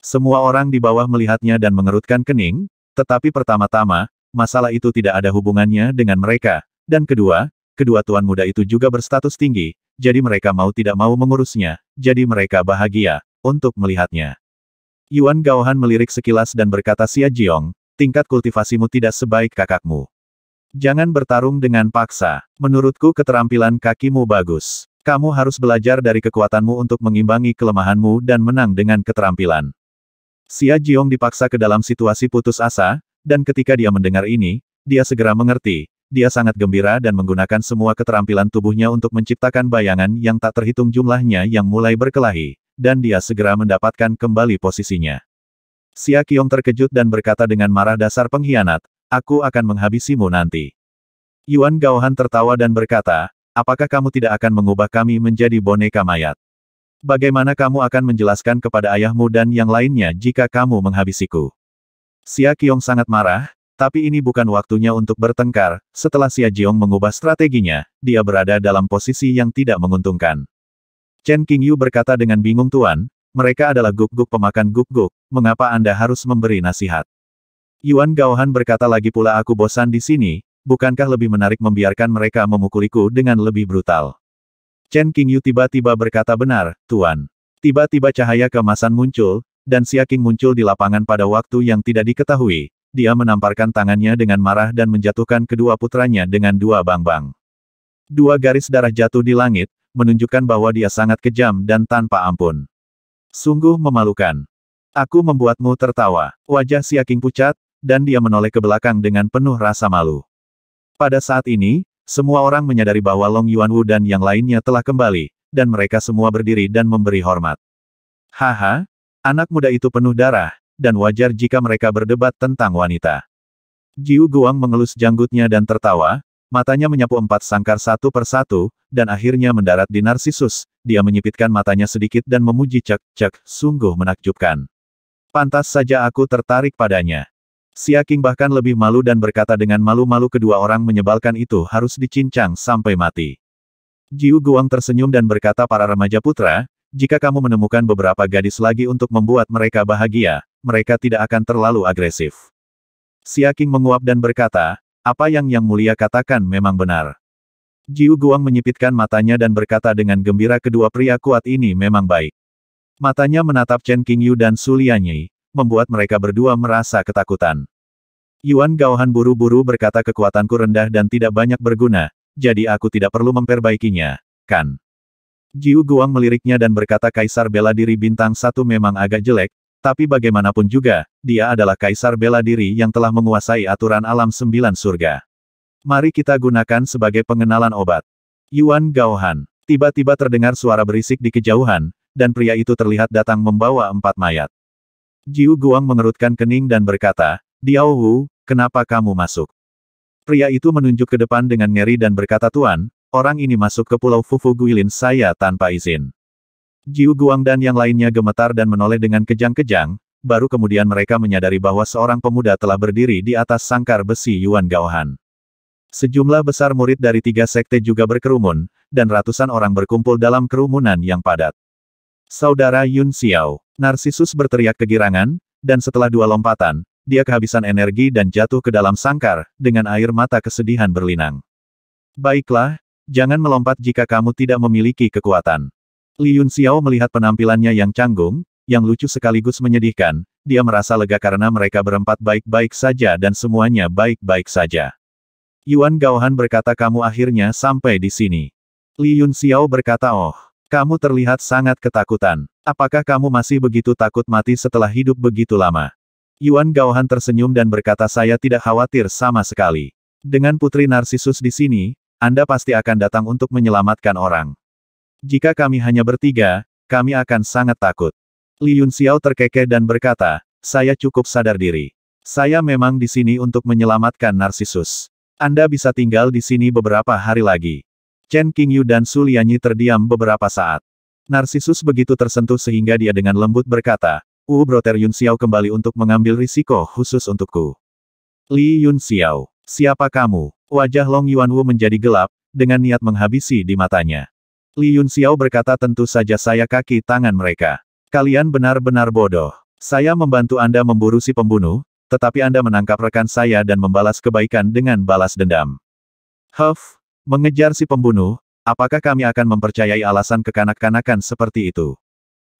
Semua orang di bawah melihatnya dan mengerutkan kening, tetapi pertama-tama, masalah itu tidak ada hubungannya dengan mereka, dan kedua, kedua tuan muda itu juga berstatus tinggi, jadi mereka mau tidak mau mengurusnya, jadi mereka bahagia untuk melihatnya. Yuan Gaohan melirik sekilas dan berkata Xia Jiong, tingkat kultivasimu tidak sebaik kakakmu. Jangan bertarung dengan paksa. Menurutku keterampilan kakimu bagus. Kamu harus belajar dari kekuatanmu untuk mengimbangi kelemahanmu dan menang dengan keterampilan. Xia Jiong dipaksa ke dalam situasi putus asa, dan ketika dia mendengar ini, dia segera mengerti, dia sangat gembira dan menggunakan semua keterampilan tubuhnya untuk menciptakan bayangan yang tak terhitung jumlahnya yang mulai berkelahi, dan dia segera mendapatkan kembali posisinya. Xia Qiong terkejut dan berkata dengan marah dasar pengkhianat, aku akan menghabisimu nanti. Yuan Gaohan tertawa dan berkata, apakah kamu tidak akan mengubah kami menjadi boneka mayat? Bagaimana kamu akan menjelaskan kepada ayahmu dan yang lainnya jika kamu menghabisiku? Xia Qiong sangat marah, tapi ini bukan waktunya untuk bertengkar, setelah Xia Jiong mengubah strateginya, dia berada dalam posisi yang tidak menguntungkan. Chen Qingyu berkata dengan bingung Tuan, mereka adalah guk-guk pemakan guk-guk, mengapa Anda harus memberi nasihat? Yuan Gaohan berkata lagi pula aku bosan di sini, bukankah lebih menarik membiarkan mereka memukuliku dengan lebih brutal? Chen Qingyu tiba-tiba berkata benar, Tuan. Tiba-tiba cahaya kemasan muncul, dan Xia Qing muncul di lapangan pada waktu yang tidak diketahui, dia menamparkan tangannya dengan marah dan menjatuhkan kedua putranya dengan dua bang-bang. Dua garis darah jatuh di langit, menunjukkan bahwa dia sangat kejam dan tanpa ampun. Sungguh memalukan. Aku membuatmu tertawa. Wajah Siaking pucat, dan dia menoleh ke belakang dengan penuh rasa malu. Pada saat ini, semua orang menyadari bahwa Long Yuanwu dan yang lainnya telah kembali, dan mereka semua berdiri dan memberi hormat. Haha, anak muda itu penuh darah, dan wajar jika mereka berdebat tentang wanita. Jiu Guang mengelus janggutnya dan tertawa, matanya menyapu empat sangkar satu persatu, dan akhirnya mendarat di Narsisus, dia menyipitkan matanya sedikit dan memuji Cek, Cek, sungguh menakjubkan. Pantas saja aku tertarik padanya. Siaking bahkan lebih malu dan berkata dengan malu-malu kedua orang menyebalkan itu harus dicincang sampai mati. Jiu Guang tersenyum dan berkata para remaja putra, jika kamu menemukan beberapa gadis lagi untuk membuat mereka bahagia, mereka tidak akan terlalu agresif. Siaking menguap dan berkata, apa yang Yang Mulia katakan memang benar. Jiu Guang menyipitkan matanya dan berkata dengan gembira kedua pria kuat ini memang baik. Matanya menatap Chen Qingyu dan Su Lianyi, membuat mereka berdua merasa ketakutan. Yuan Gaohan buru-buru berkata kekuatanku rendah dan tidak banyak berguna, jadi aku tidak perlu memperbaikinya, kan? Jiu Guang meliriknya dan berkata Kaisar Bela Diri Bintang Satu memang agak jelek, tapi bagaimanapun juga, dia adalah Kaisar Bela Diri yang telah menguasai aturan alam sembilan surga. Mari kita gunakan sebagai pengenalan obat. Yuan Gaohan, tiba-tiba terdengar suara berisik di kejauhan, dan pria itu terlihat datang membawa empat mayat. Jiu Guang mengerutkan kening dan berkata, Diao Wu, kenapa kamu masuk? Pria itu menunjuk ke depan dengan ngeri dan berkata Tuan, Orang ini masuk ke pulau Fufu Guilin saya tanpa izin. Jiu Guang dan yang lainnya gemetar dan menoleh dengan kejang-kejang, baru kemudian mereka menyadari bahwa seorang pemuda telah berdiri di atas sangkar besi Yuan Gaohan. Sejumlah besar murid dari tiga sekte juga berkerumun, dan ratusan orang berkumpul dalam kerumunan yang padat. Saudara Yun Xiao, Narsisus berteriak kegirangan, dan setelah dua lompatan, dia kehabisan energi dan jatuh ke dalam sangkar, dengan air mata kesedihan berlinang. Baiklah, Jangan melompat jika kamu tidak memiliki kekuatan. Li Yun Xiao melihat penampilannya yang canggung, yang lucu sekaligus menyedihkan, dia merasa lega karena mereka berempat baik-baik saja dan semuanya baik-baik saja. Yuan Gaohan berkata kamu akhirnya sampai di sini. Li Yun Xiao berkata oh, kamu terlihat sangat ketakutan. Apakah kamu masih begitu takut mati setelah hidup begitu lama? Yuan Gaohan tersenyum dan berkata saya tidak khawatir sama sekali. Dengan putri Narsisus di sini, anda pasti akan datang untuk menyelamatkan orang. Jika kami hanya bertiga, kami akan sangat takut. Li Yun Xiao terkekeh dan berkata, saya cukup sadar diri. Saya memang di sini untuk menyelamatkan Narsisus. Anda bisa tinggal di sini beberapa hari lagi. Chen Qingyu dan Su Lianyi terdiam beberapa saat. Narsisus begitu tersentuh sehingga dia dengan lembut berkata, U Broter Yun Xiao kembali untuk mengambil risiko khusus untukku. Li Yun Xiao. Siapa kamu? Wajah Long Yuanwu menjadi gelap, dengan niat menghabisi di matanya. Li Yun Xiao berkata tentu saja saya kaki tangan mereka. Kalian benar-benar bodoh. Saya membantu Anda memburu si pembunuh, tetapi Anda menangkap rekan saya dan membalas kebaikan dengan balas dendam. Huff, mengejar si pembunuh, apakah kami akan mempercayai alasan kekanak-kanakan seperti itu?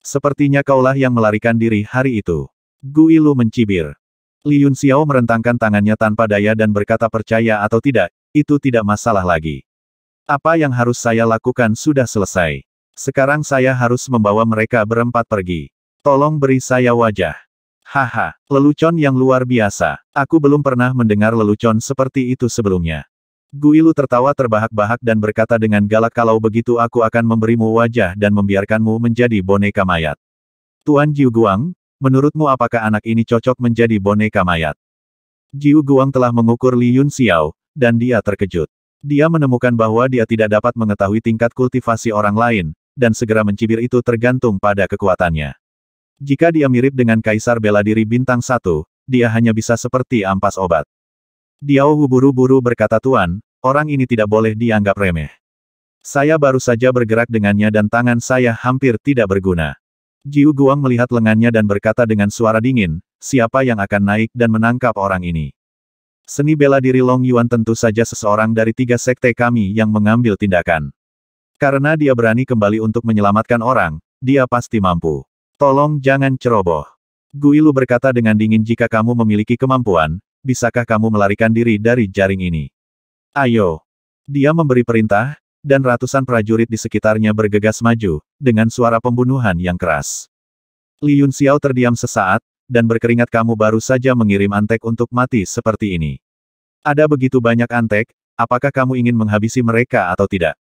Sepertinya kaulah yang melarikan diri hari itu. Gu Ilu mencibir. Liun Xiao merentangkan tangannya tanpa daya dan berkata percaya atau tidak, itu tidak masalah lagi. Apa yang harus saya lakukan sudah selesai. Sekarang saya harus membawa mereka berempat pergi. Tolong beri saya wajah. Haha, lelucon yang luar biasa. Aku belum pernah mendengar lelucon seperti itu sebelumnya. Guilu tertawa terbahak-bahak dan berkata dengan galak kalau begitu aku akan memberimu wajah dan membiarkanmu menjadi boneka mayat. Tuan Jiu Guang, Menurutmu apakah anak ini cocok menjadi boneka mayat? Jiu Guang telah mengukur Li Yun Xiao, dan dia terkejut. Dia menemukan bahwa dia tidak dapat mengetahui tingkat kultivasi orang lain, dan segera mencibir itu tergantung pada kekuatannya. Jika dia mirip dengan Kaisar Bela Diri Bintang Satu, dia hanya bisa seperti ampas obat. Diao buru-buru berkata Tuan, orang ini tidak boleh dianggap remeh. Saya baru saja bergerak dengannya dan tangan saya hampir tidak berguna. Jiu Guang melihat lengannya dan berkata dengan suara dingin, siapa yang akan naik dan menangkap orang ini? Seni bela diri Long Yuan tentu saja seseorang dari tiga sekte kami yang mengambil tindakan. Karena dia berani kembali untuk menyelamatkan orang, dia pasti mampu. Tolong jangan ceroboh. Guilu berkata dengan dingin jika kamu memiliki kemampuan, bisakah kamu melarikan diri dari jaring ini? Ayo. Dia memberi perintah, dan ratusan prajurit di sekitarnya bergegas maju, dengan suara pembunuhan yang keras. Li Yun Xiao terdiam sesaat, dan berkeringat kamu baru saja mengirim antek untuk mati seperti ini. Ada begitu banyak antek, apakah kamu ingin menghabisi mereka atau tidak?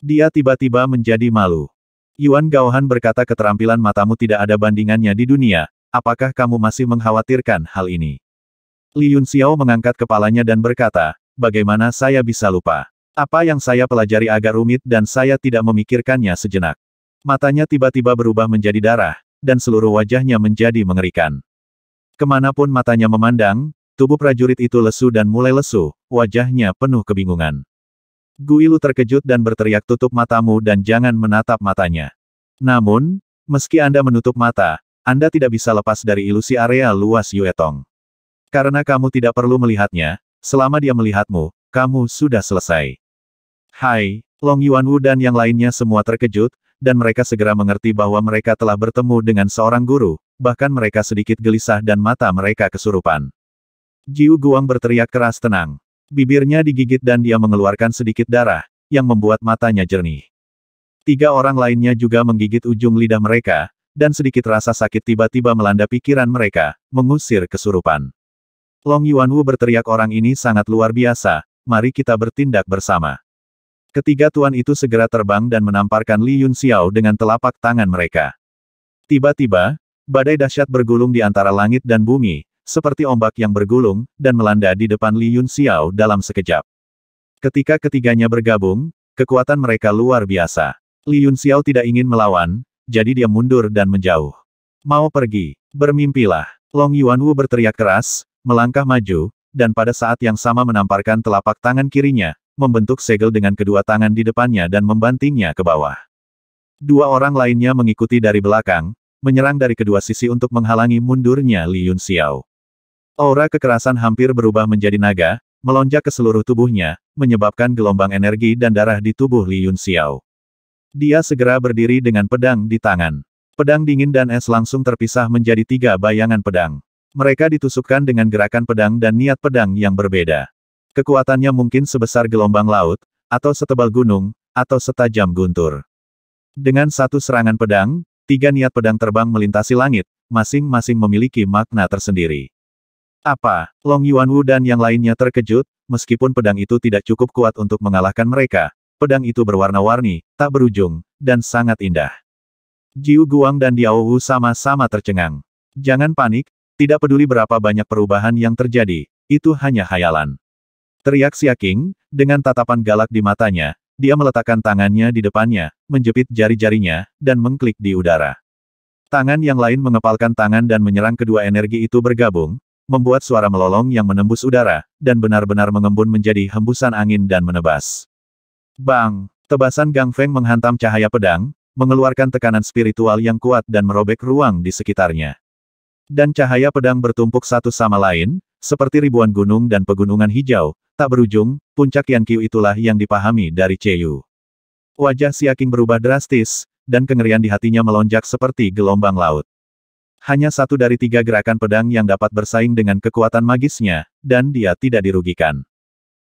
Dia tiba-tiba menjadi malu. Yuan Gaohan berkata keterampilan matamu tidak ada bandingannya di dunia, apakah kamu masih mengkhawatirkan hal ini? Li Yun Xiao mengangkat kepalanya dan berkata, bagaimana saya bisa lupa? Apa yang saya pelajari agak rumit dan saya tidak memikirkannya sejenak. Matanya tiba-tiba berubah menjadi darah, dan seluruh wajahnya menjadi mengerikan. Kemanapun matanya memandang, tubuh prajurit itu lesu dan mulai lesu, wajahnya penuh kebingungan. Guilu terkejut dan berteriak tutup matamu dan jangan menatap matanya. Namun, meski Anda menutup mata, Anda tidak bisa lepas dari ilusi area luas Yuetong. Karena kamu tidak perlu melihatnya, selama dia melihatmu, kamu sudah selesai. Hai, Long Yuanwu dan yang lainnya semua terkejut, dan mereka segera mengerti bahwa mereka telah bertemu dengan seorang guru, bahkan mereka sedikit gelisah dan mata mereka kesurupan. Jiu Guang berteriak keras tenang. Bibirnya digigit dan dia mengeluarkan sedikit darah, yang membuat matanya jernih. Tiga orang lainnya juga menggigit ujung lidah mereka, dan sedikit rasa sakit tiba-tiba melanda pikiran mereka, mengusir kesurupan. Long Yuanwu berteriak orang ini sangat luar biasa, mari kita bertindak bersama. Ketiga tuan itu segera terbang dan menamparkan Li Yun Xiao dengan telapak tangan mereka. Tiba-tiba, badai dahsyat bergulung di antara langit dan bumi, seperti ombak yang bergulung, dan melanda di depan Li Yun Xiao dalam sekejap. Ketika ketiganya bergabung, kekuatan mereka luar biasa. Li Yun Xiao tidak ingin melawan, jadi dia mundur dan menjauh. Mau pergi, bermimpilah. Long Yuan Wu berteriak keras, melangkah maju, dan pada saat yang sama menamparkan telapak tangan kirinya, membentuk segel dengan kedua tangan di depannya dan membantingnya ke bawah. Dua orang lainnya mengikuti dari belakang, menyerang dari kedua sisi untuk menghalangi mundurnya Li Yun Xiao. Aura kekerasan hampir berubah menjadi naga, melonjak ke seluruh tubuhnya, menyebabkan gelombang energi dan darah di tubuh Li Yun Xiao. Dia segera berdiri dengan pedang di tangan. Pedang dingin dan es langsung terpisah menjadi tiga bayangan pedang. Mereka ditusukkan dengan gerakan pedang dan niat pedang yang berbeda. Kekuatannya mungkin sebesar gelombang laut, atau setebal gunung, atau setajam guntur. Dengan satu serangan pedang, tiga niat pedang terbang melintasi langit, masing-masing memiliki makna tersendiri. Apa, Long Yuanwu dan yang lainnya terkejut, meskipun pedang itu tidak cukup kuat untuk mengalahkan mereka, pedang itu berwarna-warni, tak berujung, dan sangat indah. Jiu Guang dan Diao Wu sama-sama tercengang. Jangan panik, tidak peduli berapa banyak perubahan yang terjadi, itu hanya khayalan. Teriak Siaking, dengan tatapan galak di matanya, dia meletakkan tangannya di depannya, menjepit jari-jarinya, dan mengklik di udara. Tangan yang lain mengepalkan tangan dan menyerang kedua energi itu bergabung, membuat suara melolong yang menembus udara, dan benar-benar mengembun menjadi hembusan angin dan menebas. Bang! Tebasan Gang Feng menghantam cahaya pedang, mengeluarkan tekanan spiritual yang kuat dan merobek ruang di sekitarnya dan cahaya pedang bertumpuk satu sama lain, seperti ribuan gunung dan pegunungan hijau, tak berujung, puncak Yan Qiu itulah yang dipahami dari Cheyu. Wajah Siaking berubah drastis, dan kengerian di hatinya melonjak seperti gelombang laut. Hanya satu dari tiga gerakan pedang yang dapat bersaing dengan kekuatan magisnya, dan dia tidak dirugikan.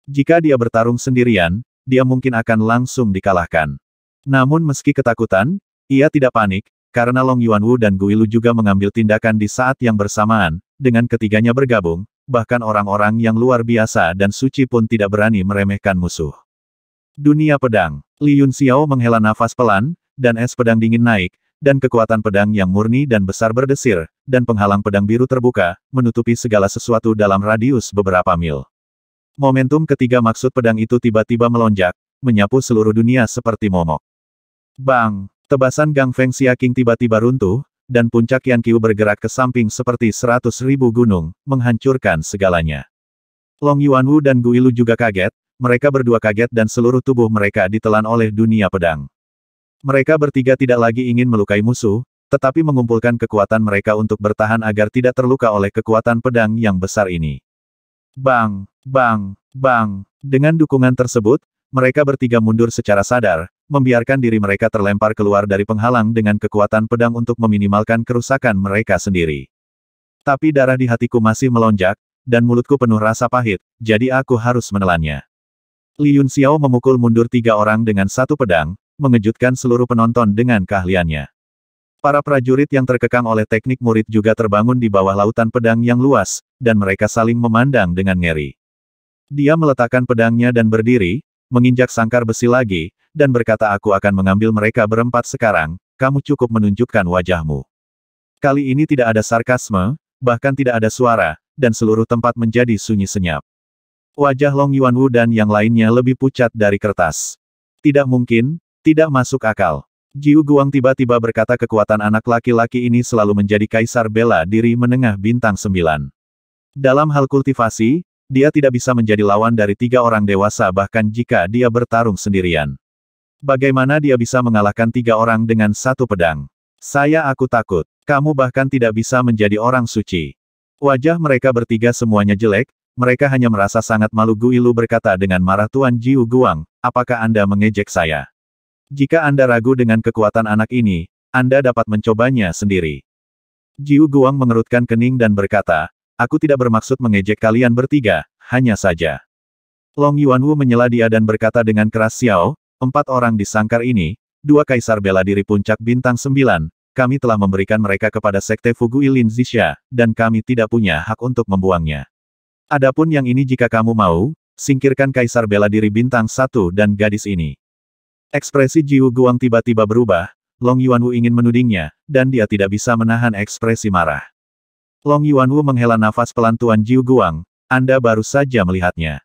Jika dia bertarung sendirian, dia mungkin akan langsung dikalahkan. Namun meski ketakutan, ia tidak panik, karena Long Yuan Wu dan Guilu juga mengambil tindakan di saat yang bersamaan, dengan ketiganya bergabung, bahkan orang-orang yang luar biasa dan suci pun tidak berani meremehkan musuh. Dunia Pedang Li Yun Xiao menghela nafas pelan, dan es pedang dingin naik, dan kekuatan pedang yang murni dan besar berdesir, dan penghalang pedang biru terbuka, menutupi segala sesuatu dalam radius beberapa mil. Momentum ketiga maksud pedang itu tiba-tiba melonjak, menyapu seluruh dunia seperti momok. Bang! Tebasan Gang Feng Xiaqing tiba-tiba runtuh, dan puncak Yan Qiu bergerak ke samping seperti seratus ribu gunung, menghancurkan segalanya. Long Yuan Wu dan Guilu juga kaget, mereka berdua kaget dan seluruh tubuh mereka ditelan oleh dunia pedang. Mereka bertiga tidak lagi ingin melukai musuh, tetapi mengumpulkan kekuatan mereka untuk bertahan agar tidak terluka oleh kekuatan pedang yang besar ini. Bang, bang, bang. Dengan dukungan tersebut, mereka bertiga mundur secara sadar, membiarkan diri mereka terlempar keluar dari penghalang dengan kekuatan pedang untuk meminimalkan kerusakan mereka sendiri. Tapi darah di hatiku masih melonjak, dan mulutku penuh rasa pahit, jadi aku harus menelannya. Li Yun Xiao memukul mundur tiga orang dengan satu pedang, mengejutkan seluruh penonton dengan keahliannya. Para prajurit yang terkekang oleh teknik murid juga terbangun di bawah lautan pedang yang luas, dan mereka saling memandang dengan ngeri. Dia meletakkan pedangnya dan berdiri, menginjak sangkar besi lagi, dan berkata aku akan mengambil mereka berempat sekarang, kamu cukup menunjukkan wajahmu. Kali ini tidak ada sarkasme, bahkan tidak ada suara, dan seluruh tempat menjadi sunyi senyap. Wajah Long Yuanwu dan yang lainnya lebih pucat dari kertas. Tidak mungkin, tidak masuk akal. Jiu Guang tiba-tiba berkata kekuatan anak laki-laki ini selalu menjadi kaisar bela diri menengah bintang sembilan. Dalam hal kultivasi, dia tidak bisa menjadi lawan dari tiga orang dewasa bahkan jika dia bertarung sendirian. Bagaimana dia bisa mengalahkan tiga orang dengan satu pedang? Saya aku takut. Kamu bahkan tidak bisa menjadi orang suci. Wajah mereka bertiga semuanya jelek, mereka hanya merasa sangat malu Guilu berkata dengan marah Tuan Jiu Guang, apakah Anda mengejek saya? Jika Anda ragu dengan kekuatan anak ini, Anda dapat mencobanya sendiri. Jiu Guang mengerutkan kening dan berkata, Aku tidak bermaksud mengejek kalian bertiga, hanya saja. Long Yuanwu menyela dia dan berkata dengan keras Xiao, empat orang di sangkar ini, dua kaisar bela diri puncak bintang sembilan, kami telah memberikan mereka kepada Sekte Fugu Ilin Zisha, dan kami tidak punya hak untuk membuangnya. Adapun yang ini jika kamu mau, singkirkan kaisar bela diri bintang satu dan gadis ini. Ekspresi Jiu Guang tiba-tiba berubah, Long Yuanwu ingin menudingnya, dan dia tidak bisa menahan ekspresi marah. Long Yuanwu menghela nafas pelantuan Tuan Jiu Guang, Anda baru saja melihatnya.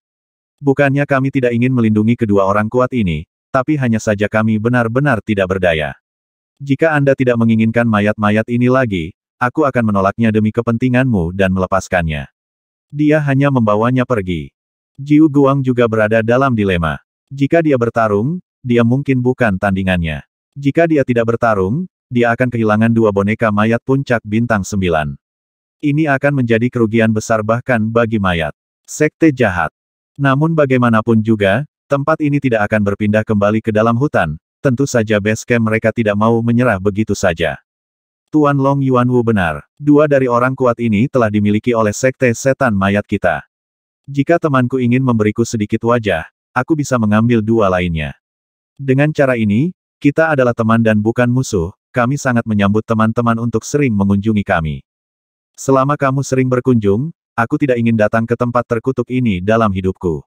Bukannya kami tidak ingin melindungi kedua orang kuat ini, tapi hanya saja kami benar-benar tidak berdaya. Jika Anda tidak menginginkan mayat-mayat ini lagi, aku akan menolaknya demi kepentinganmu dan melepaskannya. Dia hanya membawanya pergi. Jiu Guang juga berada dalam dilema. Jika dia bertarung, dia mungkin bukan tandingannya. Jika dia tidak bertarung, dia akan kehilangan dua boneka mayat puncak bintang sembilan. Ini akan menjadi kerugian besar bahkan bagi mayat. Sekte jahat. Namun bagaimanapun juga, Tempat ini tidak akan berpindah kembali ke dalam hutan, tentu saja base camp mereka tidak mau menyerah begitu saja. Tuan Long Yuan Wu benar, dua dari orang kuat ini telah dimiliki oleh sekte setan mayat kita. Jika temanku ingin memberiku sedikit wajah, aku bisa mengambil dua lainnya. Dengan cara ini, kita adalah teman dan bukan musuh, kami sangat menyambut teman-teman untuk sering mengunjungi kami. Selama kamu sering berkunjung, aku tidak ingin datang ke tempat terkutuk ini dalam hidupku.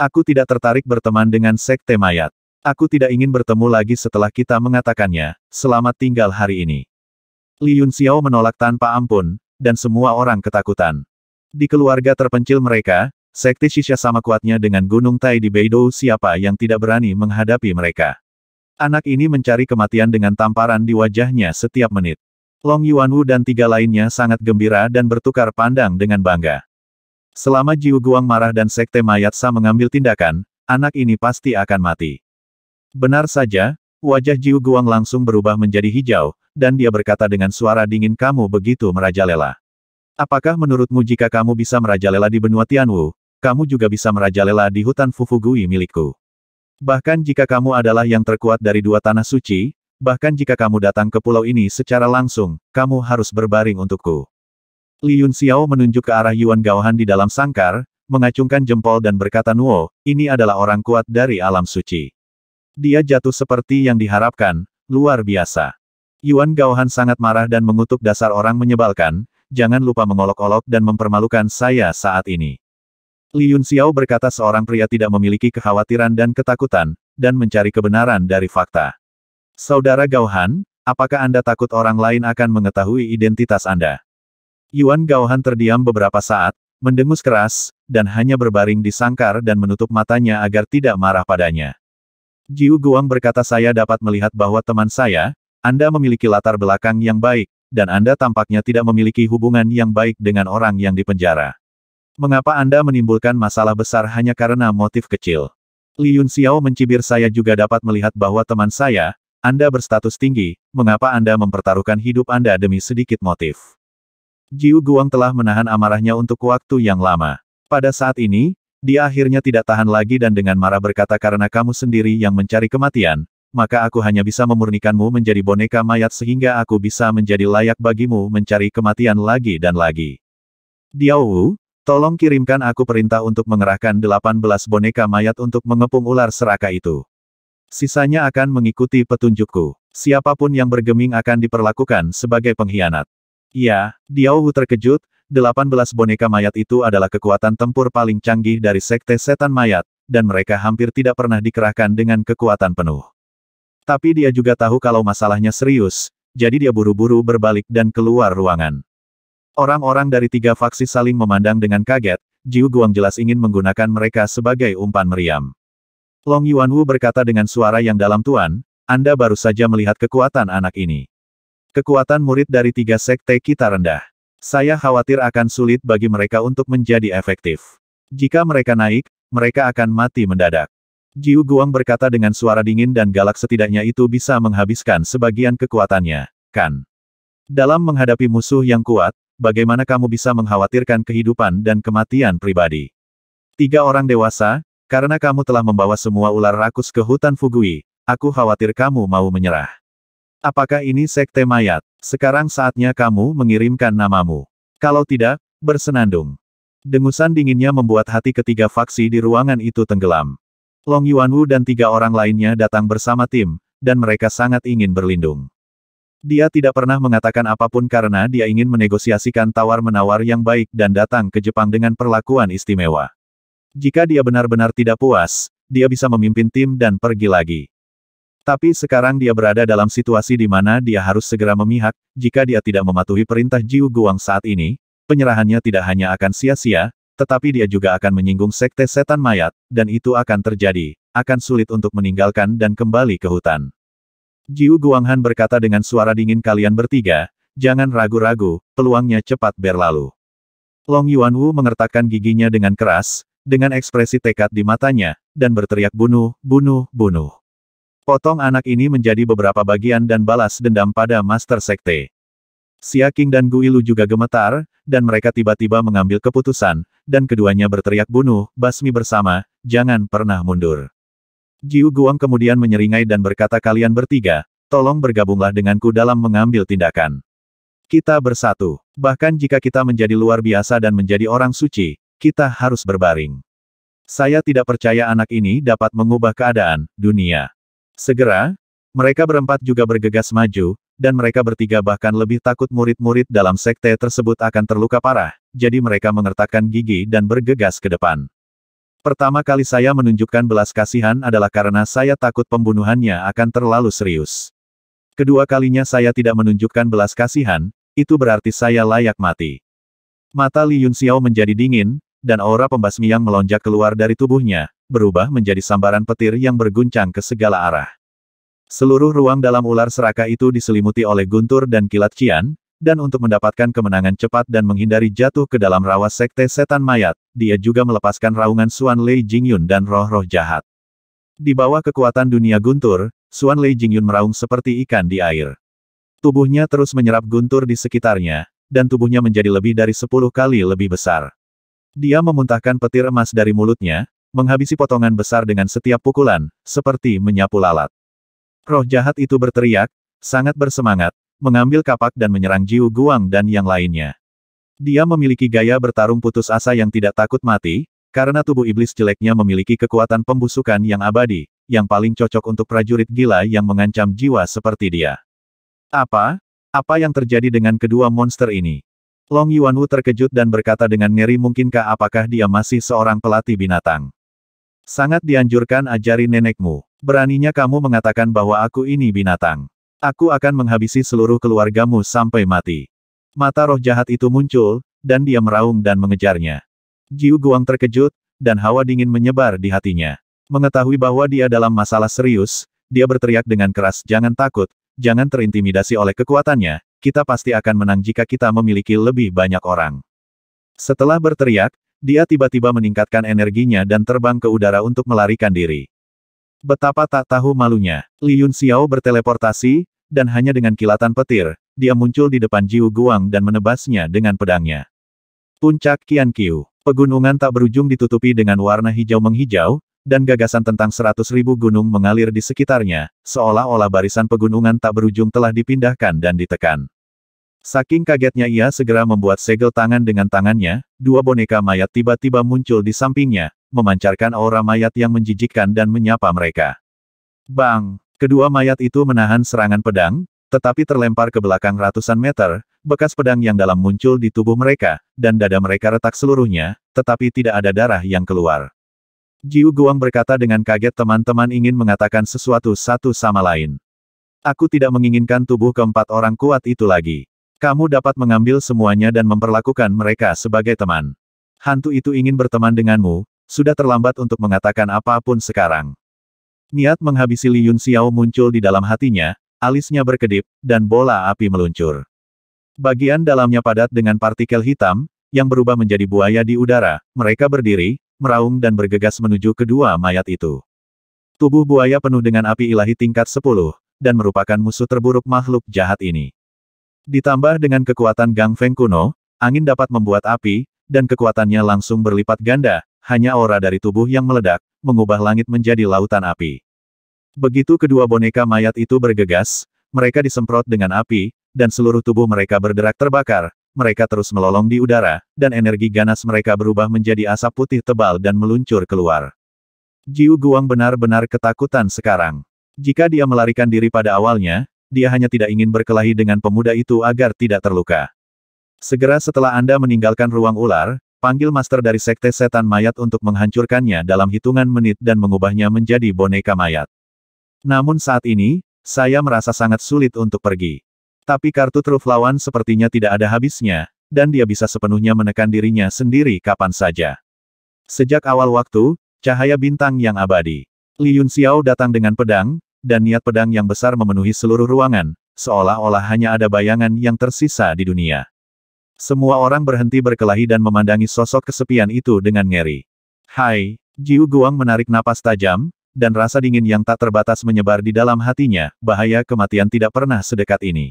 Aku tidak tertarik berteman dengan sekte mayat. Aku tidak ingin bertemu lagi setelah kita mengatakannya, selamat tinggal hari ini. Li Yun Xiao menolak tanpa ampun, dan semua orang ketakutan. Di keluarga terpencil mereka, sekte Shisha sama kuatnya dengan Gunung Tai di Beidou siapa yang tidak berani menghadapi mereka. Anak ini mencari kematian dengan tamparan di wajahnya setiap menit. Long Yuanwu dan tiga lainnya sangat gembira dan bertukar pandang dengan bangga. Selama Jiu Guang marah dan Sekte Mayat Sa mengambil tindakan, anak ini pasti akan mati. Benar saja, wajah Jiu Guang langsung berubah menjadi hijau, dan dia berkata dengan suara dingin kamu begitu merajalela. Apakah menurutmu jika kamu bisa merajalela di benua Tianwu, kamu juga bisa merajalela di hutan Fufugui milikku? Bahkan jika kamu adalah yang terkuat dari dua tanah suci, bahkan jika kamu datang ke pulau ini secara langsung, kamu harus berbaring untukku. Li Yun Xiao menunjuk ke arah Yuan Gaohan di dalam sangkar, mengacungkan jempol dan berkata Nuo, ini adalah orang kuat dari alam suci. Dia jatuh seperti yang diharapkan, luar biasa. Yuan Gaohan sangat marah dan mengutuk dasar orang menyebalkan, jangan lupa mengolok-olok dan mempermalukan saya saat ini. Li Yun Xiao berkata seorang pria tidak memiliki kekhawatiran dan ketakutan, dan mencari kebenaran dari fakta. Saudara Han, apakah Anda takut orang lain akan mengetahui identitas Anda? Yuan Gaohan terdiam beberapa saat, mendengus keras, dan hanya berbaring di sangkar dan menutup matanya agar tidak marah padanya. Jiu Guang berkata saya dapat melihat bahwa teman saya, Anda memiliki latar belakang yang baik, dan Anda tampaknya tidak memiliki hubungan yang baik dengan orang yang dipenjara. Mengapa Anda menimbulkan masalah besar hanya karena motif kecil? Li Yun Xiao mencibir saya juga dapat melihat bahwa teman saya, Anda berstatus tinggi, mengapa Anda mempertaruhkan hidup Anda demi sedikit motif? Jiu Guang telah menahan amarahnya untuk waktu yang lama. Pada saat ini, dia akhirnya tidak tahan lagi dan dengan marah berkata karena kamu sendiri yang mencari kematian, maka aku hanya bisa memurnikanmu menjadi boneka mayat sehingga aku bisa menjadi layak bagimu mencari kematian lagi dan lagi. Diao Wu, tolong kirimkan aku perintah untuk mengerahkan 18 boneka mayat untuk mengepung ular seraka itu. Sisanya akan mengikuti petunjukku. Siapapun yang bergeming akan diperlakukan sebagai pengkhianat. Iya, Diao Hu terkejut, 18 boneka mayat itu adalah kekuatan tempur paling canggih dari sekte setan mayat, dan mereka hampir tidak pernah dikerahkan dengan kekuatan penuh. Tapi dia juga tahu kalau masalahnya serius, jadi dia buru-buru berbalik dan keluar ruangan. Orang-orang dari tiga faksi saling memandang dengan kaget, Jiu Guang jelas ingin menggunakan mereka sebagai umpan meriam. Long Yuan Wu berkata dengan suara yang dalam tuan, Anda baru saja melihat kekuatan anak ini. Kekuatan murid dari tiga sekte kita rendah. Saya khawatir akan sulit bagi mereka untuk menjadi efektif. Jika mereka naik, mereka akan mati mendadak. Jiu Guang berkata dengan suara dingin dan galak setidaknya itu bisa menghabiskan sebagian kekuatannya, kan? Dalam menghadapi musuh yang kuat, bagaimana kamu bisa mengkhawatirkan kehidupan dan kematian pribadi? Tiga orang dewasa, karena kamu telah membawa semua ular rakus ke hutan Fugui, aku khawatir kamu mau menyerah. Apakah ini sekte mayat? Sekarang saatnya kamu mengirimkan namamu. Kalau tidak, bersenandung. Dengusan dinginnya membuat hati ketiga faksi di ruangan itu tenggelam. Long Yuanwu dan tiga orang lainnya datang bersama tim, dan mereka sangat ingin berlindung. Dia tidak pernah mengatakan apapun karena dia ingin menegosiasikan tawar-menawar yang baik dan datang ke Jepang dengan perlakuan istimewa. Jika dia benar-benar tidak puas, dia bisa memimpin tim dan pergi lagi. Tapi sekarang dia berada dalam situasi di mana dia harus segera memihak, jika dia tidak mematuhi perintah Jiu Guang saat ini, penyerahannya tidak hanya akan sia-sia, tetapi dia juga akan menyinggung sekte setan mayat, dan itu akan terjadi, akan sulit untuk meninggalkan dan kembali ke hutan. Jiu Guanghan berkata dengan suara dingin kalian bertiga, jangan ragu-ragu, peluangnya cepat berlalu. Long Yuan Wu mengertakkan giginya dengan keras, dengan ekspresi tekad di matanya, dan berteriak bunuh, bunuh, bunuh. Potong anak ini menjadi beberapa bagian dan balas dendam pada Master Sekte. King dan Guilu juga gemetar, dan mereka tiba-tiba mengambil keputusan, dan keduanya berteriak bunuh, basmi bersama, jangan pernah mundur. Jiu Guang kemudian menyeringai dan berkata kalian bertiga, tolong bergabunglah denganku dalam mengambil tindakan. Kita bersatu, bahkan jika kita menjadi luar biasa dan menjadi orang suci, kita harus berbaring. Saya tidak percaya anak ini dapat mengubah keadaan dunia. Segera, mereka berempat juga bergegas maju, dan mereka bertiga bahkan lebih takut murid-murid dalam sekte tersebut akan terluka parah, jadi mereka mengertakkan gigi dan bergegas ke depan. Pertama kali saya menunjukkan belas kasihan adalah karena saya takut pembunuhannya akan terlalu serius. Kedua kalinya saya tidak menunjukkan belas kasihan, itu berarti saya layak mati. Mata Li Yun Xiao menjadi dingin, dan aura pembasmi yang melonjak keluar dari tubuhnya, berubah menjadi sambaran petir yang berguncang ke segala arah. Seluruh ruang dalam ular seraka itu diselimuti oleh guntur dan kilat cian, dan untuk mendapatkan kemenangan cepat dan menghindari jatuh ke dalam rawa sekte setan mayat, dia juga melepaskan raungan Suan Lei Jingyun dan roh-roh jahat. Di bawah kekuatan dunia guntur, Suan Lei Jingyun meraung seperti ikan di air. Tubuhnya terus menyerap guntur di sekitarnya, dan tubuhnya menjadi lebih dari sepuluh kali lebih besar. Dia memuntahkan petir emas dari mulutnya, menghabisi potongan besar dengan setiap pukulan, seperti menyapu lalat. Roh jahat itu berteriak, sangat bersemangat, mengambil kapak dan menyerang Jiu Guang dan yang lainnya. Dia memiliki gaya bertarung putus asa yang tidak takut mati, karena tubuh iblis jeleknya memiliki kekuatan pembusukan yang abadi, yang paling cocok untuk prajurit gila yang mengancam jiwa seperti dia. Apa? Apa yang terjadi dengan kedua monster ini? Long Yuanwu terkejut dan berkata dengan ngeri mungkinkah apakah dia masih seorang pelatih binatang. Sangat dianjurkan ajari nenekmu. Beraninya kamu mengatakan bahwa aku ini binatang. Aku akan menghabisi seluruh keluargamu sampai mati. Mata roh jahat itu muncul, dan dia meraung dan mengejarnya. Jiu Guang terkejut, dan hawa dingin menyebar di hatinya. Mengetahui bahwa dia dalam masalah serius, dia berteriak dengan keras jangan takut, jangan terintimidasi oleh kekuatannya, kita pasti akan menang jika kita memiliki lebih banyak orang. Setelah berteriak, dia tiba-tiba meningkatkan energinya dan terbang ke udara untuk melarikan diri. Betapa tak tahu malunya, Li Yun Xiao berteleportasi, dan hanya dengan kilatan petir, dia muncul di depan Jiu Guang dan menebasnya dengan pedangnya. Puncak Qian Qiu, pegunungan tak berujung ditutupi dengan warna hijau menghijau, dan gagasan tentang seratus ribu gunung mengalir di sekitarnya, seolah-olah barisan pegunungan tak berujung telah dipindahkan dan ditekan. Saking kagetnya ia segera membuat segel tangan dengan tangannya, dua boneka mayat tiba-tiba muncul di sampingnya, memancarkan aura mayat yang menjijikkan dan menyapa mereka. Bang! Kedua mayat itu menahan serangan pedang, tetapi terlempar ke belakang ratusan meter, bekas pedang yang dalam muncul di tubuh mereka, dan dada mereka retak seluruhnya, tetapi tidak ada darah yang keluar. Jiu Guang berkata dengan kaget teman-teman ingin mengatakan sesuatu satu sama lain. Aku tidak menginginkan tubuh keempat orang kuat itu lagi. Kamu dapat mengambil semuanya dan memperlakukan mereka sebagai teman. Hantu itu ingin berteman denganmu, sudah terlambat untuk mengatakan apapun sekarang. Niat menghabisi Li Yun Xiao muncul di dalam hatinya, alisnya berkedip, dan bola api meluncur. Bagian dalamnya padat dengan partikel hitam, yang berubah menjadi buaya di udara, mereka berdiri, meraung dan bergegas menuju kedua mayat itu. Tubuh buaya penuh dengan api ilahi tingkat 10, dan merupakan musuh terburuk makhluk jahat ini. Ditambah dengan kekuatan Gang Feng kuno, angin dapat membuat api, dan kekuatannya langsung berlipat ganda, hanya aura dari tubuh yang meledak, mengubah langit menjadi lautan api. Begitu kedua boneka mayat itu bergegas, mereka disemprot dengan api, dan seluruh tubuh mereka berderak terbakar, mereka terus melolong di udara, dan energi ganas mereka berubah menjadi asap putih tebal dan meluncur keluar. Jiu Guang benar-benar ketakutan sekarang. Jika dia melarikan diri pada awalnya, dia hanya tidak ingin berkelahi dengan pemuda itu agar tidak terluka. Segera setelah Anda meninggalkan ruang ular, panggil master dari sekte setan mayat untuk menghancurkannya dalam hitungan menit dan mengubahnya menjadi boneka mayat. Namun saat ini, saya merasa sangat sulit untuk pergi. Tapi kartu truf lawan sepertinya tidak ada habisnya, dan dia bisa sepenuhnya menekan dirinya sendiri kapan saja. Sejak awal waktu, cahaya bintang yang abadi. Li Yun Xiao datang dengan pedang, dan niat pedang yang besar memenuhi seluruh ruangan, seolah-olah hanya ada bayangan yang tersisa di dunia. Semua orang berhenti berkelahi dan memandangi sosok kesepian itu dengan ngeri. Hai, Jiu Guang menarik napas tajam, dan rasa dingin yang tak terbatas menyebar di dalam hatinya, bahaya kematian tidak pernah sedekat ini.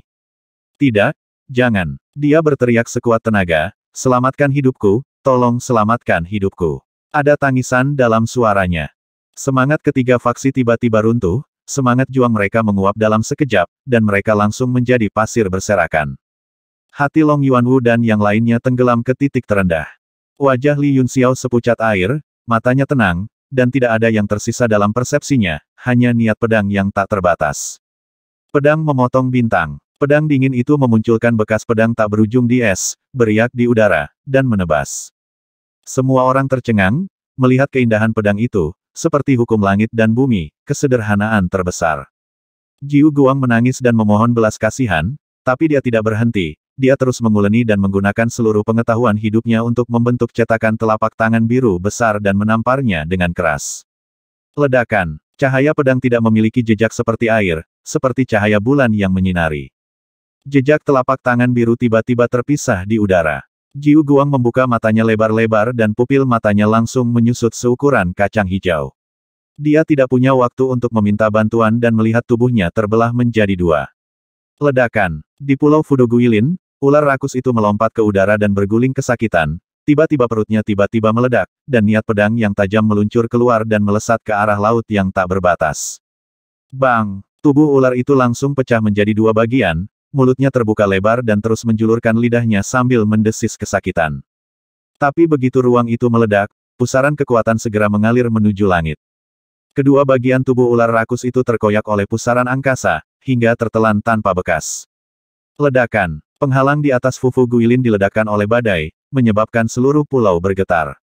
Tidak, jangan. Dia berteriak sekuat tenaga, selamatkan hidupku, tolong selamatkan hidupku. Ada tangisan dalam suaranya. Semangat ketiga faksi tiba-tiba runtuh, semangat juang mereka menguap dalam sekejap, dan mereka langsung menjadi pasir berserakan. Hati Long Yuanwu dan yang lainnya tenggelam ke titik terendah. Wajah Li Yunxiao sepucat air, matanya tenang, dan tidak ada yang tersisa dalam persepsinya, hanya niat pedang yang tak terbatas. Pedang memotong bintang. Pedang dingin itu memunculkan bekas pedang tak berujung di es, beriak di udara, dan menebas. Semua orang tercengang, melihat keindahan pedang itu, seperti hukum langit dan bumi, kesederhanaan terbesar. Jiu Guang menangis dan memohon belas kasihan, tapi dia tidak berhenti, dia terus menguleni dan menggunakan seluruh pengetahuan hidupnya untuk membentuk cetakan telapak tangan biru besar dan menamparnya dengan keras. Ledakan, cahaya pedang tidak memiliki jejak seperti air, seperti cahaya bulan yang menyinari. Jejak telapak tangan biru tiba-tiba terpisah di udara. Jiu Guang membuka matanya lebar-lebar dan pupil matanya langsung menyusut seukuran kacang hijau. Dia tidak punya waktu untuk meminta bantuan dan melihat tubuhnya terbelah menjadi dua. Ledakan. Di Pulau Fudoguilin, ular rakus itu melompat ke udara dan berguling kesakitan. Tiba-tiba perutnya tiba-tiba meledak, dan niat pedang yang tajam meluncur keluar dan melesat ke arah laut yang tak berbatas. Bang! Tubuh ular itu langsung pecah menjadi dua bagian, mulutnya terbuka lebar dan terus menjulurkan lidahnya sambil mendesis kesakitan. Tapi begitu ruang itu meledak, pusaran kekuatan segera mengalir menuju langit. Kedua bagian tubuh ular rakus itu terkoyak oleh pusaran angkasa, hingga tertelan tanpa bekas. Ledakan, penghalang di atas Fufu Guilin diledakkan oleh badai, menyebabkan seluruh pulau bergetar.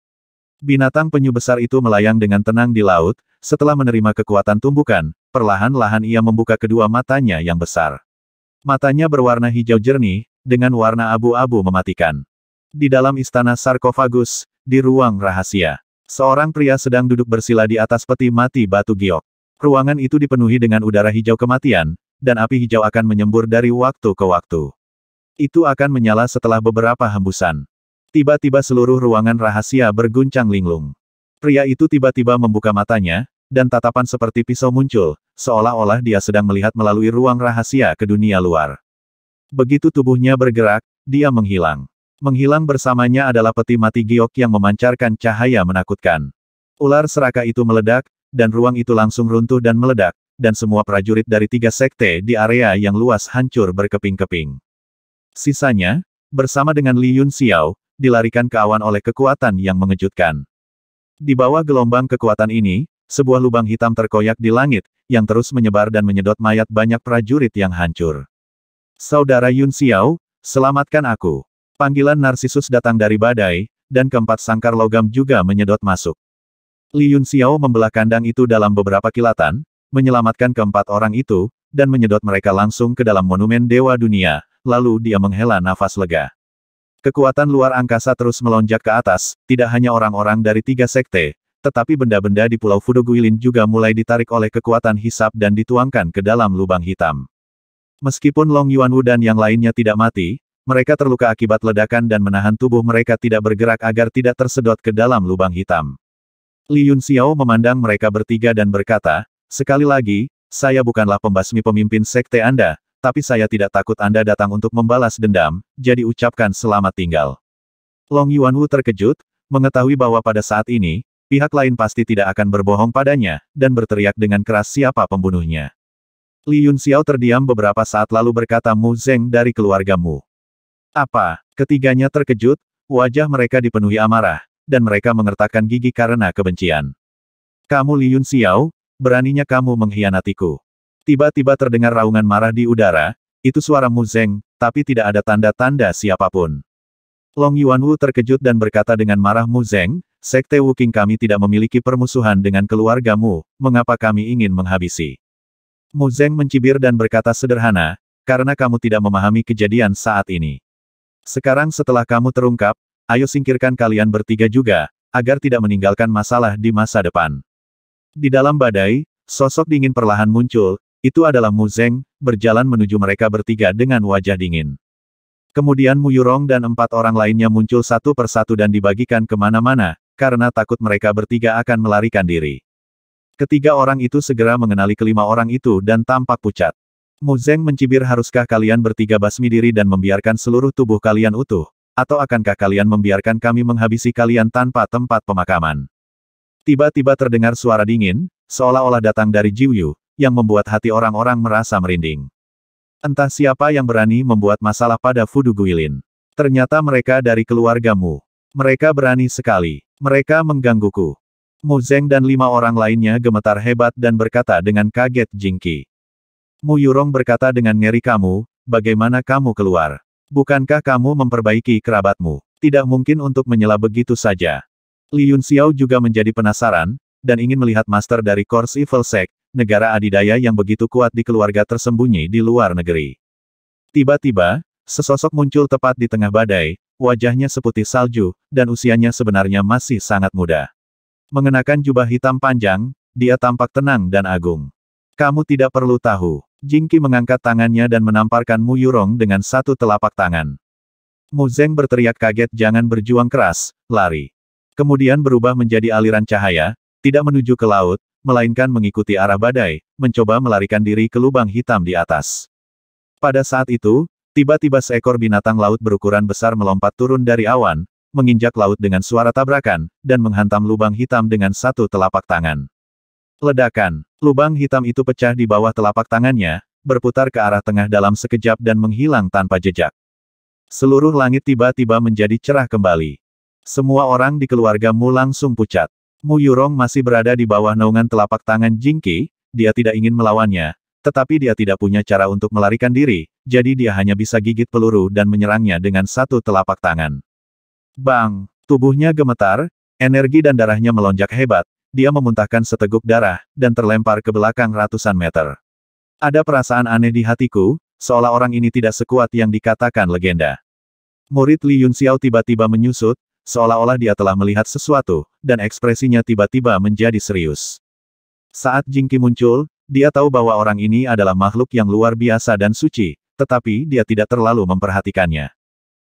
Binatang penyu besar itu melayang dengan tenang di laut, setelah menerima kekuatan tumbukan, perlahan-lahan ia membuka kedua matanya yang besar. Matanya berwarna hijau jernih, dengan warna abu-abu mematikan. Di dalam istana sarkofagus, di ruang rahasia, seorang pria sedang duduk bersila di atas peti mati batu giok. Ruangan itu dipenuhi dengan udara hijau kematian, dan api hijau akan menyembur dari waktu ke waktu. Itu akan menyala setelah beberapa hembusan. Tiba-tiba seluruh ruangan rahasia berguncang linglung. Pria itu tiba-tiba membuka matanya, dan tatapan seperti pisau muncul, seolah-olah dia sedang melihat melalui ruang rahasia ke dunia luar. Begitu tubuhnya bergerak, dia menghilang. Menghilang bersamanya adalah peti mati giok yang memancarkan cahaya menakutkan. Ular seraka itu meledak, dan ruang itu langsung runtuh dan meledak, dan semua prajurit dari tiga sekte di area yang luas hancur berkeping-keping. Sisanya, bersama dengan Li Yun Xiao, dilarikan ke awan oleh kekuatan yang mengejutkan. Di bawah gelombang kekuatan ini, sebuah lubang hitam terkoyak di langit, yang terus menyebar dan menyedot mayat banyak prajurit yang hancur. Saudara Yun Xiao, selamatkan aku. Panggilan Narsisus datang dari badai, dan keempat sangkar logam juga menyedot masuk. Li Yun Xiao membelah kandang itu dalam beberapa kilatan, menyelamatkan keempat orang itu, dan menyedot mereka langsung ke dalam monumen Dewa Dunia, lalu dia menghela nafas lega. Kekuatan luar angkasa terus melonjak ke atas, tidak hanya orang-orang dari tiga sekte, tetapi benda-benda di Pulau Fudoguilin juga mulai ditarik oleh kekuatan hisap dan dituangkan ke dalam lubang hitam. Meskipun Long Yuanwu dan yang lainnya tidak mati, mereka terluka akibat ledakan dan menahan tubuh mereka tidak bergerak agar tidak tersedot ke dalam lubang hitam. Li Yun Xiao memandang mereka bertiga dan berkata, Sekali lagi, saya bukanlah pembasmi pemimpin sekte Anda, tapi saya tidak takut Anda datang untuk membalas dendam, jadi ucapkan selamat tinggal. Long Yuanwu terkejut, mengetahui bahwa pada saat ini, pihak lain pasti tidak akan berbohong padanya, dan berteriak dengan keras siapa pembunuhnya. Li Yun Xiao terdiam beberapa saat lalu berkata Mu Zeng dari keluarga Mu. Apa? Ketiganya terkejut, wajah mereka dipenuhi amarah, dan mereka mengertakkan gigi karena kebencian. Kamu Li Yun Xiao, beraninya kamu mengkhianatiku. Tiba-tiba terdengar raungan marah di udara, itu suara Mu Zeng, tapi tidak ada tanda-tanda siapapun. Long Yuanwu terkejut dan berkata dengan marah Mu Zeng, Sekte Wuking kami tidak memiliki permusuhan dengan keluargamu, mengapa kami ingin menghabisi? Mu Zeng mencibir dan berkata sederhana, karena kamu tidak memahami kejadian saat ini. Sekarang setelah kamu terungkap, ayo singkirkan kalian bertiga juga, agar tidak meninggalkan masalah di masa depan. Di dalam badai, sosok dingin perlahan muncul, itu adalah Mu Zeng, berjalan menuju mereka bertiga dengan wajah dingin. Kemudian Mu Yurong dan empat orang lainnya muncul satu persatu dan dibagikan kemana-mana, karena takut mereka bertiga akan melarikan diri. Ketiga orang itu segera mengenali kelima orang itu dan tampak pucat. Mu Zeng mencibir haruskah kalian bertiga basmi diri dan membiarkan seluruh tubuh kalian utuh, atau akankah kalian membiarkan kami menghabisi kalian tanpa tempat pemakaman? Tiba-tiba terdengar suara dingin, seolah-olah datang dari Jiuyu, yang membuat hati orang-orang merasa merinding. Entah siapa yang berani membuat masalah pada Fudu Guilin. Ternyata mereka dari keluargamu. Mereka berani sekali. Mereka menggangguku. Mu Zeng dan lima orang lainnya gemetar hebat dan berkata dengan kaget jingki. Mu Yurong berkata dengan ngeri kamu, bagaimana kamu keluar? Bukankah kamu memperbaiki kerabatmu? Tidak mungkin untuk menyela begitu saja. Li Yun Xiao juga menjadi penasaran, dan ingin melihat master dari Kors Evil Sek, negara adidaya yang begitu kuat di keluarga tersembunyi di luar negeri. Tiba-tiba, sesosok muncul tepat di tengah badai, wajahnya seputih salju, dan usianya sebenarnya masih sangat muda. Mengenakan jubah hitam panjang, dia tampak tenang dan agung. Kamu tidak perlu tahu. Jingki mengangkat tangannya dan menamparkan Mu Yurong dengan satu telapak tangan. Mu Zeng berteriak kaget jangan berjuang keras, lari. Kemudian berubah menjadi aliran cahaya, tidak menuju ke laut, melainkan mengikuti arah badai, mencoba melarikan diri ke lubang hitam di atas. Pada saat itu, Tiba-tiba seekor binatang laut berukuran besar melompat turun dari awan, menginjak laut dengan suara tabrakan, dan menghantam lubang hitam dengan satu telapak tangan. Ledakan, lubang hitam itu pecah di bawah telapak tangannya, berputar ke arah tengah dalam sekejap dan menghilang tanpa jejak. Seluruh langit tiba-tiba menjadi cerah kembali. Semua orang di keluarga Mu langsung pucat. Mu Yurong masih berada di bawah naungan telapak tangan Jingki, dia tidak ingin melawannya, tetapi dia tidak punya cara untuk melarikan diri, jadi dia hanya bisa gigit peluru dan menyerangnya dengan satu telapak tangan. Bang! Tubuhnya gemetar, energi dan darahnya melonjak hebat, dia memuntahkan seteguk darah, dan terlempar ke belakang ratusan meter. Ada perasaan aneh di hatiku, seolah orang ini tidak sekuat yang dikatakan legenda. Murid Li Yun Xiao tiba-tiba menyusut, seolah-olah dia telah melihat sesuatu, dan ekspresinya tiba-tiba menjadi serius. Saat Jingki muncul, dia tahu bahwa orang ini adalah makhluk yang luar biasa dan suci, tetapi dia tidak terlalu memperhatikannya.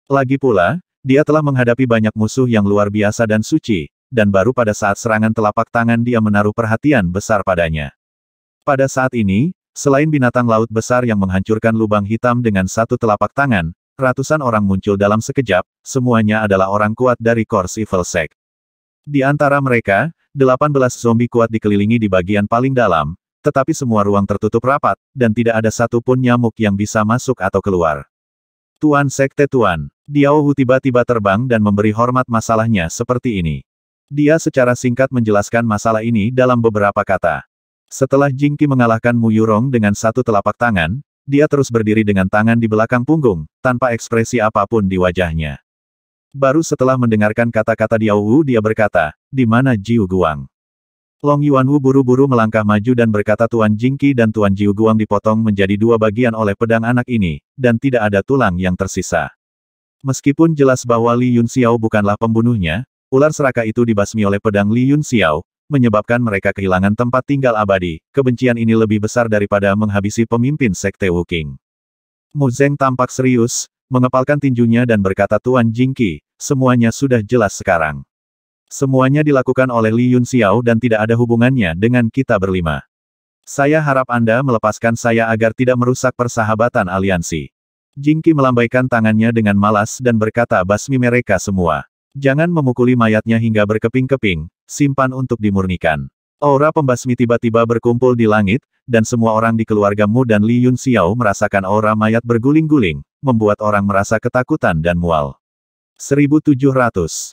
Lagi pula, dia telah menghadapi banyak musuh yang luar biasa dan suci, dan baru pada saat serangan telapak tangan dia menaruh perhatian besar padanya. Pada saat ini, selain binatang laut besar yang menghancurkan lubang hitam dengan satu telapak tangan, ratusan orang muncul dalam sekejap, semuanya adalah orang kuat dari Kors Evil Sect. Di antara mereka, 18 zombie kuat dikelilingi di bagian paling dalam, tetapi semua ruang tertutup rapat, dan tidak ada satupun nyamuk yang bisa masuk atau keluar. Tuan Sekte Tuan, Diao Hu tiba-tiba terbang dan memberi hormat masalahnya seperti ini. Dia secara singkat menjelaskan masalah ini dalam beberapa kata. Setelah Jingki mengalahkan Mu Yurong dengan satu telapak tangan, dia terus berdiri dengan tangan di belakang punggung, tanpa ekspresi apapun di wajahnya. Baru setelah mendengarkan kata-kata Diao Wu dia berkata, di mana Jiu Guang? Long Yuanwu buru-buru melangkah maju dan berkata Tuan Jingki dan Tuan Jiu Guang dipotong menjadi dua bagian oleh pedang anak ini, dan tidak ada tulang yang tersisa. Meskipun jelas bahwa Li Yun Xiao bukanlah pembunuhnya, ular seraka itu dibasmi oleh pedang Li Yun Xiao, menyebabkan mereka kehilangan tempat tinggal abadi. Kebencian ini lebih besar daripada menghabisi pemimpin Sekte Wuking. Mu Zeng tampak serius, mengepalkan tinjunya dan berkata Tuan Jingki, semuanya sudah jelas sekarang. Semuanya dilakukan oleh Li Yun Xiao dan tidak ada hubungannya dengan kita berlima. Saya harap Anda melepaskan saya agar tidak merusak persahabatan aliansi. Jingki melambaikan tangannya dengan malas dan berkata basmi mereka semua. Jangan memukuli mayatnya hingga berkeping-keping, simpan untuk dimurnikan. Aura pembasmi tiba-tiba berkumpul di langit, dan semua orang di keluargamu dan Li Yun Xiao merasakan aura mayat berguling-guling, membuat orang merasa ketakutan dan mual. 1700